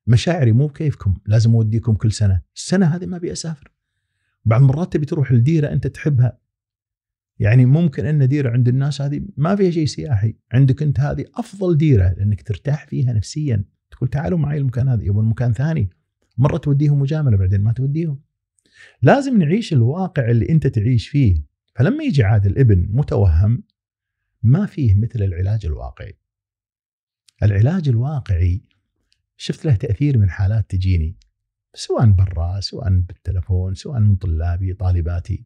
[SPEAKER 1] مشاعري مو بكيفكم لازم اوديكم كل سنه السنه هذه ما ابي اسافر بعض المرات تبي تروح لديره انت تحبها يعني ممكن ان ديره عند الناس هذه ما فيها شيء سياحي عندك انت هذه افضل ديره لانك ترتاح فيها نفسيا تقول تعالوا معي المكان هذا يبون مكان ثاني مره توديهم مجامله بعدين ما توديهم لازم نعيش الواقع اللي انت تعيش فيه فلما يجي عاد الابن متوهم ما فيه مثل العلاج الواقعي العلاج الواقعي شفت له تاثير من حالات تجيني سواء برا سواء بالتلفون سواء من طلابي طالباتي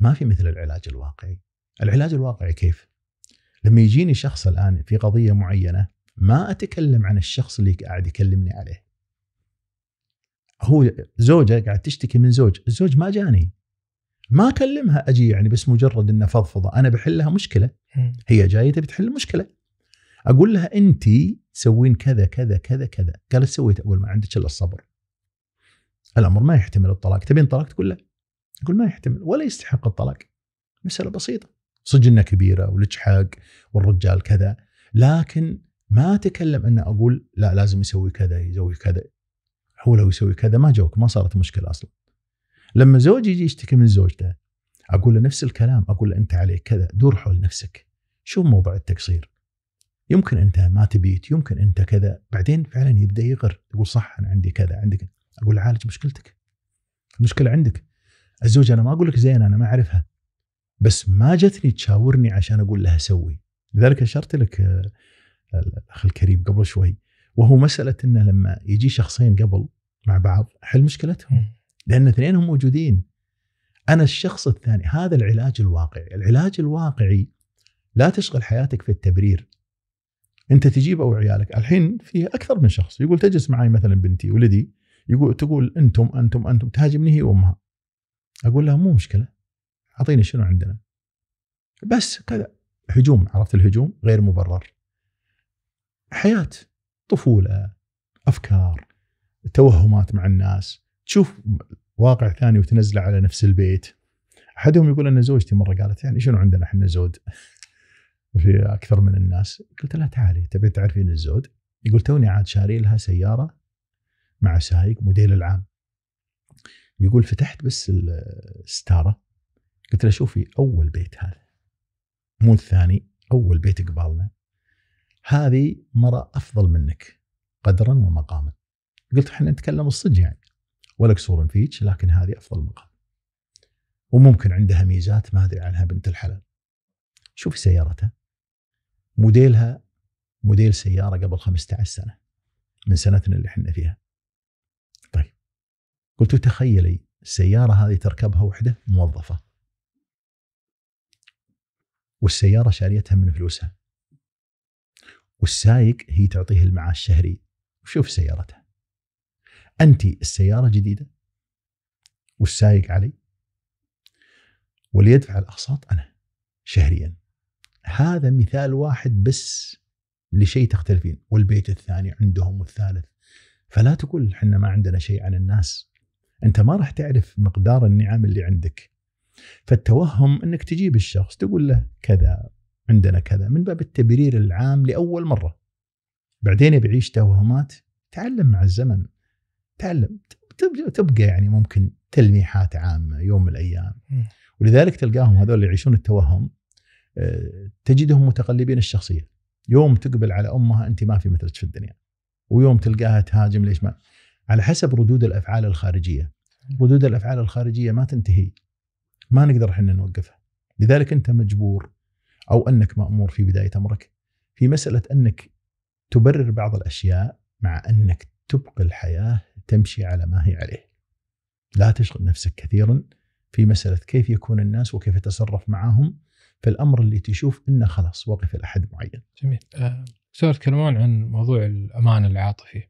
[SPEAKER 1] ما في مثل العلاج الواقعي العلاج الواقعي كيف لما يجيني شخص الان في قضيه معينه ما اتكلم عن الشخص اللي قاعد يكلمني عليه هو زوجه قاعد تشتكي من زوج، الزوج ما جاني ما اكلمها اجي يعني بس مجرد انه فضفضه انا بحل لها مشكله هي جايه تبي تحل مشكله اقول لها انت تسوين كذا كذا كذا كذا قالت سويت اقول ما عندك الا الصبر الامر ما يحتمل الطلاق تبين طلاق تقول لا يقول ما يحتمل ولا يستحق الطلاق مساله بسيطه سجنه كبيره كبيره حق والرجال كذا لكن ما تكلم ان اقول لا لازم يسوي كذا يسوي كذا حوله ويسوي كذا ما جوك ما صارت مشكله اصلا لما زوجي يجي يشتكي من زوجته اقول له نفس الكلام اقول له انت عليك كذا دور حول نفسك شوف موضوع التقصير يمكن انت ما تبيت يمكن انت كذا بعدين فعلا يبدا يغر يقول صح انا عندي كذا عندك اقول عالج مشكلتك المشكله عندك الزوجه انا ما اقول لك زين انا ما اعرفها بس ما جتني تشاورني عشان اقول لها سوي لذلك اشرت لك آه، الاخ الكريم قبل شوي وهو مساله انه لما يجي شخصين قبل مع بعض حل مشكلتهم لان اثنينهم موجودين انا الشخص الثاني هذا العلاج الواقعي العلاج الواقعي لا تشغل حياتك في التبرير انت تجيب او عيالك الحين في اكثر من شخص يقول تجلس معي مثلا بنتي ولدي يقول تقول انتم انتم انتم تهاجمني هي وامها اقول لها مو مشكله اعطيني شنو عندنا بس كذا هجوم عرفت الهجوم غير مبرر حياه طفوله افكار توهمات مع الناس تشوف واقع ثاني وتنزله على نفس البيت احدهم يقول ان زوجتي مره قالت يعني شنو عندنا احنا زود في اكثر من الناس قلت لها تعالي تبي تعرفين الزود يقول توني عاد شاري لها سياره مع سايق موديل العام يقول فتحت بس الستاره قلت له شوفي اول بيت هذا مو الثاني اول بيت قبالنا هذه مره أفضل منك قدرا ومقاما قلت احنا نتكلم الصدق يعني ولا كسور فيك لكن هذه افضل مقام وممكن عندها ميزات ما ادري عنها بنت الحلال شوفي سيارتها موديلها موديل سياره قبل 15 سنه من سنتنا اللي احنا فيها طيب قلت تخيلي السياره هذه تركبها وحده موظفه والسياره شاريتها من فلوسها والسايق هي تعطيه المعاش الشهري وشوف سيارتها انت السياره جديده والسايق علي واللي يدفع الاقساط انا شهريا هذا مثال واحد بس لشيء تختلفين والبيت الثاني عندهم والثالث فلا تقول احنا ما عندنا شيء عن الناس انت ما راح تعرف مقدار النعم اللي عندك فالتوهم انك تجيب الشخص تقول له كذا عندنا كذا من باب التبرير العام لاول مره بعدين بيعيش توهمات تعلم مع الزمن تعلم تبقى يعني ممكن تلميحات عامه يوم من الايام ولذلك تلقاهم هذول اللي يعيشون التوهم آه، تجدهم متقلبين الشخصيه يوم تقبل على امها انت ما في مثلك في الدنيا ويوم تلقاها تهاجم ليش ما على حسب ردود الافعال الخارجيه ردود الافعال الخارجيه ما تنتهي ما نقدر احنا نوقفها لذلك انت مجبور او انك مامور في بدايه امرك في مساله انك تبرر بعض الاشياء مع انك تبقي الحياه تمشي على ما هي عليه. لا تشغل نفسك كثيرا في مساله كيف يكون الناس وكيف تتصرف معهم في الامر اللي تشوف انه خلاص وقف الى حد معين.
[SPEAKER 2] جميل. استاذ أه تكلمون عن موضوع الامان العاطفي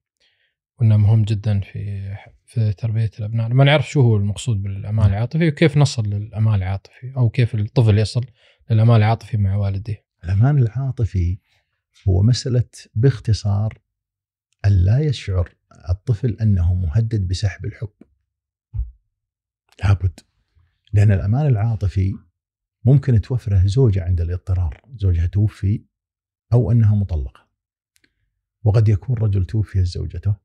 [SPEAKER 2] وانه مهم جدا في في تربيه الابناء، ما نعرف شو هو المقصود بالامان نعم. العاطفي وكيف نصل للامان العاطفي او كيف الطفل يصل للامان العاطفي مع والديه. الامان العاطفي هو مساله باختصار أن لا
[SPEAKER 1] يشعر الطفل انه مهدد بسحب الحب لابد لان الامان العاطفي ممكن توفره زوجه عند الاضطرار زوجها توفي او انها مطلقه وقد يكون رجل توفي زوجته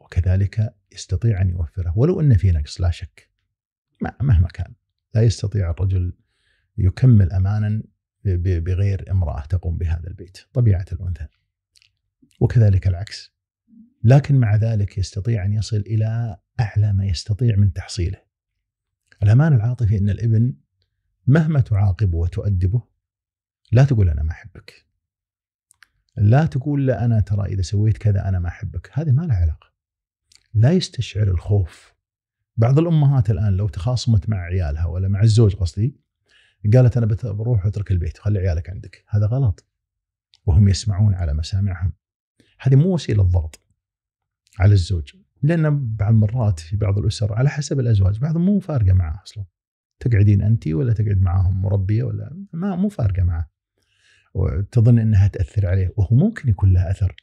[SPEAKER 1] وكذلك يستطيع ان يوفره ولو ان في نقص لا شك مهما كان لا يستطيع الرجل يكمل امانا بغير امراه تقوم بهذا البيت طبيعه الانثى وكذلك العكس لكن مع ذلك يستطيع ان يصل الى اعلى ما يستطيع من تحصيله. الامان العاطفي ان الابن مهما تعاقبه وتؤدبه لا تقول انا ما احبك. لا تقول له انا ترى اذا سويت كذا انا ما احبك، هذه ما لها علاقه. لا يستشعر الخوف. بعض الامهات الان لو تخاصمت مع عيالها ولا مع الزوج قصدي قالت انا بروح اترك البيت وخلي عيالك عندك، هذا غلط. وهم يسمعون على مسامعهم. هذه مو وسيله ضغط. على الزوج لان بعض المرات في بعض الاسر على حسب الازواج بعضهم مو فارقه معاه اصلا تقعدين انت ولا تقعد معاهم مربيه ولا ما مو فارقه معاه وتظن انها تاثر عليه وهو ممكن يكون لها اثر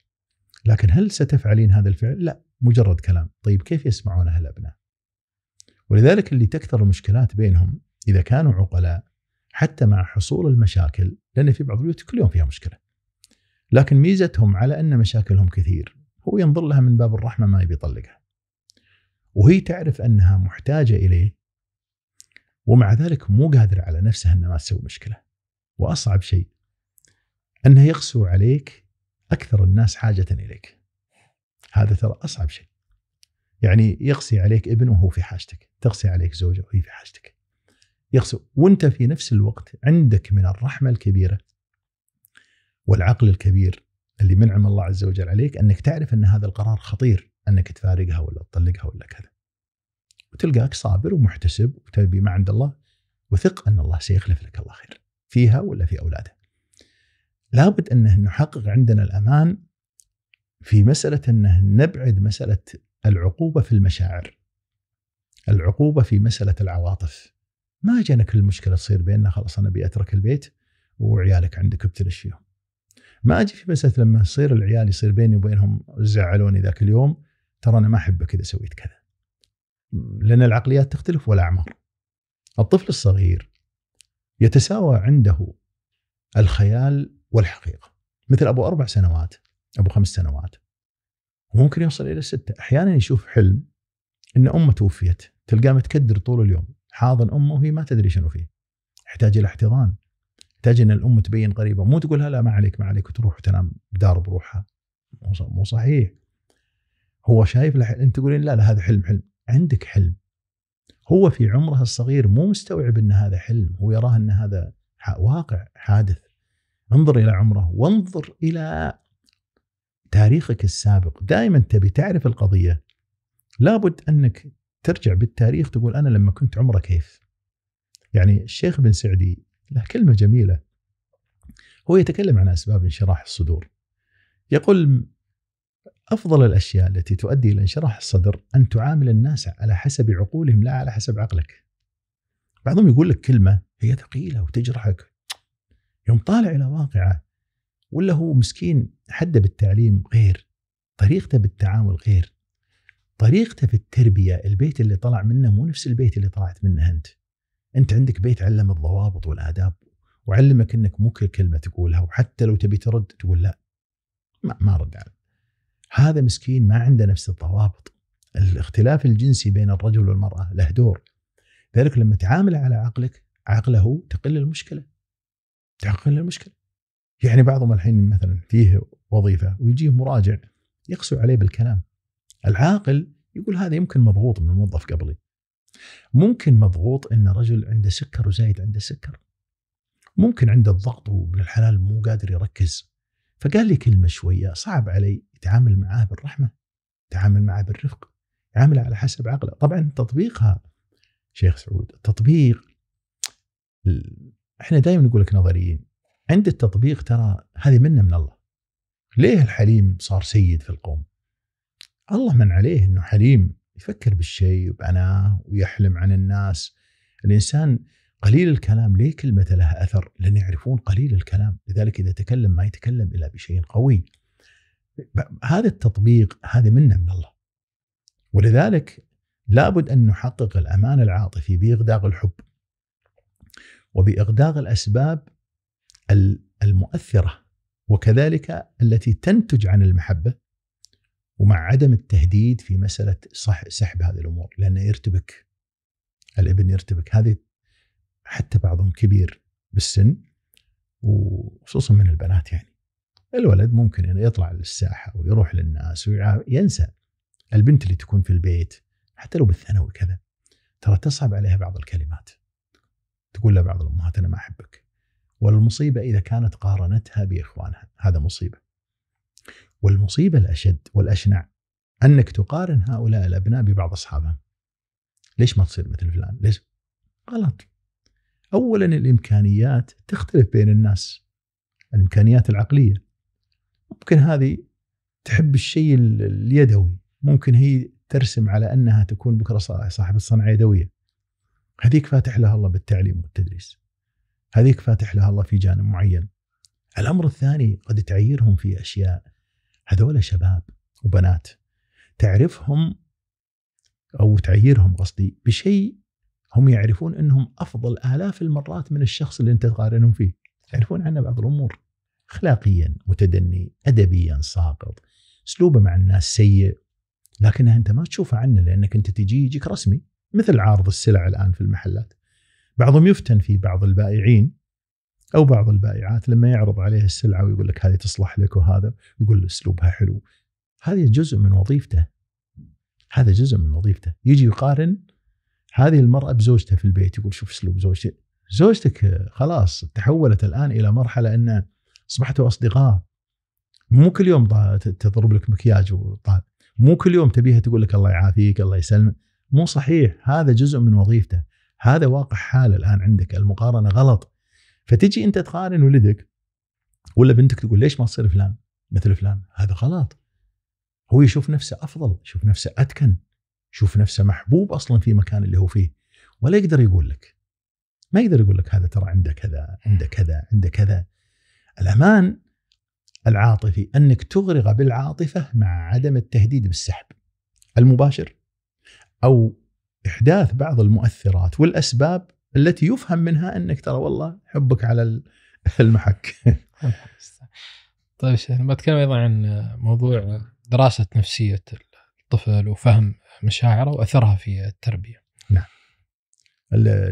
[SPEAKER 1] لكن هل ستفعلين هذا الفعل؟ لا مجرد كلام طيب كيف يسمعونه الابناء؟ ولذلك اللي تكثر المشكلات بينهم اذا كانوا عقلاء حتى مع حصول المشاكل لان في بعض البيوت كل يوم فيها مشكله لكن ميزتهم على ان مشاكلهم كثير هو ينظر لها من باب الرحمه ما يبي يطلقها. وهي تعرف انها محتاجه اليه ومع ذلك مو قادره على نفسها انها ما تسوي مشكله. واصعب شيء انه يقسو عليك اكثر الناس حاجه اليك. هذا ترى اصعب شيء. يعني يقسي عليك ابن وهو في حاجتك، تقسي عليك زوجه وهي في حاجتك. يقسو وانت في نفس الوقت عندك من الرحمه الكبيره والعقل الكبير اللي منعم الله عز وجل عليك انك تعرف ان هذا القرار خطير انك تفارقها ولا تطلقها ولا كذا. وتلقاك صابر ومحتسب وتبي ما عند الله وثق ان الله سيخلف لك الله خير فيها ولا في اولادها. لابد انه نحقق عندنا الامان في مساله انه نبعد مساله العقوبه في المشاعر. العقوبه في مساله العواطف. ما جانا كل المشكله تصير بيننا خلاص انا ابي اترك البيت وعيالك عندك ابتلش فيهم. ما اجي في مساله لما يصير العيال يصير بيني وبينهم زعلوني ذاك اليوم ترى انا ما احبك اذا سويت كذا. لان العقليات تختلف والاعمار. الطفل الصغير يتساوى عنده الخيال والحقيقه مثل ابو اربع سنوات ابو خمس سنوات وممكن يوصل الى سته احيانا يشوف حلم ان امه توفيت تلقاه متكدر طول اليوم حاضن امه وهي ما تدري شنو فيه يحتاج الى احتضان تحتاج ان الام تبين قريبه مو تقولها لا ما عليك ما عليك وتروح وتنام بدار بروحها مو صحيح هو شايف لح... انت تقولين لا لا هذا حلم حلم عندك حلم هو في عمرها الصغير مو مستوعب ان هذا حلم هو يراه ان هذا واقع حادث انظر الى عمره وانظر الى تاريخك السابق دائما تبي تعرف القضيه لابد انك ترجع بالتاريخ تقول انا لما كنت عمره كيف يعني الشيخ بن سعدي له كلمة جميلة هو يتكلم عن أسباب انشراح الصدور يقول أفضل الأشياء التي تؤدي إلى انشراح الصدر أن تعامل الناس على حسب عقولهم لا على حسب عقلك بعضهم يقول لك كلمة هي ثقيلة وتجرحك يوم طالع إلى واقعه ولا هو مسكين حده بالتعليم غير طريقته بالتعامل غير طريقته في التربية البيت اللي طلع منه مو نفس البيت اللي طلعت منه أنت انت عندك بيت علم الضوابط والاداب وعلمك انك مو كل كلمه تقولها وحتى لو تبي ترد تقول لا ما, ما رد عليه هذا مسكين ما عنده نفس الضوابط الاختلاف الجنسي بين الرجل والمراه له دور ذلك لما تعامله على عقلك عقله تقل المشكله تقل المشكله يعني بعضهم الحين مثلا فيه وظيفه ويجيه مراجع يقسو عليه بالكلام العاقل يقول هذا يمكن مضغوط من الموظف قبلي ممكن مضغوط ان رجل عنده سكر وزايد عنده سكر ممكن عنده الضغط وابن الحلال مو قادر يركز فقال لي كلمه شويه صعب علي يتعامل معاه بالرحمه يتعامل معاه بالرفق يعامل على حسب عقله طبعا تطبيقها شيخ سعود التطبيق احنا دائما نقول لك نظريين عند التطبيق ترى هذه منه من الله ليه الحليم صار سيد في القوم الله من عليه انه حليم يفكر بالشيء وبعناه ويحلم عن الناس الإنسان قليل الكلام ليه كلمة لها أثر لأن يعرفون قليل الكلام لذلك إذا تكلم ما يتكلم إلا بشيء قوي هذا التطبيق هذا منه من الله ولذلك لابد أن نحقق الأمان العاطفي بإغداق الحب وبإغداق الأسباب المؤثرة وكذلك التي تنتج عن المحبة ومع عدم التهديد في مساله صح سحب هذه الامور لانه يرتبك الابن يرتبك هذه حتى بعضهم كبير بالسن وخصوصا من البنات يعني الولد ممكن انه يطلع للساحه ويروح للناس وينسى البنت اللي تكون في البيت حتى لو بالثانوي كذا ترى تصعب عليها بعض الكلمات تقول لها بعض الامهات انا ما احبك والمصيبه اذا كانت قارنتها باخوانها هذا مصيبه والمصيبة الأشد والأشنع أنك تقارن هؤلاء الأبناء ببعض أصحابهم ليش ما تصير مثل فلان ليش غلط أولا الإمكانيات تختلف بين الناس الإمكانيات العقلية ممكن هذه تحب الشيء اليدوي ممكن هي ترسم على أنها تكون بكرة صاحبة صنعة يدوية هذيك فاتح لها الله بالتعليم والتدريس هذيك فاتح لها الله في جانب معين الأمر الثاني قد تعيرهم في أشياء هذول شباب وبنات تعرفهم او تعيرهم قصدي بشيء هم يعرفون انهم افضل الاف المرات من الشخص اللي انت تقارنهم فيه يعرفون عنه بعض الامور اخلاقيا متدني ادبيا ساقط اسلوبه مع الناس سيء لكنها انت ما تشوفه عنه لانك انت تجي يجيك رسمي مثل عارض السلع الان في المحلات بعضهم يفتن في بعض البائعين او بعض البائعات لما يعرض عليه السلعه ويقول لك هذه تصلح لك وهذا يقول اسلوبها حلو هذه جزء من وظيفته هذا جزء من وظيفته يجي يقارن هذه المرأة بزوجته في البيت يقول شوف اسلوب زوجتي زوجتك خلاص تحولت الآن إلى مرحلة أن أصبحتوا أصدقاء مو كل يوم تضرب لك مكياج وطال مو كل يوم تبيها تقول لك الله يعافيك الله يسلمك مو صحيح هذا جزء من وظيفته هذا واقع حال الآن عندك المقارنة غلط فتجي انت تقارن ولدك ولا بنتك تقول ليش ما تصير فلان مثل فلان هذا غلط هو يشوف نفسه افضل يشوف نفسه اتكن يشوف نفسه محبوب اصلا في المكان اللي هو فيه ولا يقدر يقول لك ما يقدر يقول لك هذا ترى عنده كذا عنده كذا عنده كذا الامان العاطفي انك تغرق بالعاطفه مع عدم التهديد بالسحب المباشر او احداث بعض المؤثرات والاسباب التي يفهم منها انك ترى والله حبك على المحك
[SPEAKER 2] طيب شيخ بتكلم ايضا عن موضوع دراسه نفسيه الطفل وفهم مشاعره واثرها في التربيه نعم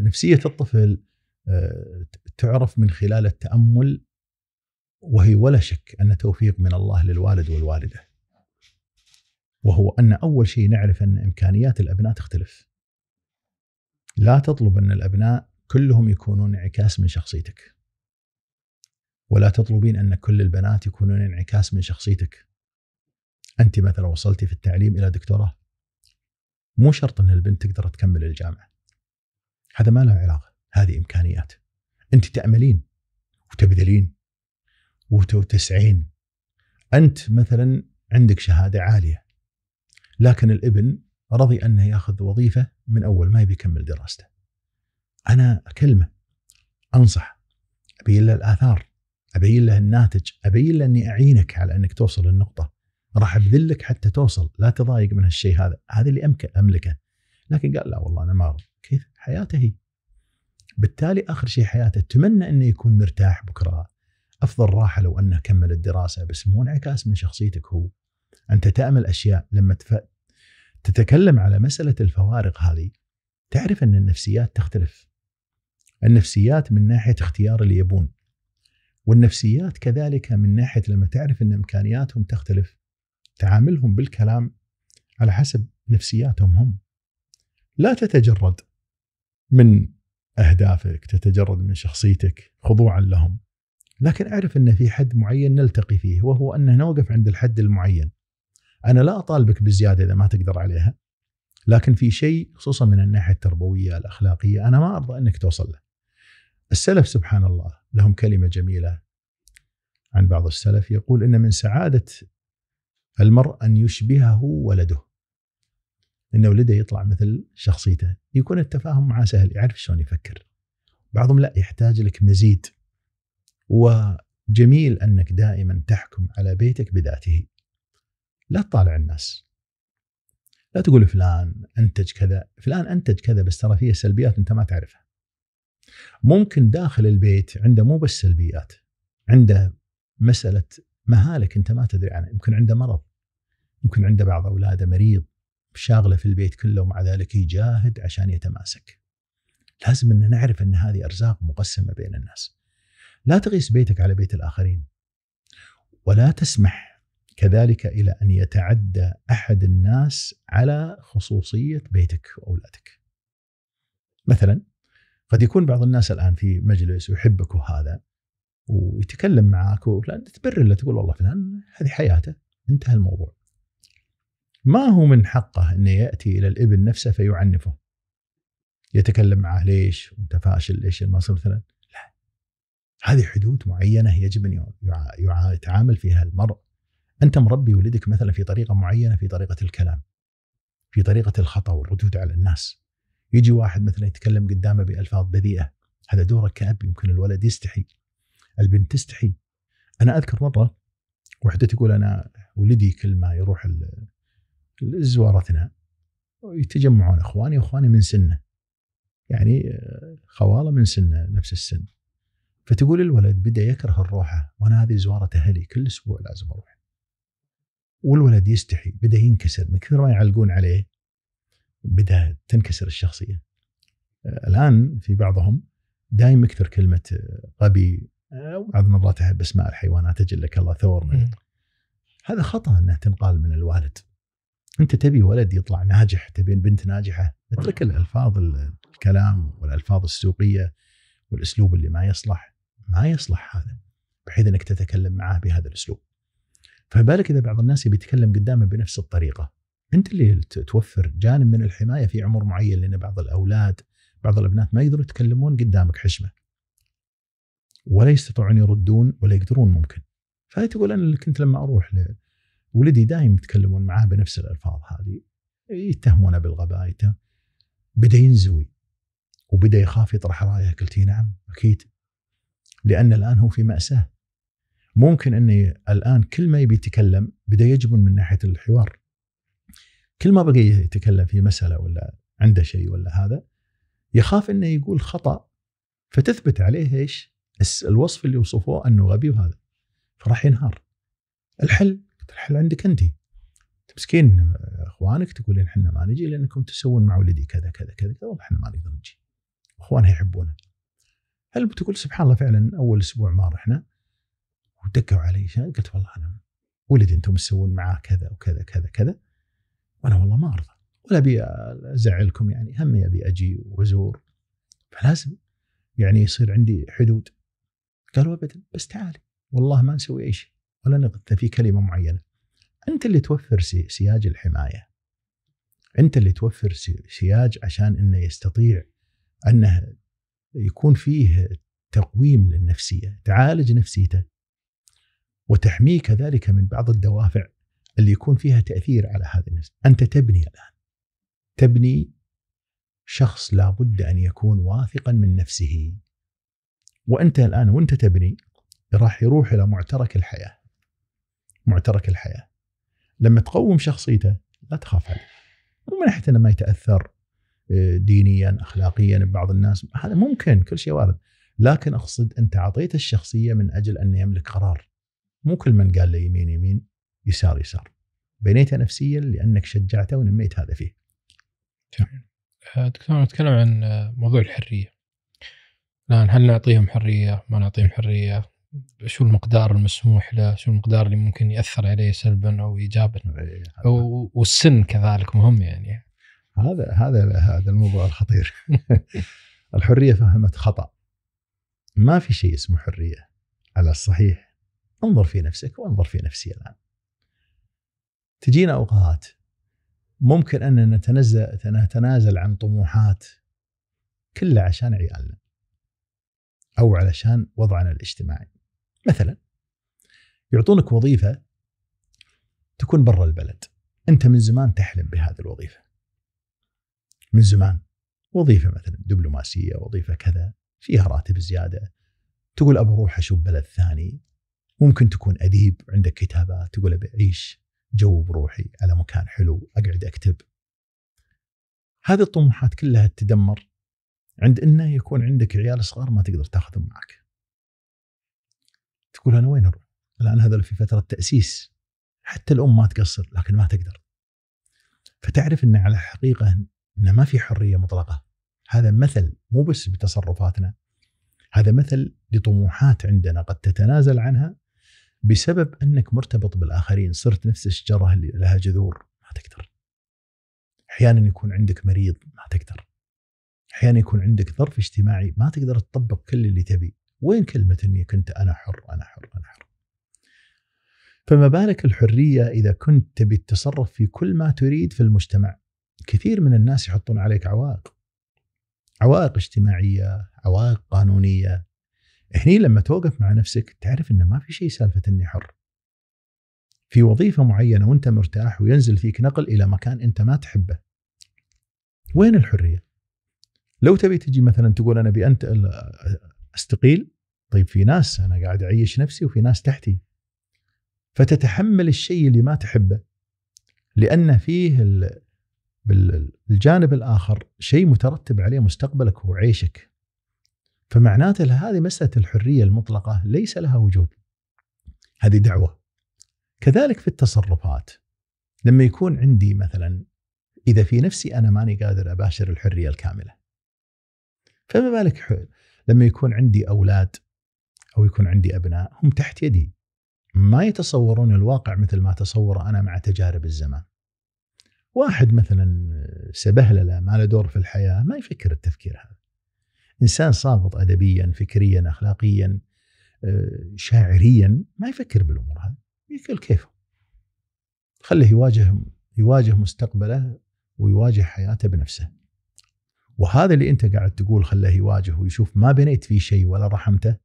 [SPEAKER 1] نفسيه الطفل آه، تعرف من خلال التامل وهي ولا شك ان توفيق من الله للوالد والوالده وهو ان اول شيء نعرف ان امكانيات الابناء تختلف لا تطلب أن الأبناء كلهم يكونون انعكاس من شخصيتك ولا تطلبين أن كل البنات يكونون انعكاس من شخصيتك أنت مثلا وصلتي في التعليم إلى دكتوراه مو شرط أن البنت تقدر تكمل الجامعة هذا ما له علاقة هذه إمكانيات أنت تأملين وتبذلين وتسعين أنت مثلا عندك شهادة عالية لكن الابن رضي أنه يأخذ وظيفة من اول ما يبي يكمل دراسته. انا اكلمه انصح ابين له الاثار ابين له الناتج ابين له اني اعينك على انك توصل للنقطه راح ابذلك حتى توصل لا تضايق من هالشيء هذا هذا اللي امك املكه لكن قال لا والله انا ما ارضى كيف حياته هي بالتالي اخر شيء حياته تمنى انه يكون مرتاح بكره افضل راحه لو انه كمل الدراسه بس مو انعكاس من شخصيتك هو انت تامل اشياء لما تتكلم على مساله الفوارق هذه تعرف ان النفسيات تختلف. النفسيات من ناحيه اختيار اللي يبون. والنفسيات كذلك من ناحيه لما تعرف ان امكانياتهم تختلف تعاملهم بالكلام على حسب نفسياتهم هم. لا تتجرد من اهدافك، تتجرد من شخصيتك خضوعا لهم. لكن اعرف ان في حد معين نلتقي فيه وهو ان نوقف عند الحد المعين. انا لا اطالبك بزياده اذا ما تقدر عليها لكن في شيء خصوصا من الناحيه التربويه الاخلاقيه انا ما ارضى انك توصل له. السلف سبحان الله لهم كلمه جميله عن بعض السلف يقول ان من سعاده المرء ان يشبهه ولده. ان ولده يطلع مثل شخصيته، يكون التفاهم معه سهل، يعرف شلون يفكر. بعضهم لا يحتاج لك مزيد. وجميل انك دائما تحكم على بيتك بذاته. لا تطالع الناس لا تقول فلان انتج كذا فلان انتج كذا بس ترى فيه سلبيات انت ما تعرفها ممكن داخل البيت عنده مو بس سلبيات عنده مساله مهالك انت ما تدري عنها يمكن عنده مرض يمكن عنده بعض اولاده مريض شاغله في البيت كله ومع ذلك يجاهد عشان يتماسك لازم ان نعرف ان هذه ارزاق مقسمه بين الناس لا تقيس بيتك على بيت الاخرين ولا تسمح كذلك الى ان يتعدى احد الناس على خصوصيه بيتك واولادك. مثلا قد يكون بعض الناس الان في مجلس ويحبك وهذا ويتكلم معاك وفلان تبرر له تقول والله فلان هذه حياته انتهى الموضوع. ما هو من حقه انه ياتي الى الابن نفسه فيعنفه. يتكلم معه ليش وانت فاشل ليش ما صرت مثلا؟ لا هذه حدود معينه يجب ان يتعامل فيها المرء انت مربي ولدك مثلا في طريقه معينه في طريقه الكلام في طريقه الخطا والردود على الناس يجي واحد مثلا يتكلم قدامه بالفاظ بذيئه هذا دورك كاب يمكن الولد يستحي البنت تستحي انا اذكر مره وحده تقول انا ولدي كل ما يروح زوارتنا يتجمعون اخواني واخواني من سنه يعني خواله من سنه نفس السن فتقول الولد بدا يكره الروحه وانا هذه زواره اهلي كل اسبوع لازم اروح والولد يستحي بدا ينكسر من كثر ما يعلقون عليه بدا تنكسر الشخصيه آه، الان في بعضهم دايم يكثر كلمه آه، غبي بعض مرات احب اسماء الحيوانات اجلك الله ثور من هذا خطا انه تنقال من الوالد انت تبي ولد يطلع ناجح تبي بنت ناجحه اترك الالفاظ الكلام والالفاظ السوقيه والاسلوب اللي ما يصلح ما يصلح هذا بحيث انك تتكلم معاه بهذا الاسلوب فبالك اذا بعض الناس يبي يتكلم قدامه بنفس الطريقه انت اللي توفر جانب من الحمايه في عمر معين لان بعض الاولاد بعض الابنات ما يقدروا يتكلمون قدامك حشمه ولا يستطيعون يردون ولا يقدرون ممكن فهي تقول انا اللي كنت لما اروح ل... ولدي دائما يتكلمون معاه بنفس الالفاظ هذه يتهمونه بالغباء يتهم. بدا ينزوي وبدا يخاف يطرح رايه قلت نعم اكيد لان الان هو في ماساه ممكن اني الان كل ما يبي يتكلم بدا يجبن من ناحيه الحوار كل ما بقي يتكلم في مساله ولا عنده شيء ولا هذا يخاف انه يقول خطا فتثبت عليه ايش؟ الوصف اللي وصفوه انه غبي وهذا فراح ينهار الحل الحل عندك انت تمسكين اخوانك تقولين احنا ما نجي لانكم تسوون مع ولدي كذا كذا كذا كذا والله احنا ما نقدر نجي اخوانها يحبونه هل بتقول سبحان الله فعلا اول اسبوع ما رحنا ودقوا علي قلت والله انا ولدي انتم تسوون معاه كذا وكذا كذا كذا وانا والله ما ارضى ولا ابي ازعلكم يعني همي ابي اجي وازور فلازم يعني يصير عندي حدود قالوا ابدا بس تعالي والله ما نسوي اي شيء ولا نغث في كلمه معينه انت اللي توفر سياج الحمايه انت اللي توفر سياج عشان انه يستطيع انه يكون فيه تقويم للنفسيه تعالج نفسيته وتحميه كذلك من بعض الدوافع اللي يكون فيها تاثير على هذا الناس، انت تبني الان تبني شخص لابد ان يكون واثقا من نفسه. وانت الان وانت تبني راح يروح الى معترك الحياه. معترك الحياه. لما تقوم شخصيته لا تخاف عليه. مو من ناحيه انه ما يتاثر آه، دينيا اخلاقيا ببعض الناس، هذا ممكن كل شيء وارد. لكن اقصد انت اعطيته الشخصيه من اجل انه يملك قرار. مو كل من قال له يمين يمين يسار يسار بنيته نفسيا لانك شجعته
[SPEAKER 2] ونميت هذا فيه آه، دكتور نتكلم عن آه، موضوع الحريه الان هل نعطيهم حريه ما نعطيهم حريه شو المقدار المسموح له شو المقدار اللي ممكن ياثر عليه سلبا او ايجابا إيه، والسن كذلك مهم يعني هذا هذا هذا الموضوع الخطير
[SPEAKER 1] الحريه فهمت خطا ما في شيء اسمه حريه على الصحيح انظر في نفسك وانظر في نفسي الان. تجينا اوقات ممكن ان نتنازل عن طموحات كلها عشان عيالنا. او علشان وضعنا الاجتماعي. مثلا يعطونك وظيفه تكون برا البلد. انت من زمان تحلم بهذه الوظيفه. من زمان وظيفه مثلا دبلوماسيه، وظيفه كذا، فيها راتب زياده. تقول ابى اروح اشوف بلد ثاني ممكن تكون أديب عندك كتابات تقول أبي أعيش جو بروحي على مكان حلو أقعد أكتب هذه الطموحات كلها تدمر عند أنه يكون عندك عيال صغار ما تقدر تاخذهم معك تقول أنا وين أروح الآن هذا في فترة تأسيس حتى الأم ما تقصر لكن ما تقدر فتعرف أن على حقيقة أن ما في حرية مطلقة هذا مثل مو بس بتصرفاتنا هذا مثل لطموحات عندنا قد تتنازل عنها بسبب انك مرتبط بالاخرين صرت نفس الشجره اللي لها جذور ما تقدر احيانا يكون عندك مريض ما تقدر احيانا يكون عندك ظرف اجتماعي ما تقدر تطبق كل اللي تبي وين كلمه اني كنت انا حر انا حر انا حر فما بالك الحريه اذا كنت تبي تتصرف في كل ما تريد في المجتمع كثير من الناس يحطون عليك عوائق عوائق اجتماعيه عوائق قانونيه هني لما توقف مع نفسك تعرف انه ما في شيء سالفه اني حر. في وظيفه معينه وانت مرتاح وينزل فيك نقل الى مكان انت ما تحبه. وين الحريه؟ لو تبي تجي مثلا تقول انا ابي انت استقيل طيب في ناس انا قاعد اعيش نفسي وفي ناس تحتي. فتتحمل الشيء اللي ما تحبه لان فيه بالجانب الاخر شيء مترتب عليه مستقبلك وعيشك فمعناته هذه مسألة الحرية المطلقة ليس لها وجود هذه دعوة كذلك في التصرفات لما يكون عندي مثلا إذا في نفسي أنا ماني قادر أباشر الحرية الكاملة فما بالك لما يكون عندي أولاد أو يكون عندي أبناء هم تحت يدي ما يتصورون الواقع مثل ما تصور أنا مع تجارب الزمان واحد مثلا سبهلله ما له دور في الحياه ما يفكر التفكير هذا انسان صامت ادبيا فكريا اخلاقيا آه، شاعريا ما يفكر بالامور هذه يقول كيف خليه يواجه يواجه مستقبله ويواجه حياته بنفسه وهذا اللي انت قاعد تقول خله يواجه ويشوف ما بنيت فيه شيء ولا رحمته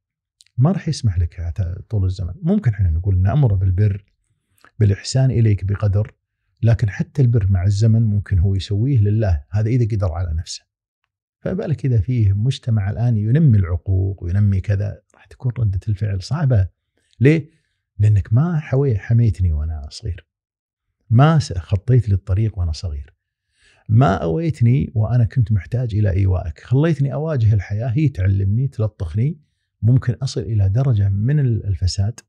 [SPEAKER 1] ما راح يسمح لك طول الزمن ممكن احنا نقول نامره بالبر بالاحسان اليك بقدر لكن حتى البر مع الزمن ممكن هو يسويه لله هذا اذا قدر على نفسه فبالك كذا فيه مجتمع الان ينمي العقوق وينمي كذا راح تكون رده الفعل صعبه ليه؟ لانك ما حوي حميتني وانا صغير ما خطيت لي الطريق وانا صغير ما اويتني وانا كنت محتاج الى ايوائك خليتني اواجه الحياه هي تعلمني تلطخني ممكن اصل الى درجه من الفساد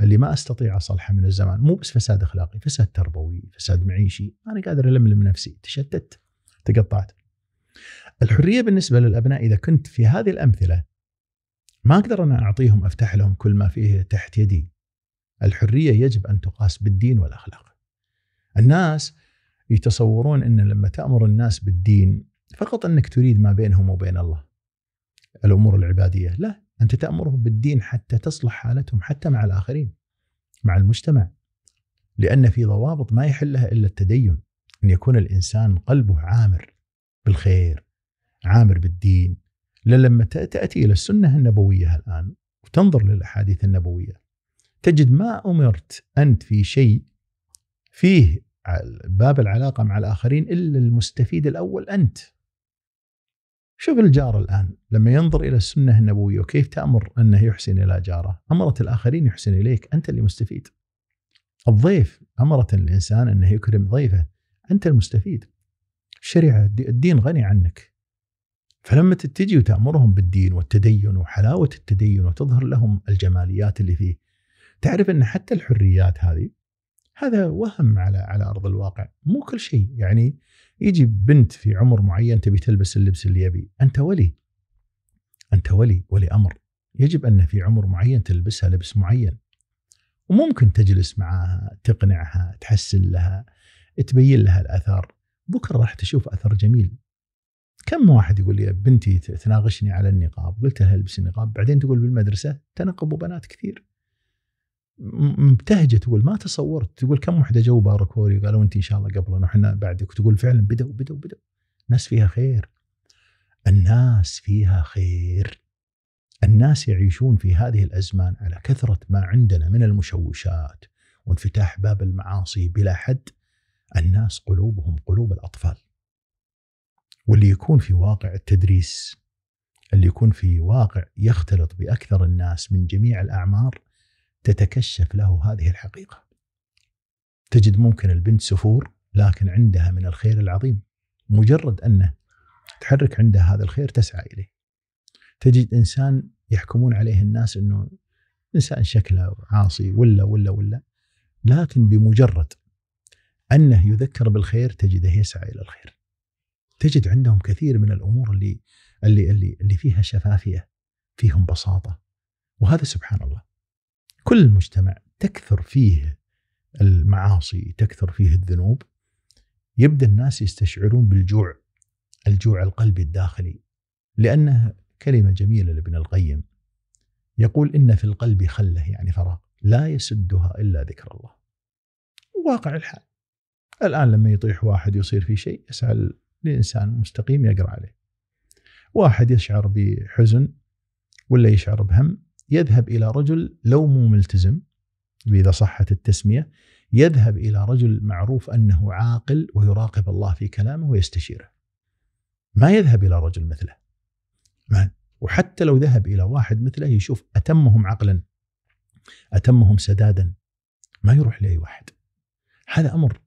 [SPEAKER 1] اللي ما استطيع اصلحه من الزمان مو بس فساد اخلاقي فساد تربوي فساد معيشي انا قادر الملم نفسي تشتت تقطعت الحريه بالنسبه للابناء اذا كنت في هذه الامثله ما اقدر انا اعطيهم افتح لهم كل ما فيه تحت يدي. الحريه يجب ان تقاس بالدين والاخلاق. الناس يتصورون ان لما تامر الناس بالدين فقط انك تريد ما بينهم وبين الله. الامور العباديه، لا، انت تامرهم بالدين حتى تصلح حالتهم حتى مع الاخرين. مع المجتمع. لان في ضوابط ما يحلها الا التدين. ان يكون الانسان قلبه عامر بالخير عامر بالدين لما تأتي إلى السنة النبوية الآن وتنظر للأحاديث النبوية تجد ما أمرت أنت في شيء فيه باب العلاقة مع الآخرين إلا المستفيد الأول أنت شوف الجار الآن لما ينظر إلى السنة النبوية وكيف تأمر أنه يحسن إلى جاره أمرت الآخرين يحسن إليك أنت اللي مستفيد الضيف أمرت الإنسان أنه يكرم ضيفه أنت المستفيد الشريعة الدين غني عنك فلما تتجي وتأمرهم بالدين والتدين وحلاوة التدين وتظهر لهم الجماليات اللي فيه تعرف أن حتى الحريات هذه هذا وهم على على أرض الواقع مو كل شيء يعني يجي بنت في عمر معين تبي تلبس اللبس اللي يبي أنت ولي أنت ولي ولي أمر يجب أن في عمر معين تلبسها لبس معين وممكن تجلس معها تقنعها تحسن لها تبين لها الأثر بكرة راح تشوف أثر جميل كم واحد يقول لي بنتي تناقشني على النقاب قلت لها البسي النقاب بعدين تقول بالمدرسة تنقبوا بنات كثير مبتهجة تقول ما تصورت تقول كم واحدة جو باركوري وقالوا أنت إن شاء الله قبلنا وحنا بعدك وتقول فعلا بدأوا بدأوا بدأوا الناس فيها خير الناس فيها خير الناس يعيشون في هذه الأزمان على كثرة ما عندنا من المشوشات وانفتاح باب المعاصي بلا حد الناس قلوبهم قلوب الأطفال واللي يكون في واقع التدريس اللي يكون في واقع يختلط باكثر الناس من جميع الاعمار تتكشف له هذه الحقيقه. تجد ممكن البنت سفور لكن عندها من الخير العظيم مجرد انه تحرك عندها هذا الخير تسعى اليه. تجد انسان يحكمون عليه الناس انه انسان شكله عاصي ولا ولا ولا لكن بمجرد انه يذكر بالخير تجده يسعى الى الخير. تجد عندهم كثير من الامور اللي اللي اللي اللي فيها شفافيه فيهم بساطه وهذا سبحان الله كل مجتمع تكثر فيه المعاصي تكثر فيه الذنوب يبدا الناس يستشعرون بالجوع الجوع القلبي الداخلي لانه كلمه جميله لابن القيم يقول ان في القلب خله يعني فراغ لا يسدها الا ذكر الله واقع الحال الان لما يطيح واحد يصير في شيء يسال لإنسان مستقيم يقرأ عليه واحد يشعر بحزن ولا يشعر بهم يذهب إلى رجل لو مو ملتزم إذا صحت التسمية يذهب إلى رجل معروف أنه عاقل ويراقب الله في كلامه ويستشيره ما يذهب إلى رجل مثله ما وحتى لو ذهب إلى واحد مثله يشوف أتمهم عقلا أتمهم سدادا ما يروح لأي واحد هذا أمر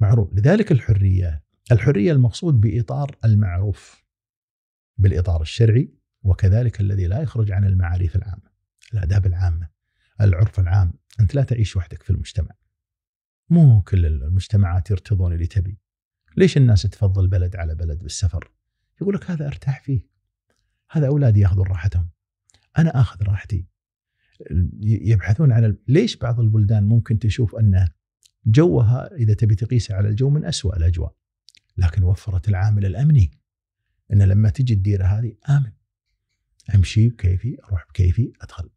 [SPEAKER 1] معروف لذلك الحرية الحرية المقصود بإطار المعروف بالإطار الشرعي وكذلك الذي لا يخرج عن المعاريف العامة الآداب العامة العرف العام أنت لا تعيش وحدك في المجتمع مو كل المجتمعات يرتضون اللي تبي ليش الناس تفضل بلد على بلد بالسفر يقول لك هذا أرتاح فيه هذا أولادي يأخذون راحتهم أنا أخذ راحتي يبحثون عن ال... ليش بعض البلدان ممكن تشوف أن جوها إذا تبي تقيسه على الجو من أسوأ الأجواء لكن وفرت العامل الامني ان لما تجي الديره هذه امن امشي بكيفي اروح بكيفي ادخل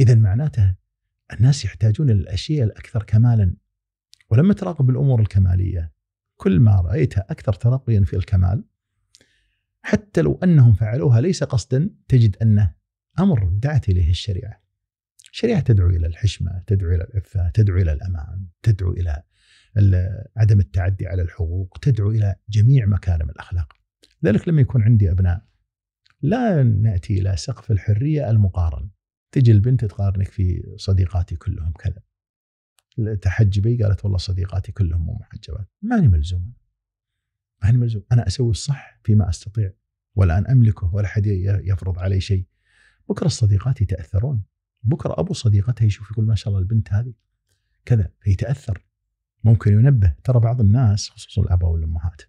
[SPEAKER 1] اذا معناته الناس يحتاجون الاشياء الاكثر كمالا ولما تراقب الامور الكماليه كل ما رايتها اكثر ترقيا في الكمال حتى لو انهم فعلوها ليس قصدا تجد انه امر دعت اليه الشريعه. الشريعه تدعو الى الحشمه، تدعو الى العفه، تدعو الى الامان، تدعو الى عدم التعدي على الحقوق تدعو الى جميع مكارم الاخلاق ذلك لما يكون عندي ابناء لا ناتي الى سقف الحريه المقارن تجي البنت تقارنك في صديقاتي كلهم كذا تحجبي قالت والله صديقاتي كلهم مو محجبات ماني ملزوم ماني ملزوم انا اسوي الصح فيما استطيع ولا ان املكه ولا حد يفرض علي شيء بكره صديقاتي يتاثرون بكره ابو صديقتها يشوف يقول ما شاء الله البنت هذه كذا فيتاثر ممكن ينبه ترى بعض الناس خصوصا الاباء والامهات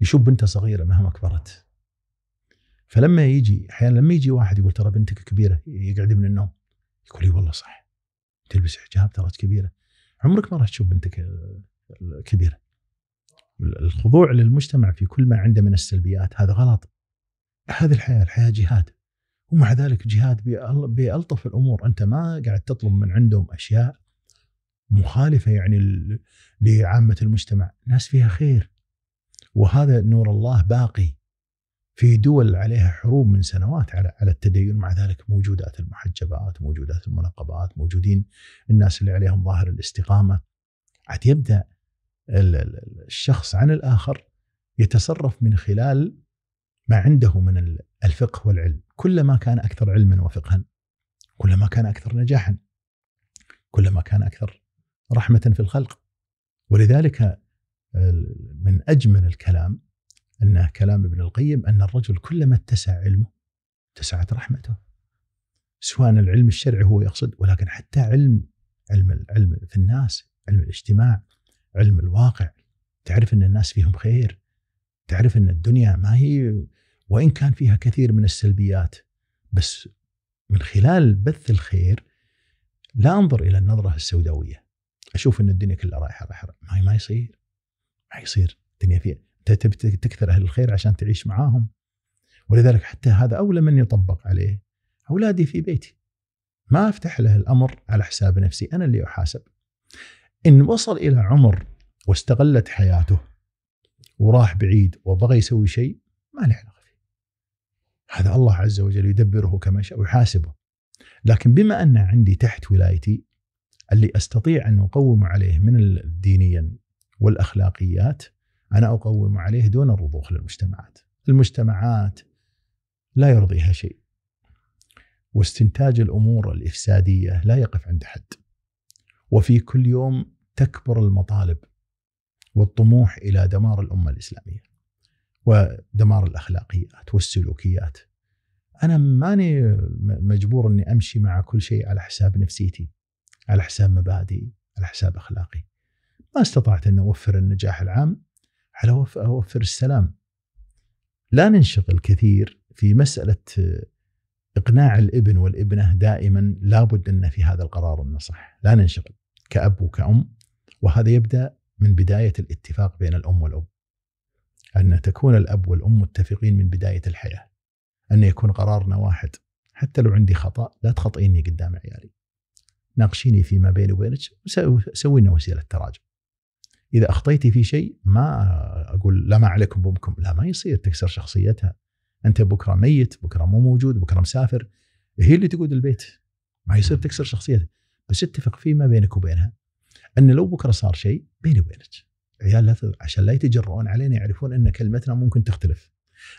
[SPEAKER 1] يشوف بنته صغيره مهما كبرت فلما يجي احيانا لما يجي واحد يقول ترى بنتك كبيره يقعد من النوم يقول اي والله صح تلبس حجاب ترى كبيره عمرك ما راح تشوف بنتك كبيره الخضوع للمجتمع في كل ما عنده من السلبيات هذا غلط هذه الحياه الحياه جهاد ومع ذلك جهاد بألطف الامور انت ما قاعد تطلب من عندهم اشياء مخالفه يعني لعامه المجتمع، ناس فيها خير وهذا نور الله باقي في دول عليها حروب من سنوات على على التدين مع ذلك موجودات المحجبات، موجودات المنقبات، موجودين الناس اللي عليهم ظاهر الاستقامه. عاد يبدا الشخص عن الاخر يتصرف من خلال ما عنده من الفقه والعلم، كلما كان اكثر علما وفقها كلما كان اكثر نجاحا كلما كان اكثر رحمه في الخلق ولذلك آه، من اجمل الكلام انه كلام ابن القيم ان الرجل كلما اتسع علمه اتسعت رحمته سواء العلم الشرعي هو يقصد ولكن حتى علم علم العلم في الناس علم الاجتماع علم الواقع تعرف ان الناس فيهم خير تعرف ان الدنيا ما هي وان كان فيها كثير من السلبيات بس من خلال بث الخير لا انظر الى النظره السوداويه اشوف ان الدنيا كلها رايحه رايحه ما ما يصير ما يصير الدنيا فيها انت تبي تكثر اهل الخير عشان تعيش معاهم ولذلك حتى هذا اولى من يطبق عليه اولادي في بيتي ما افتح له الامر على حساب نفسي انا اللي احاسب ان وصل الى عمر واستغلت حياته وراح بعيد وبغى يسوي شيء ما له علاقه فيه هذا الله عز وجل يدبره كما شاء ويحاسبه لكن بما ان عندي تحت ولايتي اللي استطيع ان اقوم عليه من الدينيا والاخلاقيات انا اقوم عليه دون الرضوخ للمجتمعات. المجتمعات لا يرضيها شيء. واستنتاج الامور الافساديه لا يقف عند حد. وفي كل يوم تكبر المطالب والطموح الى دمار الامه الاسلاميه. ودمار الاخلاقيات والسلوكيات. انا ماني مجبور اني امشي مع كل شيء على حساب نفسيتي. على حساب مبادئي على حساب أخلاقي ما استطعت أن أوفر النجاح العام على أوفر السلام لا ننشغل كثير في مسألة إقناع الابن والابنة دائما لابد أن في هذا القرار النصح لا ننشغل كأب وكأم وهذا يبدأ من بداية الاتفاق بين الأم والأب أن تكون الأب والأم متفقين من بداية الحياة أن يكون قرارنا واحد حتى لو عندي خطأ لا تخطئيني قدام عيالي ناقشيني فيما بيني وبينك سوي لنا وسيله تراجع. اذا اخطيتي في شيء ما اقول لا ما عليكم بامكم، لا ما يصير تكسر شخصيتها. انت بكره ميت، بكره مو موجود، بكره مسافر، هي اللي تقود البيت. ما يصير تكسر شخصيتها، بس اتفق فيما بينك وبينها ان لو بكره صار شيء بيني وبينك. عيال عشان لا يتجرؤون علينا يعرفون ان كلمتنا ممكن تختلف.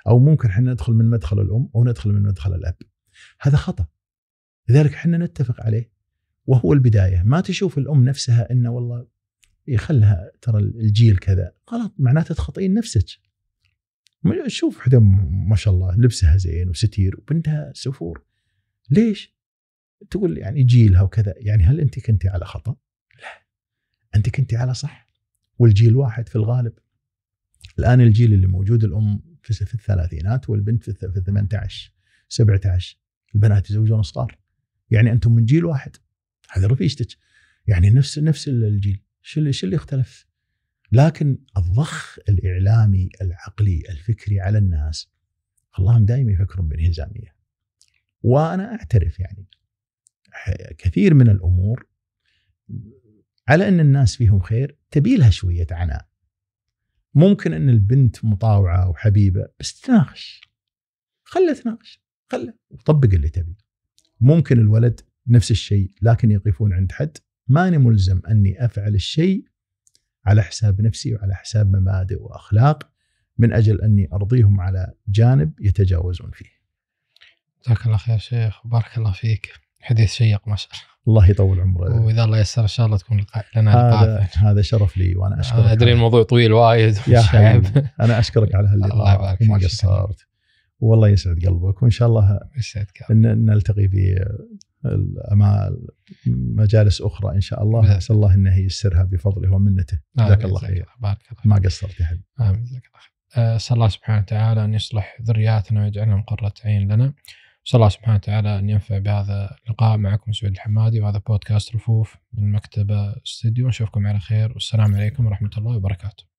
[SPEAKER 1] او ممكن احنا ندخل من مدخل الام او ندخل من مدخل الاب. هذا خطا. لذلك احنا نتفق عليه وهو البدايه ما تشوف الام نفسها انه والله يخلها إيه، ترى الجيل كذا غلط معناته تخطئين نفسك شوف حدا ما شاء الله لبسها زين وستير وبنتها سفور ليش؟ تقول يعني جيلها وكذا يعني هل انت كنت على خطا؟ لا انت كنت على صح والجيل واحد في الغالب الان الجيل اللي موجود الام في الثلاثينات والبنت في 18 17 البنات يتزوجون صغار يعني انتم من جيل واحد هذا رفيجتك يعني نفس نفس الجيل شو اللي شو اللي اختلف؟ لكن الضخ الاعلامي العقلي الفكري على الناس اللهم دائما يفكرون بانهزاميه. وانا اعترف يعني كثير من الامور على ان الناس فيهم خير تبي لها شويه عناء. ممكن ان البنت مطاوعه وحبيبه بس تناقش. خله تناقش، خله وطبق اللي تبي. ممكن الولد نفس الشيء لكن يقفون عند حد ماني ملزم اني افعل الشيء على حساب نفسي وعلى حساب مبادئ واخلاق من اجل اني ارضيهم على جانب يتجاوزون فيه.
[SPEAKER 2] جزاك الله خير شيخ بارك الله فيك حديث شيق ما شاء الله. الله يطول عمره واذا الله يسر ان شاء الله تكون لنا هذا هذا شرف لي وانا اشكرك انا ادري الموضوع طويل وايد يا حبيبي
[SPEAKER 1] انا اشكرك على هاللقاء الله يبارك وما قصرت والله يسعد قلبك وان شاء الله يسعدك نلتقي في مجالس اخرى ان شاء الله نسال الله انه ييسرها بفضله ومنته جزاك الله خير بارك الله ما قصرت يا حبيبي
[SPEAKER 2] امين جزاك الله خير آه، اسال الله سبحانه وتعالى ان يصلح ذرياتنا ويجعلهم قره عين لنا اسال الله سبحانه وتعالى ان ينفع بهذا اللقاء معكم سعود الحمادي وهذا بودكاست رفوف من مكتبه استديو نشوفكم على خير والسلام عليكم ورحمه الله وبركاته